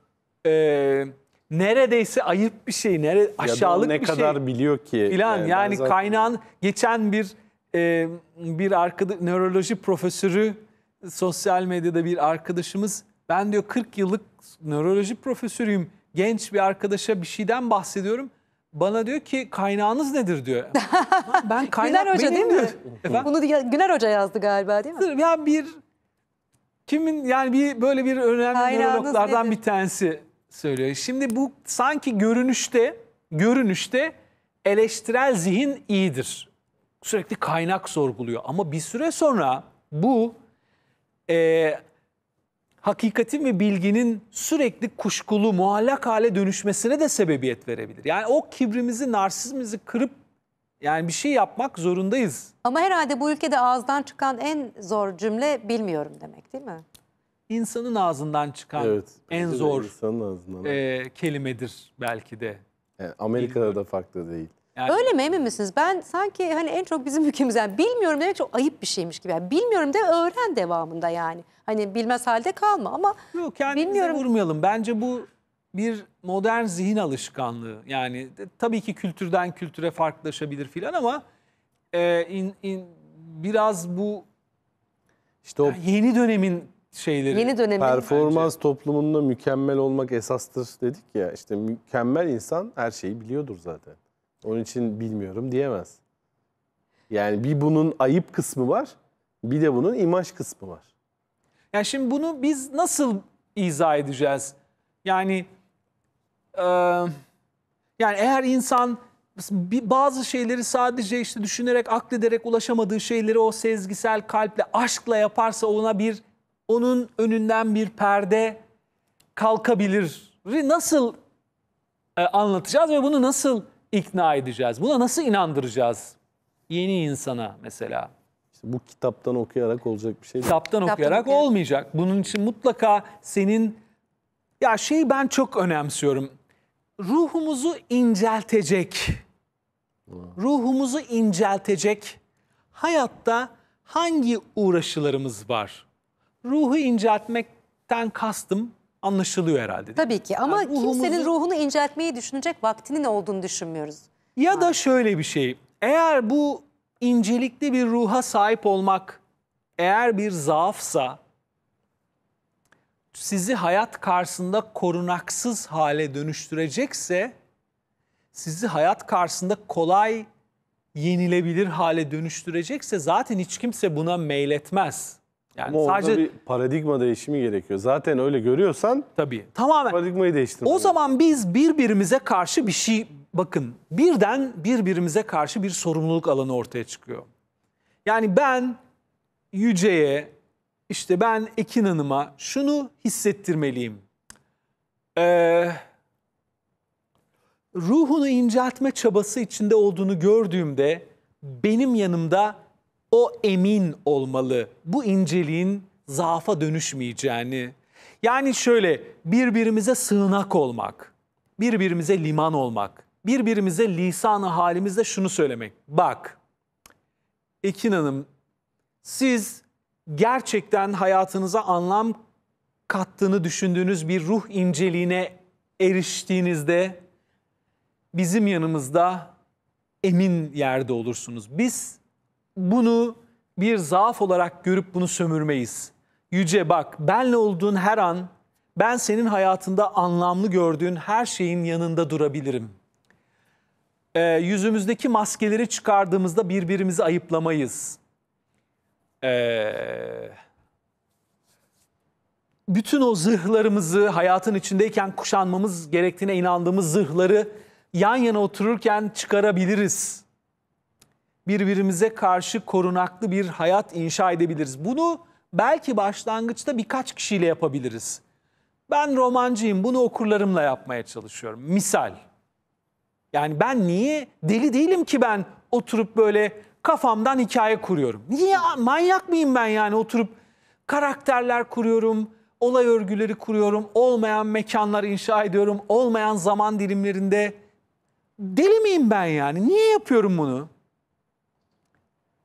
E, neredeyse ayıp bir şey, nere aşağılık ne bir şey. ne biliyor ki. Filan yani, yani zaten... kaynağın geçen bir e, bir arkadaş nöroloji profesörü sosyal medyada bir arkadaşımız ben diyor 40 yıllık nöroloji profesörüyüm. Genç bir arkadaşa bir şeyden bahsediyorum. Bana diyor ki kaynağınız nedir diyor. [laughs] ben kaynak Güner Hoca değil mi? Efendim? Bunu Güner Hoca yazdı galiba değil mi? Ya bir kimin yani bir böyle bir önemli kaynağınız nörologlardan nedir? bir tanesi söylüyor. Şimdi bu sanki görünüşte görünüşte eleştirel zihin iyidir. Sürekli kaynak sorguluyor ama bir süre sonra bu e, hakikatin ve bilginin sürekli kuşkulu, muallak hale dönüşmesine de sebebiyet verebilir. Yani o kibrimizi, narsizmimizi kırıp yani bir şey yapmak zorundayız. Ama herhalde bu ülkede ağızdan çıkan en zor cümle bilmiyorum demek değil mi? insanın ağzından çıkan evet, en zor insanın ağzından. E, kelimedir belki de. Yani e, Amerika'da da farklı değil. Yani... Öyle mi emin misiniz? Ben sanki hani en çok bizim ülkemizden yani bilmiyorum demek çok ayıp bir şeymiş gibi. Yani bilmiyorum de öğren devamında yani. Hani bilmez halde kalma ama Yok, kendimize bilmiyorum. vurmayalım. Bence bu bir modern zihin alışkanlığı. Yani tabii ki kültürden kültüre farklılaşabilir filan ama e, in, in, biraz bu işte o... yani yeni dönemin şeyleri. Yeni dönemin. Performans bence. toplumunda mükemmel olmak esastır dedik ya. İşte mükemmel insan her şeyi biliyordur zaten. Onun için bilmiyorum diyemez. Yani bir bunun ayıp kısmı var, bir de bunun imaj kısmı var. Yani şimdi bunu biz nasıl izah edeceğiz? Yani e, yani eğer insan bazı şeyleri sadece işte düşünerek, aklederek ulaşamadığı şeyleri o sezgisel kalple, aşkla yaparsa ona bir onun önünden bir perde kalkabilir. Nasıl e, anlatacağız ve bunu nasıl ikna edeceğiz? Buna nasıl inandıracağız yeni insana mesela? İşte bu kitaptan okuyarak olacak bir şey değil. Kitaptan, kitaptan okuyarak, okuyarak olmayacak. Bunun için mutlaka senin ya şeyi ben çok önemsiyorum. Ruhumuzu inceltecek. Ruhumuzu inceltecek hayatta hangi uğraşılarımız var? ruhu inceltmekten kastım anlaşılıyor herhalde. Tabii ki ama yani ruhumuzu... kimsenin ruhunu inceltmeyi düşünecek vaktinin olduğunu düşünmüyoruz. Ya da şöyle bir şey. Eğer bu incelikli bir ruha sahip olmak eğer bir zaafsa sizi hayat karşısında korunaksız hale dönüştürecekse sizi hayat karşısında kolay yenilebilir hale dönüştürecekse zaten hiç kimse buna meyletmez. Yani Ama sadece orada bir paradigma değişimi gerekiyor. Zaten öyle görüyorsan tabii tamamen paradigmayı değiştirmek. O zaman biz birbirimize karşı bir şey bakın birden birbirimize karşı bir sorumluluk alanı ortaya çıkıyor. Yani ben Yüce'ye işte ben Ekin Hanım'a şunu hissettirmeliyim. Ee, ruhunu inceltme çabası içinde olduğunu gördüğümde benim yanımda o emin olmalı. Bu inceliğin zaafa dönüşmeyeceğini. Yani şöyle birbirimize sığınak olmak, birbirimize liman olmak, birbirimize lisanı halimizde şunu söylemek. Bak Ekin Hanım siz gerçekten hayatınıza anlam kattığını düşündüğünüz bir ruh inceliğine eriştiğinizde bizim yanımızda emin yerde olursunuz. Biz bunu bir zaaf olarak görüp bunu sömürmeyiz. Yüce bak benle olduğun her an ben senin hayatında anlamlı gördüğün her şeyin yanında durabilirim. E, yüzümüzdeki maskeleri çıkardığımızda birbirimizi ayıplamayız. E, bütün o zırhlarımızı hayatın içindeyken kuşanmamız gerektiğine inandığımız zırhları yan yana otururken çıkarabiliriz birbirimize karşı korunaklı bir hayat inşa edebiliriz. Bunu belki başlangıçta birkaç kişiyle yapabiliriz. Ben romancıyım bunu okurlarımla yapmaya çalışıyorum. Misal. Yani ben niye deli değilim ki ben oturup böyle kafamdan hikaye kuruyorum. Niye manyak mıyım ben yani oturup karakterler kuruyorum, olay örgüleri kuruyorum, olmayan mekanlar inşa ediyorum, olmayan zaman dilimlerinde. Deli miyim ben yani? Niye yapıyorum bunu?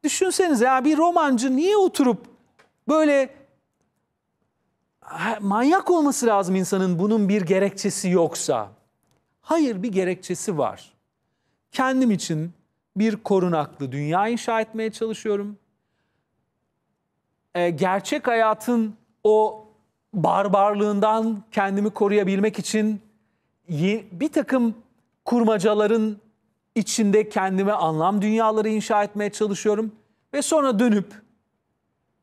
Düşünsenize ya bir romancı niye oturup böyle manyak olması lazım insanın bunun bir gerekçesi yoksa. Hayır bir gerekçesi var. Kendim için bir korunaklı dünya inşa etmeye çalışıyorum. E, gerçek hayatın o barbarlığından kendimi koruyabilmek için bir takım kurmacaların İçinde kendime anlam dünyaları inşa etmeye çalışıyorum. Ve sonra dönüp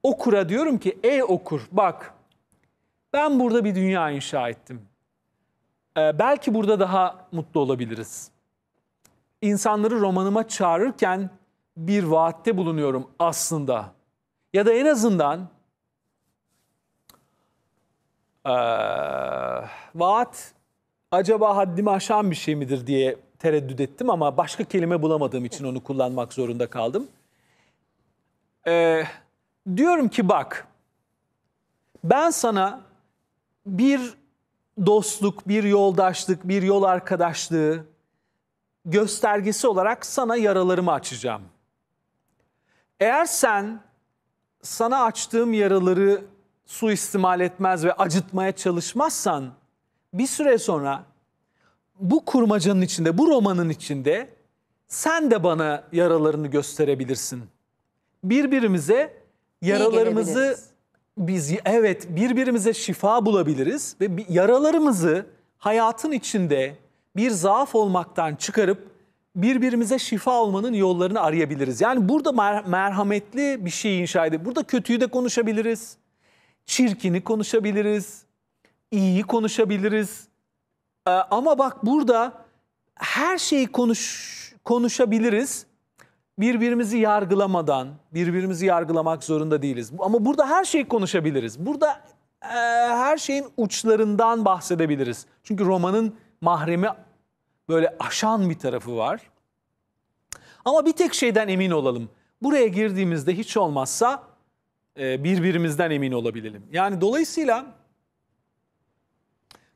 okura diyorum ki ey okur bak ben burada bir dünya inşa ettim. Ee, belki burada daha mutlu olabiliriz. İnsanları romanıma çağırırken bir vaatte bulunuyorum aslında. Ya da en azından ee, vaat acaba haddimi aşan bir şey midir diye tereddüt ettim ama başka kelime bulamadığım için onu kullanmak zorunda kaldım. Ee, diyorum ki bak ben sana bir dostluk, bir yoldaşlık, bir yol arkadaşlığı göstergesi olarak sana yaralarımı açacağım. Eğer sen sana açtığım yaraları suistimal etmez ve acıtmaya çalışmazsan bir süre sonra bu kurmacanın içinde, bu romanın içinde sen de bana yaralarını gösterebilirsin. Birbirimize yaralarımızı biz evet birbirimize şifa bulabiliriz ve yaralarımızı hayatın içinde bir zaaf olmaktan çıkarıp birbirimize şifa olmanın yollarını arayabiliriz. Yani burada mer merhametli bir şey inşa edip burada kötüyü de konuşabiliriz. Çirkini konuşabiliriz. iyiyi konuşabiliriz. Ee, ama bak burada her şeyi konuş konuşabiliriz. Birbirimizi yargılamadan, birbirimizi yargılamak zorunda değiliz. Ama burada her şeyi konuşabiliriz. Burada e, her şeyin uçlarından bahsedebiliriz. Çünkü romanın mahremi böyle aşan bir tarafı var. Ama bir tek şeyden emin olalım. Buraya girdiğimizde hiç olmazsa e, birbirimizden emin olabilelim. Yani dolayısıyla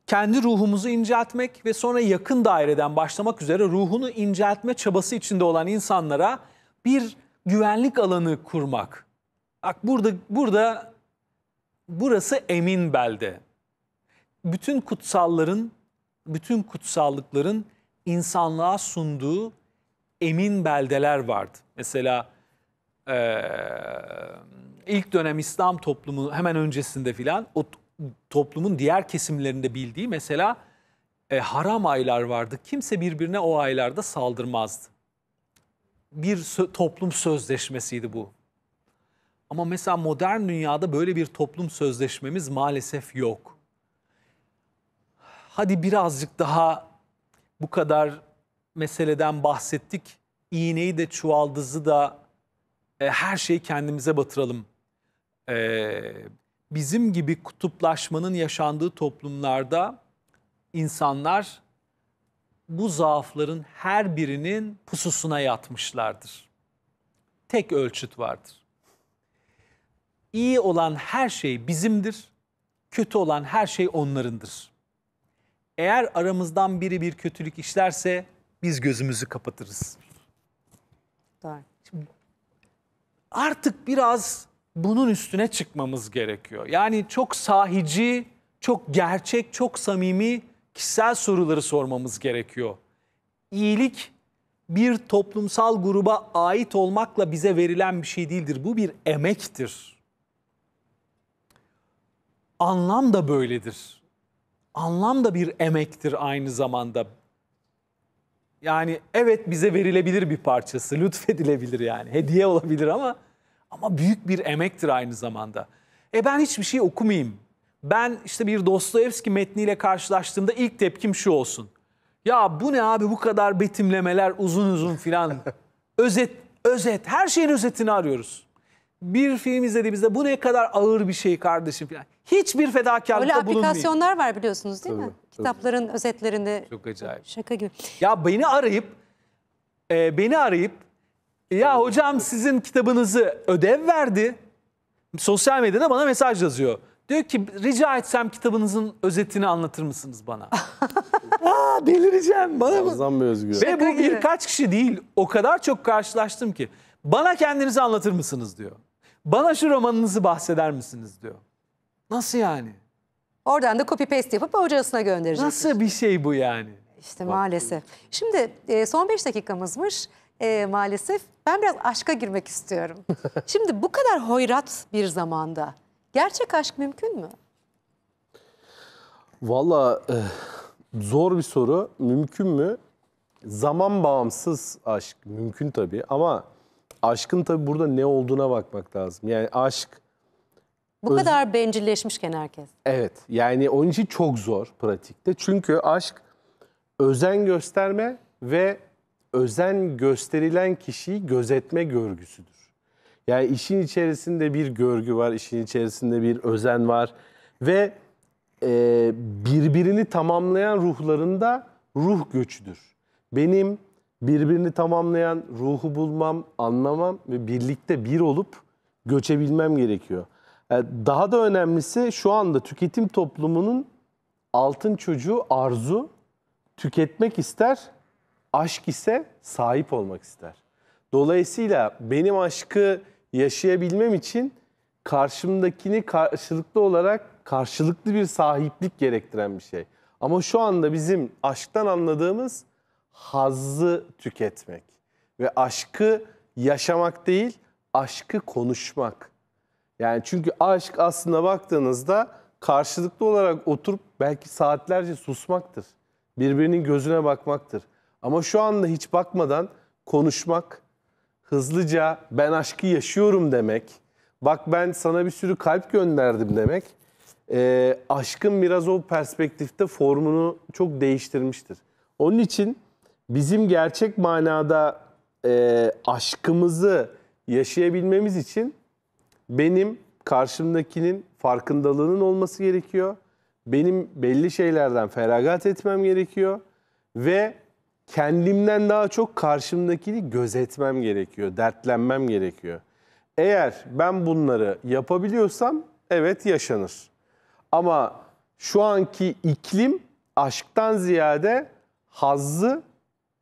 kendi ruhumuzu inceltmek ve sonra yakın daireden başlamak üzere ruhunu inceltme çabası içinde olan insanlara bir güvenlik alanı kurmak. Bak burada burada burası emin belde. Bütün kutsalların, bütün kutsallıkların insanlığa sunduğu emin beldeler vardı. Mesela e, ilk dönem İslam toplumu hemen öncesinde filan toplumun diğer kesimlerinde bildiği mesela e, haram aylar vardı. Kimse birbirine o aylarda saldırmazdı. Bir sö toplum sözleşmesiydi bu. Ama mesela modern dünyada böyle bir toplum sözleşmemiz maalesef yok. Hadi birazcık daha bu kadar meseleden bahsettik. İğneyi de çuvaldızı da e, her şeyi kendimize batıralım e, bizim gibi kutuplaşmanın yaşandığı toplumlarda insanlar bu zaafların her birinin pususuna yatmışlardır. Tek ölçüt vardır. İyi olan her şey bizimdir, kötü olan her şey onlarındır. Eğer aramızdan biri bir kötülük işlerse biz gözümüzü kapatırız. Artık biraz bunun üstüne çıkmamız gerekiyor. Yani çok sahici, çok gerçek, çok samimi kişisel soruları sormamız gerekiyor. İyilik bir toplumsal gruba ait olmakla bize verilen bir şey değildir. Bu bir emektir. Anlam da böyledir. Anlam da bir emektir aynı zamanda. Yani evet bize verilebilir bir parçası, lütfedilebilir yani. Hediye olabilir ama ama büyük bir emektir aynı zamanda. E ben hiçbir şey okumayayım. Ben işte bir Dostoyevski metniyle karşılaştığımda ilk tepkim şu olsun. Ya bu ne abi bu kadar betimlemeler uzun uzun filan. [laughs] özet, özet. Her şeyin özetini arıyoruz. Bir film izlediğimizde bu ne kadar ağır bir şey kardeşim filan. Hiçbir fedakarlıkta bulunmayın. Öyle aplikasyonlar var biliyorsunuz değil tabii, mi? Tabii. Kitapların özetlerinde. Çok acayip. Şaka gibi. Ya beni arayıp, e, beni arayıp ya hocam sizin kitabınızı ödev verdi. Sosyal medyada bana mesaj yazıyor. Diyor ki rica etsem kitabınızın özetini anlatır mısınız bana? Aa [laughs] delireceğim bana mı? Azam bir özgür. Ve bu birkaç kişi değil o kadar çok karşılaştım ki. Bana kendinizi anlatır mısınız diyor. Bana şu romanınızı bahseder misiniz diyor. Nasıl yani? Oradan da copy paste yapıp hocasına gönderecek. Nasıl bir şey bu yani? İşte maalesef. Şimdi e, son 5 dakikamızmış e, maalesef. Ben biraz aşka girmek istiyorum. [laughs] Şimdi bu kadar hoyrat bir zamanda gerçek aşk mümkün mü? Valla eh, zor bir soru. Mümkün mü? Zaman bağımsız aşk mümkün tabii ama aşkın tabii burada ne olduğuna bakmak lazım. Yani aşk... Bu öz... kadar bencilleşmişken herkes. Evet yani onun için çok zor pratikte. Çünkü aşk özen gösterme ve özen gösterilen kişiyi gözetme görgüsüdür. Yani işin içerisinde bir görgü var, işin içerisinde bir özen var ve e, birbirini tamamlayan ruhlarında ruh göçüdür. Benim birbirini tamamlayan ruhu bulmam, anlamam ve birlikte bir olup göçebilmem gerekiyor. E, daha da önemlisi şu anda tüketim toplumunun altın çocuğu arzu tüketmek ister Aşk ise sahip olmak ister. Dolayısıyla benim aşkı yaşayabilmem için karşımdakini karşılıklı olarak karşılıklı bir sahiplik gerektiren bir şey. Ama şu anda bizim aşktan anladığımız hazzı tüketmek ve aşkı yaşamak değil, aşkı konuşmak. Yani çünkü aşk aslında baktığınızda karşılıklı olarak oturup belki saatlerce susmaktır. Birbirinin gözüne bakmaktır. Ama şu anda hiç bakmadan konuşmak, hızlıca ben aşkı yaşıyorum demek, bak ben sana bir sürü kalp gönderdim demek, e, aşkın biraz o perspektifte formunu çok değiştirmiştir. Onun için bizim gerçek manada e, aşkımızı yaşayabilmemiz için benim karşımdakinin farkındalığının olması gerekiyor. Benim belli şeylerden feragat etmem gerekiyor ve kendimden daha çok karşımdakini gözetmem gerekiyor, dertlenmem gerekiyor. Eğer ben bunları yapabiliyorsam evet yaşanır. Ama şu anki iklim aşktan ziyade hazzı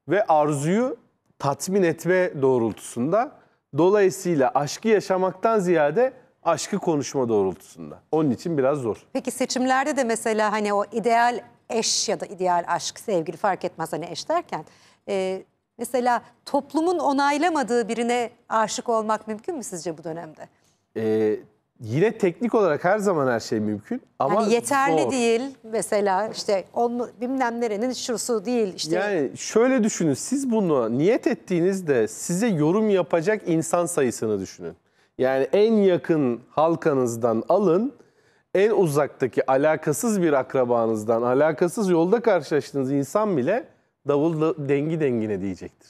ve arzuyu tatmin etme doğrultusunda. Dolayısıyla aşkı yaşamaktan ziyade aşkı konuşma doğrultusunda. Onun için biraz zor. Peki seçimlerde de mesela hani o ideal eş ya da ideal aşk, sevgili fark etmez hani eş derken. E, mesela toplumun onaylamadığı birine aşık olmak mümkün mü sizce bu dönemde? E, yine teknik olarak her zaman her şey mümkün ama yani yeterli zor. değil mesela işte on, bilmem nerenin şurusu değil işte. Yani şöyle düşünün siz bunu niyet ettiğinizde size yorum yapacak insan sayısını düşünün. Yani en yakın halkanızdan alın en uzaktaki alakasız bir akrabanızdan, alakasız yolda karşılaştığınız insan bile davul dengi dengine diyecektir.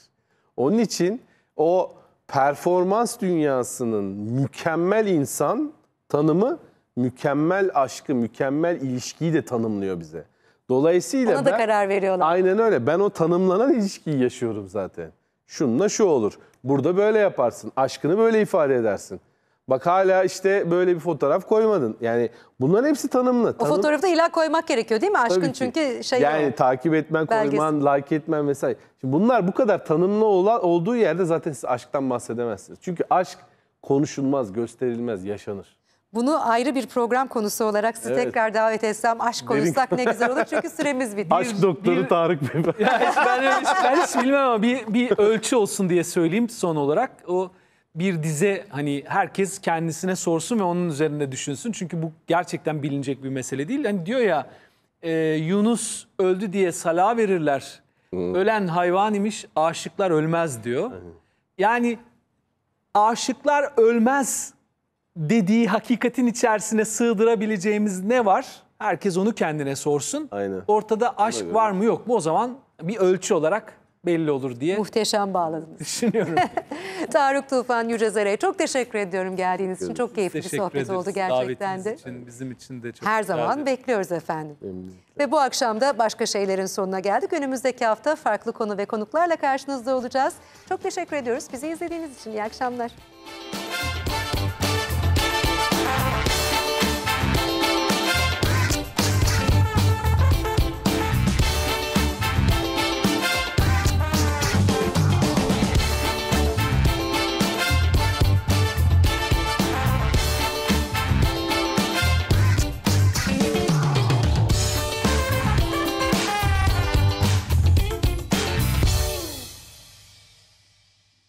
Onun için o performans dünyasının mükemmel insan tanımı mükemmel aşkı, mükemmel ilişkiyi de tanımlıyor bize. Dolayısıyla Ona da ben, karar veriyorlar. Aynen öyle. Ben o tanımlanan ilişkiyi yaşıyorum zaten. Şununla şu olur. Burada böyle yaparsın. Aşkını böyle ifade edersin. Bak hala işte böyle bir fotoğraf koymadın. Yani bunların hepsi tanımlı. O Tanım... fotoğrafı hilal koymak gerekiyor değil mi? Aşkın Tabii ki. çünkü şey Yani o, takip etmen, belgesi. like etmen vesaire. Şimdi bunlar bu kadar tanımlı olan, olduğu yerde zaten siz aşktan bahsedemezsiniz. Çünkü aşk konuşulmaz, gösterilmez, yaşanır. Bunu ayrı bir program konusu olarak sizi Evet. tekrar davet etsem aşk konuşsak ne güzel olur çünkü süremiz [laughs] bitti. Aşk doktoru bir- Tarık Bey. Ya ben, ben hiç bilmem ama bir, bir ölçü olsun diye söyleyeyim son olarak. O bir dize hani herkes kendisine sorsun ve onun üzerinde düşünsün. Çünkü bu gerçekten bilinecek bir mesele değil. Hani diyor ya e, Yunus öldü diye sala verirler. Hmm. Ölen hayvan imiş, aşıklar ölmez diyor. Yani aşıklar ölmez dediği hakikatin içerisine sığdırabileceğimiz ne var? Herkes onu kendine sorsun. Aynen. Ortada aşk var mı yok mu? O zaman bir ölçü olarak belli olur diye Muhteşem bağladınız. düşünüyorum. [laughs] Tarık Tufan Yücezer'e çok teşekkür ediyorum geldiğiniz için. Çok keyifli bir sohbet oldu gerçekten de. için bizim için de çok Her zaman ederim. bekliyoruz efendim. Ve bu akşam da başka şeylerin sonuna geldik. Önümüzdeki hafta farklı konu ve konuklarla karşınızda olacağız. Çok teşekkür ediyoruz bizi izlediğiniz için. iyi akşamlar.